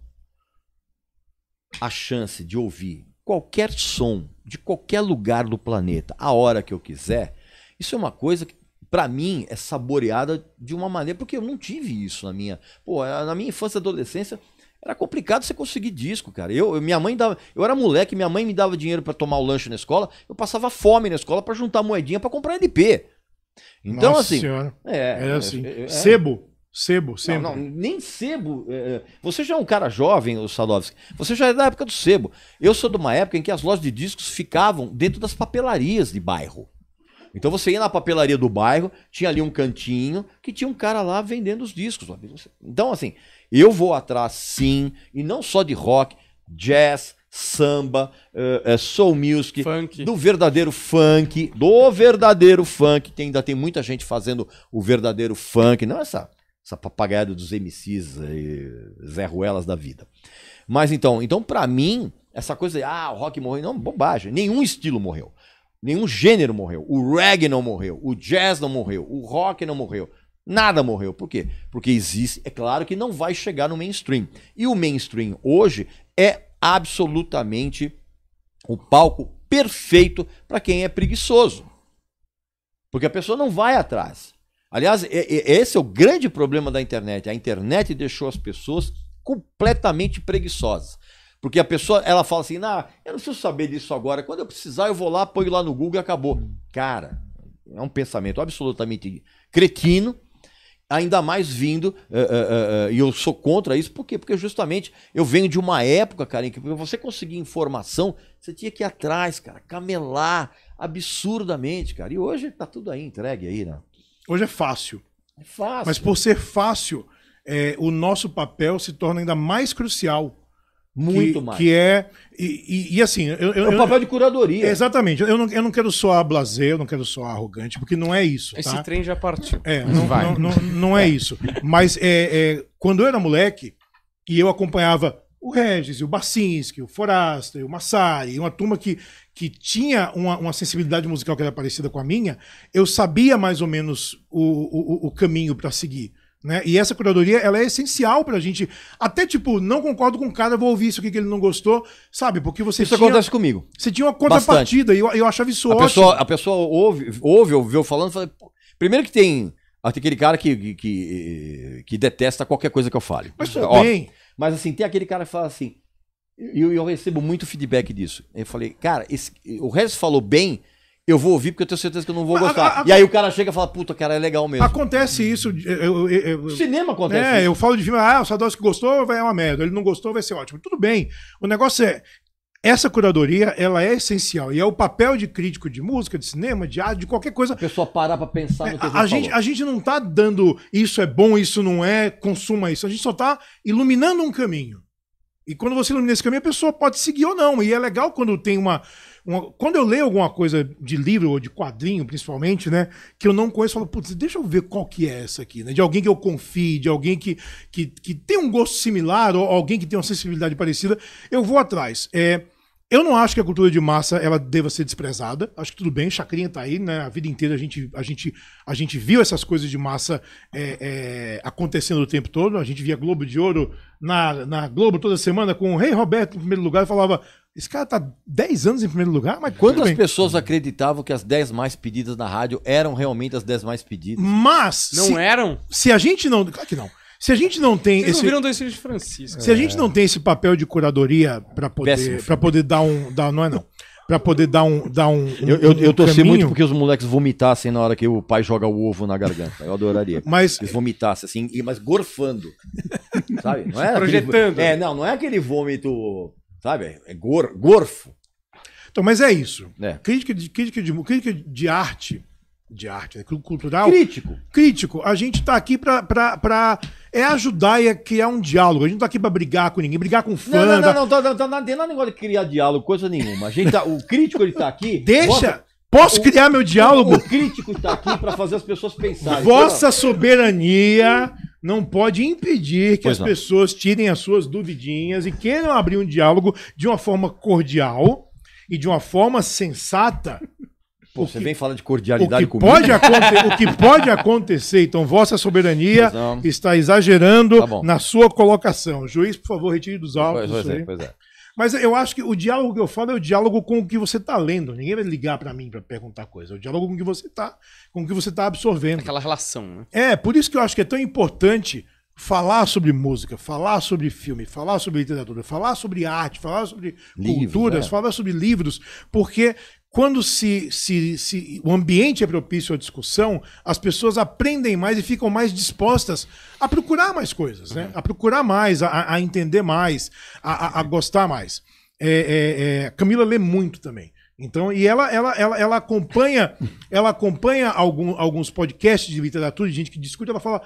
a chance de ouvir qualquer som de qualquer lugar do planeta, a hora que eu quiser, isso é uma coisa que para mim, é saboreada de uma maneira, porque eu não tive isso na minha. Pô, é, na minha infância e adolescência, era complicado você conseguir disco, cara. Eu, minha mãe dava, eu era moleque, minha mãe me dava dinheiro para tomar o lanche na escola, eu passava fome na escola para juntar moedinha para comprar LP. Então Nossa assim, senhora. É, é, é, assim, é, é, sebo, sebo, sebo. Não, não, nem sebo. É, você já é um cara jovem, o Sadovski. Você já é da época do sebo. Eu sou de uma época em que as lojas de discos ficavam dentro das papelarias de bairro. Então você ia na papelaria do bairro, tinha ali um cantinho que tinha um cara lá vendendo os discos. Então, assim, eu vou atrás sim, e não só de rock, jazz, samba, uh, soul music, funk. do verdadeiro funk, do verdadeiro funk, que ainda tem muita gente fazendo o verdadeiro funk, não essa, essa papagaiada dos MCs e Zé Ruelas da vida. Mas então, então para mim, essa coisa de, ah, o rock morreu, não, bobagem, nenhum estilo morreu. Nenhum gênero morreu. O reggae não morreu. O jazz não morreu. O rock não morreu. Nada morreu. Por quê? Porque existe. É claro que não vai chegar no mainstream. E o mainstream hoje é absolutamente o palco perfeito para quem é preguiçoso. Porque a pessoa não vai atrás. Aliás, esse é o grande problema da internet. A internet deixou as pessoas completamente preguiçosas. Porque a pessoa, ela fala assim, ah, eu não preciso saber disso agora. Quando eu precisar, eu vou lá, ponho lá no Google e acabou. Cara, é um pensamento absolutamente cretino, ainda mais vindo, uh, uh, uh, e eu sou contra isso, por quê? Porque justamente eu venho de uma época, cara, em que você conseguir informação, você tinha que ir atrás, cara, camelar absurdamente, cara. E hoje tá tudo aí entregue aí, né? Hoje é fácil. É fácil. Mas por ser fácil, é, o nosso papel se torna ainda mais crucial. Muito que, mais. Que é. E, e, e assim. Eu, eu, é o papel de curadoria. Exatamente. Eu não, eu não quero soar blazer, eu não quero soar arrogante, porque não é isso. Tá? Esse trem já partiu. É, não, Vai. não, não, não é isso. Mas é, é, quando eu era moleque e eu acompanhava o Regis, o Barcinski, o Foraster, o Massari, uma turma que, que tinha uma, uma, sensibilidade musical que era parecida com a minha, eu sabia mais ou menos o, o, o caminho para seguir. Né? E essa curadoria ela é essencial pra gente. Até, tipo, não concordo com o cara, vou ouvir isso aqui que ele não gostou, sabe? Porque você Isso tinha, acontece comigo. você tinha uma contrapartida e eu, eu achava isso A ótimo. pessoa, a pessoa ouve, ouve, ouviu falando, fala, primeiro que tem aquele cara que, que, que, que detesta qualquer coisa que eu fale. Mas tudo bem. Mas assim, tem aquele cara que fala assim. E eu, eu recebo muito feedback disso. Eu falei, cara, esse- o resto falou bem, eu vou ouvir porque eu tenho certeza que eu não vou gostar. A, a, e aí o cara chega e fala, puta, cara, é legal mesmo. Acontece isso. Eu, eu, eu Cinema acontece. É, isso. eu falo de filme, ah, o Sadowski gostou, vai é uma merda. Ele não gostou, vai ser ótimo. Tudo bem. O negócio é, essa curadoria ela é essencial e é o papel de crítico de música, de cinema, de arte, de qualquer coisa. A pessoa parar para pensar é, no que a, a gente, falou. a gente não tá dando isso é bom, isso não é, consuma isso. A gente só tá iluminando um caminho. E quando você ilumina esse caminho, a pessoa pode seguir ou não. E é legal quando tem uma uma, quando eu leio alguma coisa de livro ou de quadrinho, principalmente, né? Que eu não conheço, eu falo, putz, deixa eu ver qual que é essa aqui, né? De alguém que eu confie, de alguém que, que, que tem um gosto similar, ou alguém que tem uma sensibilidade parecida, eu vou atrás. É, eu não acho que a cultura de massa ela deva ser desprezada. Acho que tudo bem, Chacrinha tá aí, né? A vida inteira a gente, a gente, a gente viu essas coisas de massa é, é, acontecendo o tempo todo. A gente via Globo de Ouro na, na Globo toda semana com o Rei Roberto em primeiro lugar e falava esse cara tá 10 anos em primeiro lugar, mas quantas pessoas acreditavam que as 10 mais pedidas na rádio eram realmente as 10 mais pedidas? Mas não se, eram? Se a gente não, claro que não. Se a gente não tem Vocês esse, não viram dois filhos de Francisco. Se é. a gente não tem esse papel de curadoria para poder para poder dar um, dar não é não. Pra poder dar um. Dar um, um eu eu, eu torci muito porque os moleques vomitassem na hora que o pai joga o ovo na garganta. Eu adoraria. Mas. Eles vomitassem, assim, mas gorfando. sabe? Não é Projetando. Aquele, é, não, não é aquele vômito Sabe? É gor, gorfo. Então, mas é isso. É. Crítica, de, crítica, de, crítica de arte, de arte, né, cultural. Crítico. Crítico. A gente está aqui para é ajudar e é criar um diálogo. A gente não está aqui para brigar com ninguém, brigar com fã. Não, não, tá? não, não, não, não, não, não, não, não tem nada negócio de criar diálogo, coisa nenhuma. A gente tá, o crítico ele tá aqui. Deixa. Bota, Posso criar meu diálogo? O crítico está aqui para fazer as pessoas pensarem. Vossa soberania não pode impedir que pois as não. pessoas tirem as suas duvidinhas e queiram abrir um diálogo de uma forma cordial e de uma forma sensata. Pô, que, você vem falar de cordialidade o que comigo. Pode o que pode acontecer, então, Vossa Soberania está exagerando tá na sua colocação. Juiz, por favor, retire dos autos. Pois, é, pois é, pois é. Mas eu acho que o diálogo que eu falo é o diálogo com o que você está lendo. Ninguém vai ligar para mim para perguntar coisa. É o diálogo com o que você está, com o que você tá absorvendo. Aquela relação, né? É, por isso que eu acho que é tão importante falar sobre música, falar sobre filme, falar sobre literatura, falar sobre arte, falar sobre livros, culturas, é. falar sobre livros, porque quando se, se, se o ambiente é propício à discussão, as pessoas aprendem mais e ficam mais dispostas a procurar mais coisas, né? a procurar mais, a, a entender mais, a, a, a gostar mais. É, é, é, Camila lê muito também. Então, e ela, ela, ela, ela acompanha, ela acompanha algum, alguns podcasts de literatura, de gente que discute, ela fala: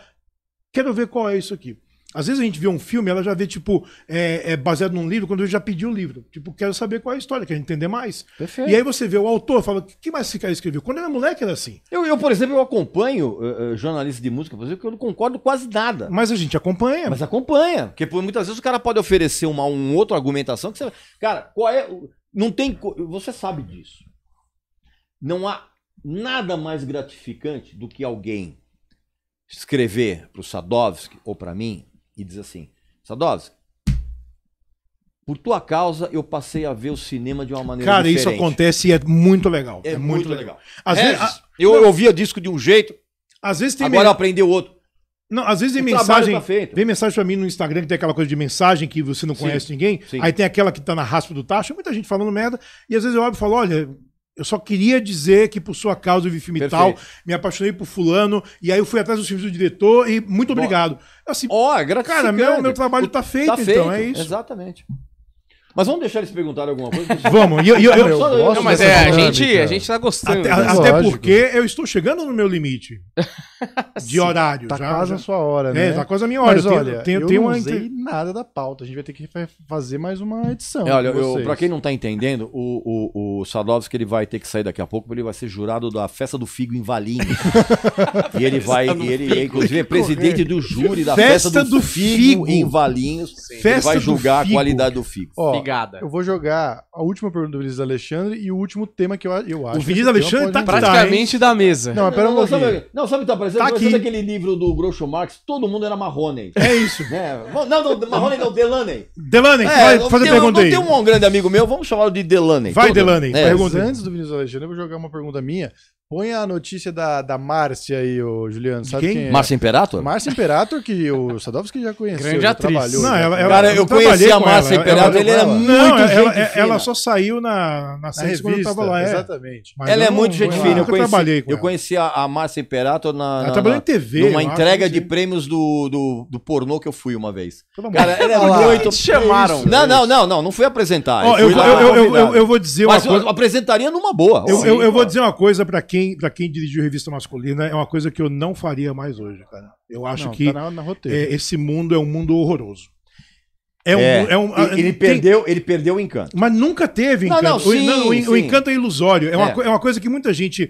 quero ver qual é isso aqui. Às vezes a gente vê um filme, ela já vê, tipo, é, é baseado num livro, quando eu já pedi o livro. Tipo, quero saber qual é a história, quero entender mais. Perfeito. E aí você vê o autor, fala, o que mais esse cara escreveu? Quando eu era moleque era assim. Eu, eu por exemplo, eu acompanho uh, jornalista de música, por exemplo, que eu não concordo quase nada. Mas a gente acompanha. Mas acompanha. Porque muitas vezes o cara pode oferecer uma um outra argumentação que você. Cara, qual é. Não tem. Você sabe disso. Não há nada mais gratificante do que alguém escrever para o Sadovski ou para mim e diz assim: Sadovski, por tua causa, eu passei a ver o cinema de uma maneira Cara, diferente. Cara, isso acontece e é muito legal. É, é muito, muito, legal. legal. Às é, vezes, a... eu ouvia disco de um jeito, às vezes tem agora me... aprendeu outro. Não, às vezes tem tá mensagem. Tá vem mensagem pra mim no Instagram, que tem aquela coisa de mensagem que você não conhece sim, ninguém. Sim. Aí tem aquela que tá na raspa do tacho, muita gente falando merda. E às vezes eu olho e falo: olha, eu só queria dizer que por sua causa eu vi filme Perfeito. tal, me apaixonei por fulano, e aí eu fui atrás dos filmes do diretor e muito obrigado. Assim, Ó, assim, oh, é cara, meu, meu trabalho o, tá, tá feito, tá então feito. é isso. Exatamente. Mas vamos deixar eles perguntarem alguma coisa? vamos. Eu, eu, eu, eu gosto não, mas é, a gente, a gente tá gostando. Até, né? até porque eu estou chegando no meu limite de horário. Tá já, quase já. a sua hora, é, né? É, tá quase a minha hora. Mas, eu olha, tenho, eu tenho não uma... usei nada da pauta. A gente vai ter que fazer mais uma edição. É, olha, eu, pra quem não tá entendendo, o, o, o Sadovski ele vai ter que sair daqui a pouco, porque ele vai ser jurado da Festa do Figo em Valinhos. e ele vai, e ele é, inclusive é presidente do júri da Festa, festa do, do, Figo, Figo em Valinhos. Festa ele vai julgar a qualidade do Figo. Ó, eu vou jogar a última pergunta do Vinícius Alexandre e o último tema que eu, eu acho. O Vinícius Alexandre tá praticamente da mesa. Não, pera não, não, sabe, não, sabe, tá parecendo, tá parecendo tá aquele livro do Groucho Marx, todo mundo era Marrone. É isso. É, não, não, Marrone não, Delaney. Delaney, é, vai fazer Del, pergunta aí. Tem um grande amigo meu, vamos chamá-lo de Delaney. Vai, todo. Delaney, é, pergunta. Antes do Vinícius Alexandre, eu vou jogar uma pergunta minha Põe a notícia da, da Márcia aí, ô, Juliano. Sabe quem? quem é? Márcia Imperator? Márcia Imperator, que o Sadovski já conheceu. Grande já atriz. Trabalhou, não, ela, ela, Cara, eu conheci a Márcia ela, ela, ele é muito gente ela, fina. Ela só saiu na, na, na revista, quando eu tava lá. É. Exatamente. Mas ela é muito gente fina. Eu conheci, trabalhei com eu conheci a, a Márcia Imperator na, na, ela trabalhou na, em TV. Numa entrega de prêmios do, do, do, pornô que eu fui uma vez. Cara, ela é muito... chamaram. Não, não, não, não. Não fui apresentar. Eu vou dizer uma coisa... Mas apresentaria numa boa. Eu vou dizer uma coisa pra quem quem, pra quem dirigiu revista masculina, é uma coisa que eu não faria mais hoje, cara. Eu acho não, que tá na, na é, esse mundo é um mundo horroroso. É um, é. é um, ele, tem... perdeu, ele perdeu o encanto. Mas nunca teve encanto. Não, não, sim, o, não, o, encanto é ilusório. É, Uma, é. é uma coisa que muita gente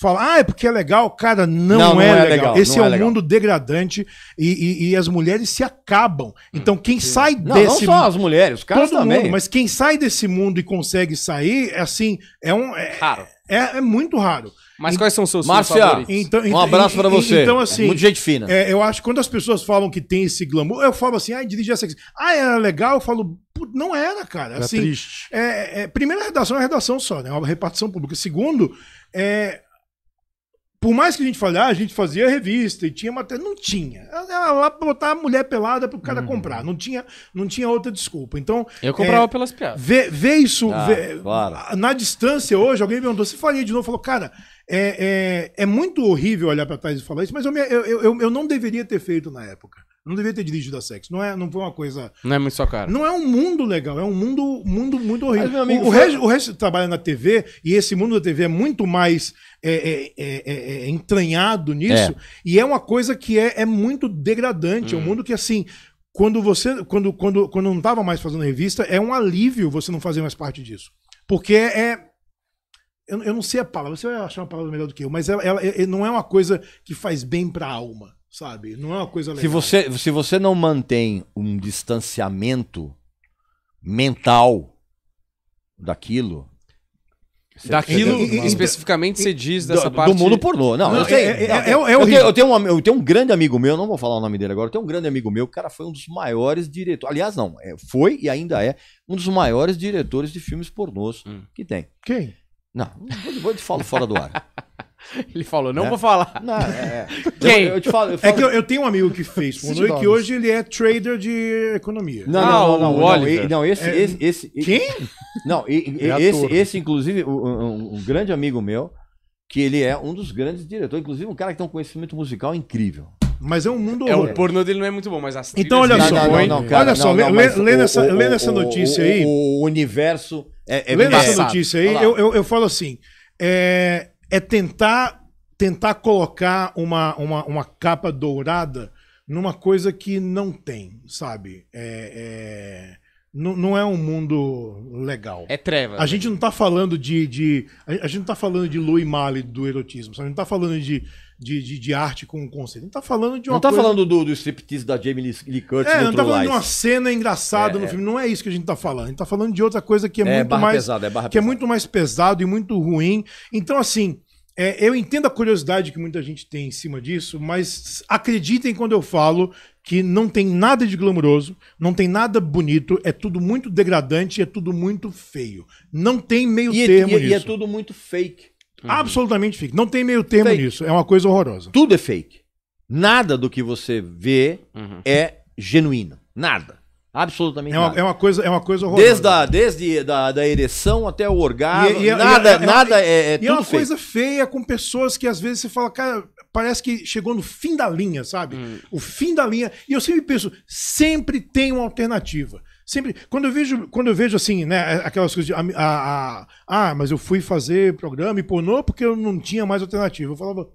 fala, ah, é porque é legal. Cara, não, não, não é, é legal. legal. Esse não é, é legal. um mundo degradante e, e, e, as mulheres se acabam. Então, hum, quem Sim. sai não, desse Não só as mulheres, os caras também. Mundo, mas quem sai desse mundo e consegue sair, é assim, é um. É, Raro. É, é muito raro. Mas e, quais são os seus Márcia, favoritos? Então, um então, abraço para então, você. Então, é assim, é muito gente fina. É, eu acho que quando as pessoas falam que tem esse glamour, eu falo assim, ah, dirigir essa Ah, era legal? Eu falo, não era, cara. Era assim, triste. É, é, primeiro, a redação é uma redação só, né? É uma repartição pública. Segundo, é, por mais que a gente falhasse, ah, a gente fazia revista e tinha matéria, não tinha. Era lá botar a mulher pelada pro cara hum. comprar. Não tinha, não tinha outra desculpa. Então. Eu comprava é, pelas piadas. Vê, vê isso. Ah, vê, claro. Na distância hoje, alguém me perguntou se faria de novo. Falou, cara, é, é, é muito horrível olhar para trás e falar isso, mas eu, eu, eu, eu não deveria ter feito na época não devia ter dirigido a sexo. Não, é, não foi uma coisa. Não é muito só cara. Não é um mundo legal, é um mundo, mundo muito horrível. Mas, amigo, o, resto o trabalha na TV e esse mundo da TV é muito mais é, é, é, é, é entranhado nisso. É. E é uma coisa que é, é muito degradante. Hum. É um hum. mundo que, assim, quando você. Quando, quando, quando não estava mais fazendo revista, é um alívio você não fazer mais parte disso. Porque é, eu, não sei a palavra, você vai achar uma palavra melhor do que eu, mas ela, ela, ela não é uma coisa que faz bem para a alma sabe? Não é uma coisa legal. Se você, se você não mantém um distanciamento mental daquilo. Daquilo, especificamente, você diz dessa do, parte. Do mundo pornô. Não, não eu sei. É, é, é, eu, tenho, eu, tenho um, eu tenho um grande amigo meu, não vou falar o nome dele agora. Eu tenho um grande amigo meu, o cara foi um dos maiores diretores. Aliás, não, foi e ainda é um dos maiores diretores de filmes pornôs hum. que tem. Quem? Não, vou, vou te falar fora do ar. Ele falou, não é. vou falar. Não, é, é. Quem? Eu, eu, te falo, eu é falo, É que eu, eu, tenho um amigo que fez pornô e que hoje ele é trader de economia. Não, não, ah, não. não, não, não, não esse, é, esse, esse, Quem? Não, esse, esse, inclusive, um, um, grande amigo meu, que ele é um dos grandes diretores, inclusive um cara que tem um conhecimento musical incrível. Mas é um mundo É, o pornô dele não é muito bom, mas as Então, olha só. Não, não, cara, olha só, lendo essa, essa notícia aí. O, universo é, é Lendo essa notícia aí, eu, eu, eu falo assim. É, é tentar tentar colocar uma, uma, uma capa dourada numa coisa que não tem, sabe? É, é, não, é um mundo legal. É treva. A né? gente não tá falando de, de. A gente não tá falando de Louis Mali do erotismo. Sabe? A gente não tá falando de de, de, de arte com conceito. Não tá falando de uma. Não tá coisa... falando do, do striptease da Jamie Lee, Curtis. É, não tá falando Lies. de uma cena engraçada é, no é. filme. Não é isso que a gente tá falando. A gente tá falando de outra coisa que é, é muito mais. Pesado, é barra que pesado. é muito mais pesado e muito ruim. Então, assim. É, eu entendo a curiosidade que muita gente tem em cima disso, mas acreditem quando eu falo que não tem nada de glamouroso, não tem nada bonito, é tudo muito degradante, é tudo muito feio. Não tem meio e, é termo e, nisso. E é tudo muito fake. Uhum. Absolutamente fake. Não tem meio termo fake. nisso. É uma coisa horrorosa. Tudo é fake. Nada do que você vê uhum. é genuíno. Nada. Absolutamente é uma, nada. É uma coisa, é uma coisa horrorosa. Desde a, desde da, da ereção até o orgasmo, e, e, nada, e, é nada é, é, E é uma coisa feia com pessoas que às vezes você fala, cara, parece que chegou no fim da linha, sabe? Hum. O fim da linha. E eu sempre penso, sempre tem uma alternativa. Sempre. Quando eu vejo, quando eu vejo assim, né, é, aquelas coisas de. Ah, ah, ah mas eu fui fazer programa e pornô porque eu não tinha mais alternativa. Eu falava,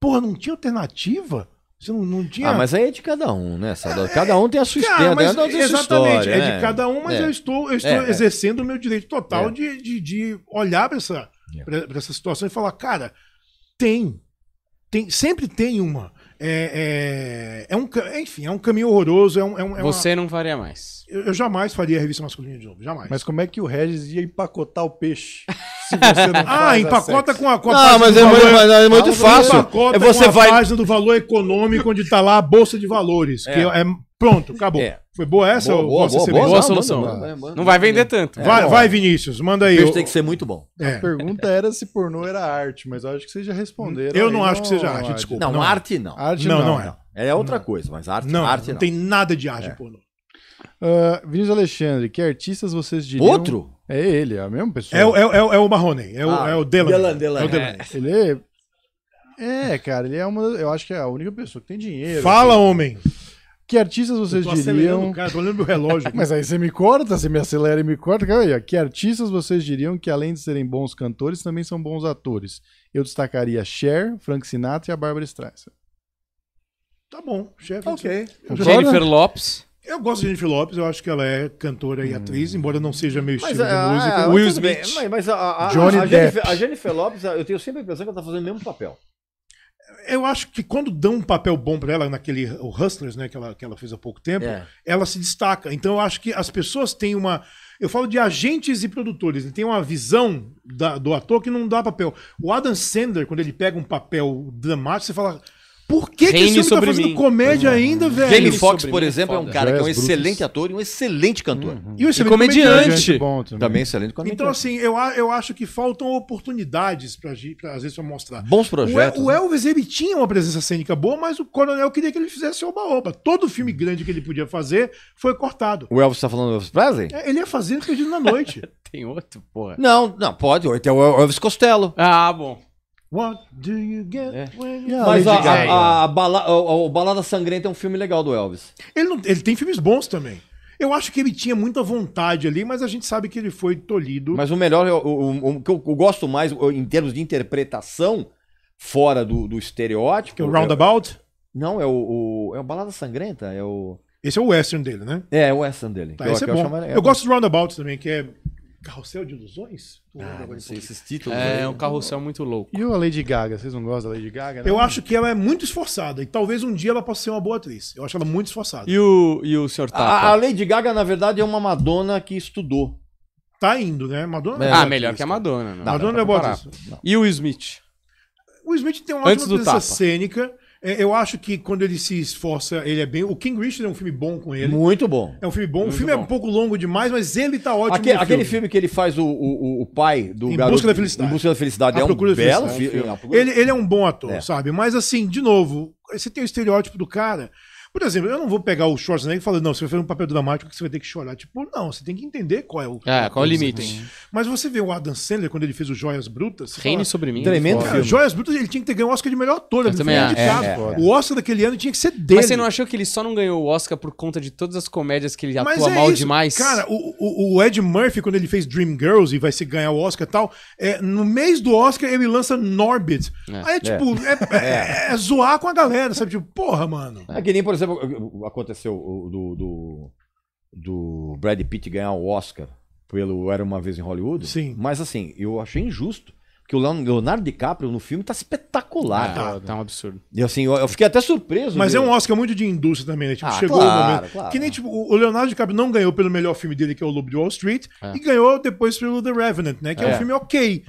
porra, não tinha alternativa? Você não, não tinha. Ah, mas aí é de cada um, né, é, Cada um tem a sua cara, mas, história. exatamente, história, é de né? cada um, mas é. eu estou, eu estou é, é. exercendo o meu direito total de, de, de, olhar para essa, pra, essa situação e falar, cara, tem. tem sempre tem uma. É, é, é, um, enfim, é um caminho horroroso. É um, é um, é Você uma... não faria mais. Eu, eu, jamais faria a revista masculina de novo, jamais. Mas como é que o Regis ia empacotar o peixe? ah, empacota com a, com a Não, mas é, valor, muito, mas é muito é fácil. É você com a vai... página do valor econômico onde está lá a bolsa de valores, é. que é pronto, acabou. É. Foi boa essa boa, boa, boa, boa, boa solução. manda, manda, não vai vender tanto. Vai, é, vai, Vinícius, manda aí. Peixe tem que ser muito bom. É. A pergunta era se pornô era arte, mas acho que vocês já responderam. Eu não, acho que seja arte, desculpa. Não, não, arte não. Arte não, não, não é. É outra coisa, mas arte não. Arte não tem nada de arte é. pornô. Uh, Vinícius Alexandre, que artistas vocês diriam... Outro? É ele, é a mesma pessoa. É, o- é, o- é o- é o Marrone, é o, Ah, é o Delaney. Delaney, Delaney. É o é. Delaney. Ele é... é, cara, ele é uma. Eu acho que é a única pessoa que tem dinheiro. Fala, assim. homem. Que artistas vocês Tô acelerando diriam. cara, tô olhando meu relógio. Mas aí você me corta, você me acelera e me corta. cara. Que artistas vocês diriam que, além de serem bons cantores, também são bons atores? Eu destacaria Cher, Frank Sinatra e a Bárbara Streisand. tá bom, Cher, Ok. Jennifer Lopes. Eu gosto de Jennifer Lopes, eu acho que ela é cantora e hum. atriz, embora não seja meu estilo de a, ah, música. A, ah, Will Smith. Mas, mas a, a, Johnny a, Jennifer, a Jennifer Lopes, eu tenho sempre a impressão que ela está fazendo o mesmo papel. Eu acho que quando dão um papel bom para ela naquele o Hustlers, né, que ela, que ela fez há pouco tempo, é. ela se destaca. Então eu acho que as pessoas têm uma. Eu falo de agentes e produtores, ele tem uma visão da, do ator que não dá papel. O Adam Sandler, quando ele pega um papel dramático, você fala. Por que, você que esse homem tá fazendo mim. comédia é. ainda, velho? Jamie Foxx, por exemplo, é um cara que é um é Brutus. excelente ator e um excelente cantor. Uhum. E um excelente e comediante. comediante. também. também excelente então, comediante. Então, assim, eu, eu acho que faltam oportunidades, pra, pra, às vezes, pra mostrar. Bons projetos. O, né? o Elvis, ele tinha uma presença cênica boa, mas o Coronel queria que ele fizesse oba-oba. Todo filme grande que ele podia fazer foi cortado. O Elvis tá falando do Elvis Presley? É, ele ia fazer Perdido na Noite. Tem outro, porra? Não, não, pode. Tem o Elvis Costello. Ah, bom. What do you get é. when you... Mas a, a, a, bala, Balada Sangrenta é um filme legal do Elvis. Ele, não, ele tem filmes bons também. Eu acho que ele tinha muita vontade ali, mas a gente sabe que ele foi tolhido. Mas o melhor, o, que eu, eu, gosto mais em termos de interpretação, fora do, do estereótipo. Que é o Roundabout? É, não, é o, o, É o Balada Sangrenta? É o. Esse é o western dele, né? É, é o western dele. Tá, eu, é, é eu, eu gosto do Roundabout também, que é Carrossel de Ilusões? Ah, não sei esses títulos. É, um né? carrossel muito louco. E a Lady Gaga? Vocês não gostam da Lady Gaga? Não? Eu né? acho que ela é muito esforçada e talvez um dia ela possa ser uma boa atriz. Eu acho ela muito esforçada. E o, e o Sr. Tapa? A, a Lady Gaga, na verdade, é uma Madonna que estudou. Tá indo, né? Madonna. É, ah, melhor que a Madonna. Né? Não. Madonna é boa atriz. E o Smith? O Smith tem uma ótima presença cênica. É, eu acho que quando ele se esforça, ele é bem. O King Richard é um filme bom com ele. Muito bom. É um filme bom. Muito o filme é bom. é um pouco longo demais, mas ele tá ótimo. Aquele, filme. filme. que ele faz o, o, o pai do em garoto. Em Busca da Felicidade. Em Busca da Felicidade. A é um belo filme. É, ele, ele, é um bom ator, é. sabe? Mas assim, de novo, você tem o estereótipo do cara por exemplo, eu não vou pegar o Schwarzenegger e falar, não, você vai fazer um papel dramático que você vai ter que chorar. Tipo, não, você tem que entender qual é o. É, qual é, é o limite. Né? Mas você vê o Adam Sandler quando ele fez o Joias Brutas. Reine fala, sobre mim. Tremendo cara, filme. Joias Brutas, ele tinha que ter ganho o Oscar de melhor ator. Ele também é, é, O Oscar daquele ano tinha que ser dele. Mas você não achou que ele só não ganhou o Oscar por conta de todas as comédias que ele Mas atua é mal isso. demais? Cara, o, o, o, Ed Murphy, quando ele fez Dream Girls e vai se ganhar o Oscar e tal, é, no mês do Oscar ele lança Norbit. É. Aí, tipo, é. É, zoar com a galera, sabe? Tipo, porra, mano. É que nem, por exemplo, aconteceu do, do, do Brad Pitt ganhar o Oscar pelo Era Uma Vez em Hollywood. Sim. Mas assim, eu achei injusto. Que o Leonardo DiCaprio no filme tá espetacular. Ah, tá, um absurdo. E assim, eu, eu fiquei até surpreso. Mas dele. é um Oscar muito de indústria também, né? Tipo, ah, chegou claro, o momento. Claro. Que nem tipo, o Leonardo DiCaprio não ganhou pelo melhor filme dele, que é o Lobo de Wall Street, é. e ganhou depois pelo The Revenant, né? Que é, é um filme ok.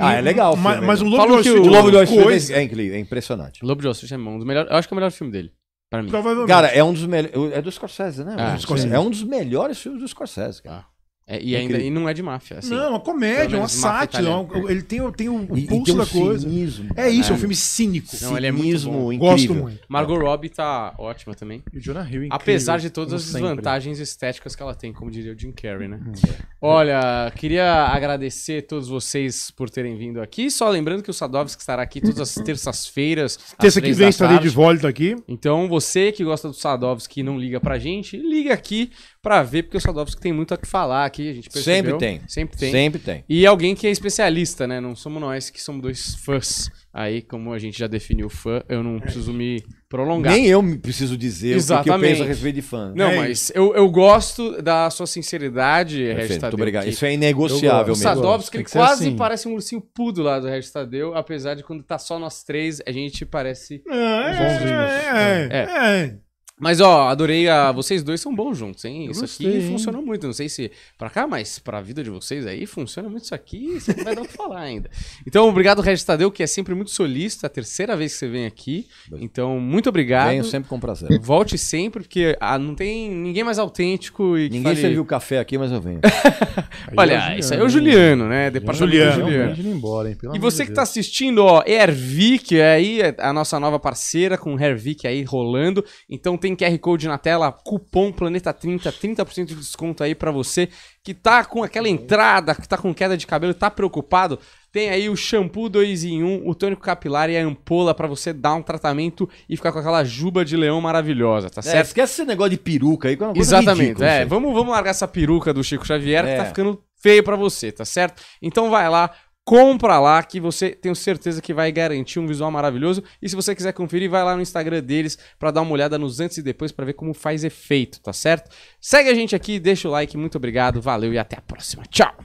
Ah, é e, é legal. O é mas, mas, o Lobo de Wall Street, o Lobo de Wall Street é, é, impressionante. O Lobo de Wall Street é um dos melhores. Eu acho que é o melhor filme dele. Pra mim. Provavelmente. Cara, é um dos melhores. É do Scorsese, né? É, um é um dos melhores filmes do Scorsese, cara. Ah. É, e é ainda e não é de máfia. Assim, não, é uma comédia, é uma sátira. É um, ele tem, tem o, e, pulso e da um coisa. Cinismo, é isso, é um né? filme cínico. Não, ele é muito bom. Incrível. Gosto muito. Margot Robbie tá ótima também. E o Jonah Hill, é Apesar de todas as sempre. desvantagens estéticas que ela tem, como diria o Jim Carrey, né? Hum. Olha, queria agradecer a todos vocês por terem vindo aqui. Só lembrando que o Sadovski estará aqui todas as terças-feiras. Terça que vem estarei de volta aqui. Então, você que gosta do Sadovski e não liga pra gente, liga aqui para ver, porque o Sadovski tem muito a que falar aqui, a gente percebeu. Sempre tem. Sempre tem. Sempre tem. E alguém que é especialista, né? Não somos nós que somos dois fãs. Aí, como a gente já definiu fã, eu não preciso me prolongar. Nem eu preciso dizer Exatamente. o que eu penso a respeito de fã. Não, é mas eu, eu gosto da sua sinceridade, Registadeu. Muito obrigado. Isso é inegociável mesmo. O Sadovski ele quase assim. parece um ursinho pudo lá do Registadeu, apesar de quando tá só nós três, a gente parece... É, é, é, é. é. é. Mas, ó, adorei a. Vocês dois são bons juntos, hein? Eu isso gostei, aqui hein? funcionou muito. Não sei se pra cá, mas pra vida de vocês aí funciona muito isso aqui. Você não vai dar o que falar ainda. Então, obrigado, Regis Tadeu, que é sempre muito solista. A terceira vez que você vem aqui. Então, muito obrigado. Venho sempre com prazer. Volte sempre, porque ah, não tem ninguém mais autêntico e. Ninguém fale... serviu café aqui, mas eu venho. Olha, é isso aí é o Juliano, né? né? Departamento Juliano. Juliano. Juliano. Embora, hein? Pelo e você que tá assistindo, ó, Hervik, é aí a nossa nova parceira com Hervik aí rolando. Então, tem tem QR Code na tela, cupom Planeta30, 30% de desconto aí para você que tá com aquela entrada, que tá com queda de cabelo, tá preocupado. Tem aí o shampoo 2 em 1, um, o tônico capilar e a ampola para você dar um tratamento e ficar com aquela juba de leão maravilhosa, tá é, certo? É, esquece esse negócio de peruca aí, que é Exatamente, ridícula, é. Vamos, vamos largar essa peruca do Chico Xavier é. que tá é. ficando feio para você, tá certo? Então vai lá, Compra lá que você tenho certeza que vai garantir um visual maravilhoso. E se você quiser conferir, vai lá no Instagram deles para dar uma olhada nos antes e depois para ver como faz efeito, tá certo? Segue a gente aqui, deixa o like, muito obrigado, valeu e até a próxima. Tchau.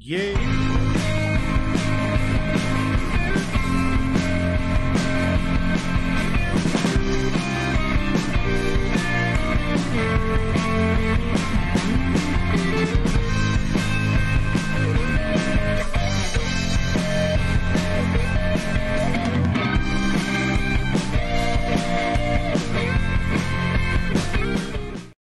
Yeah.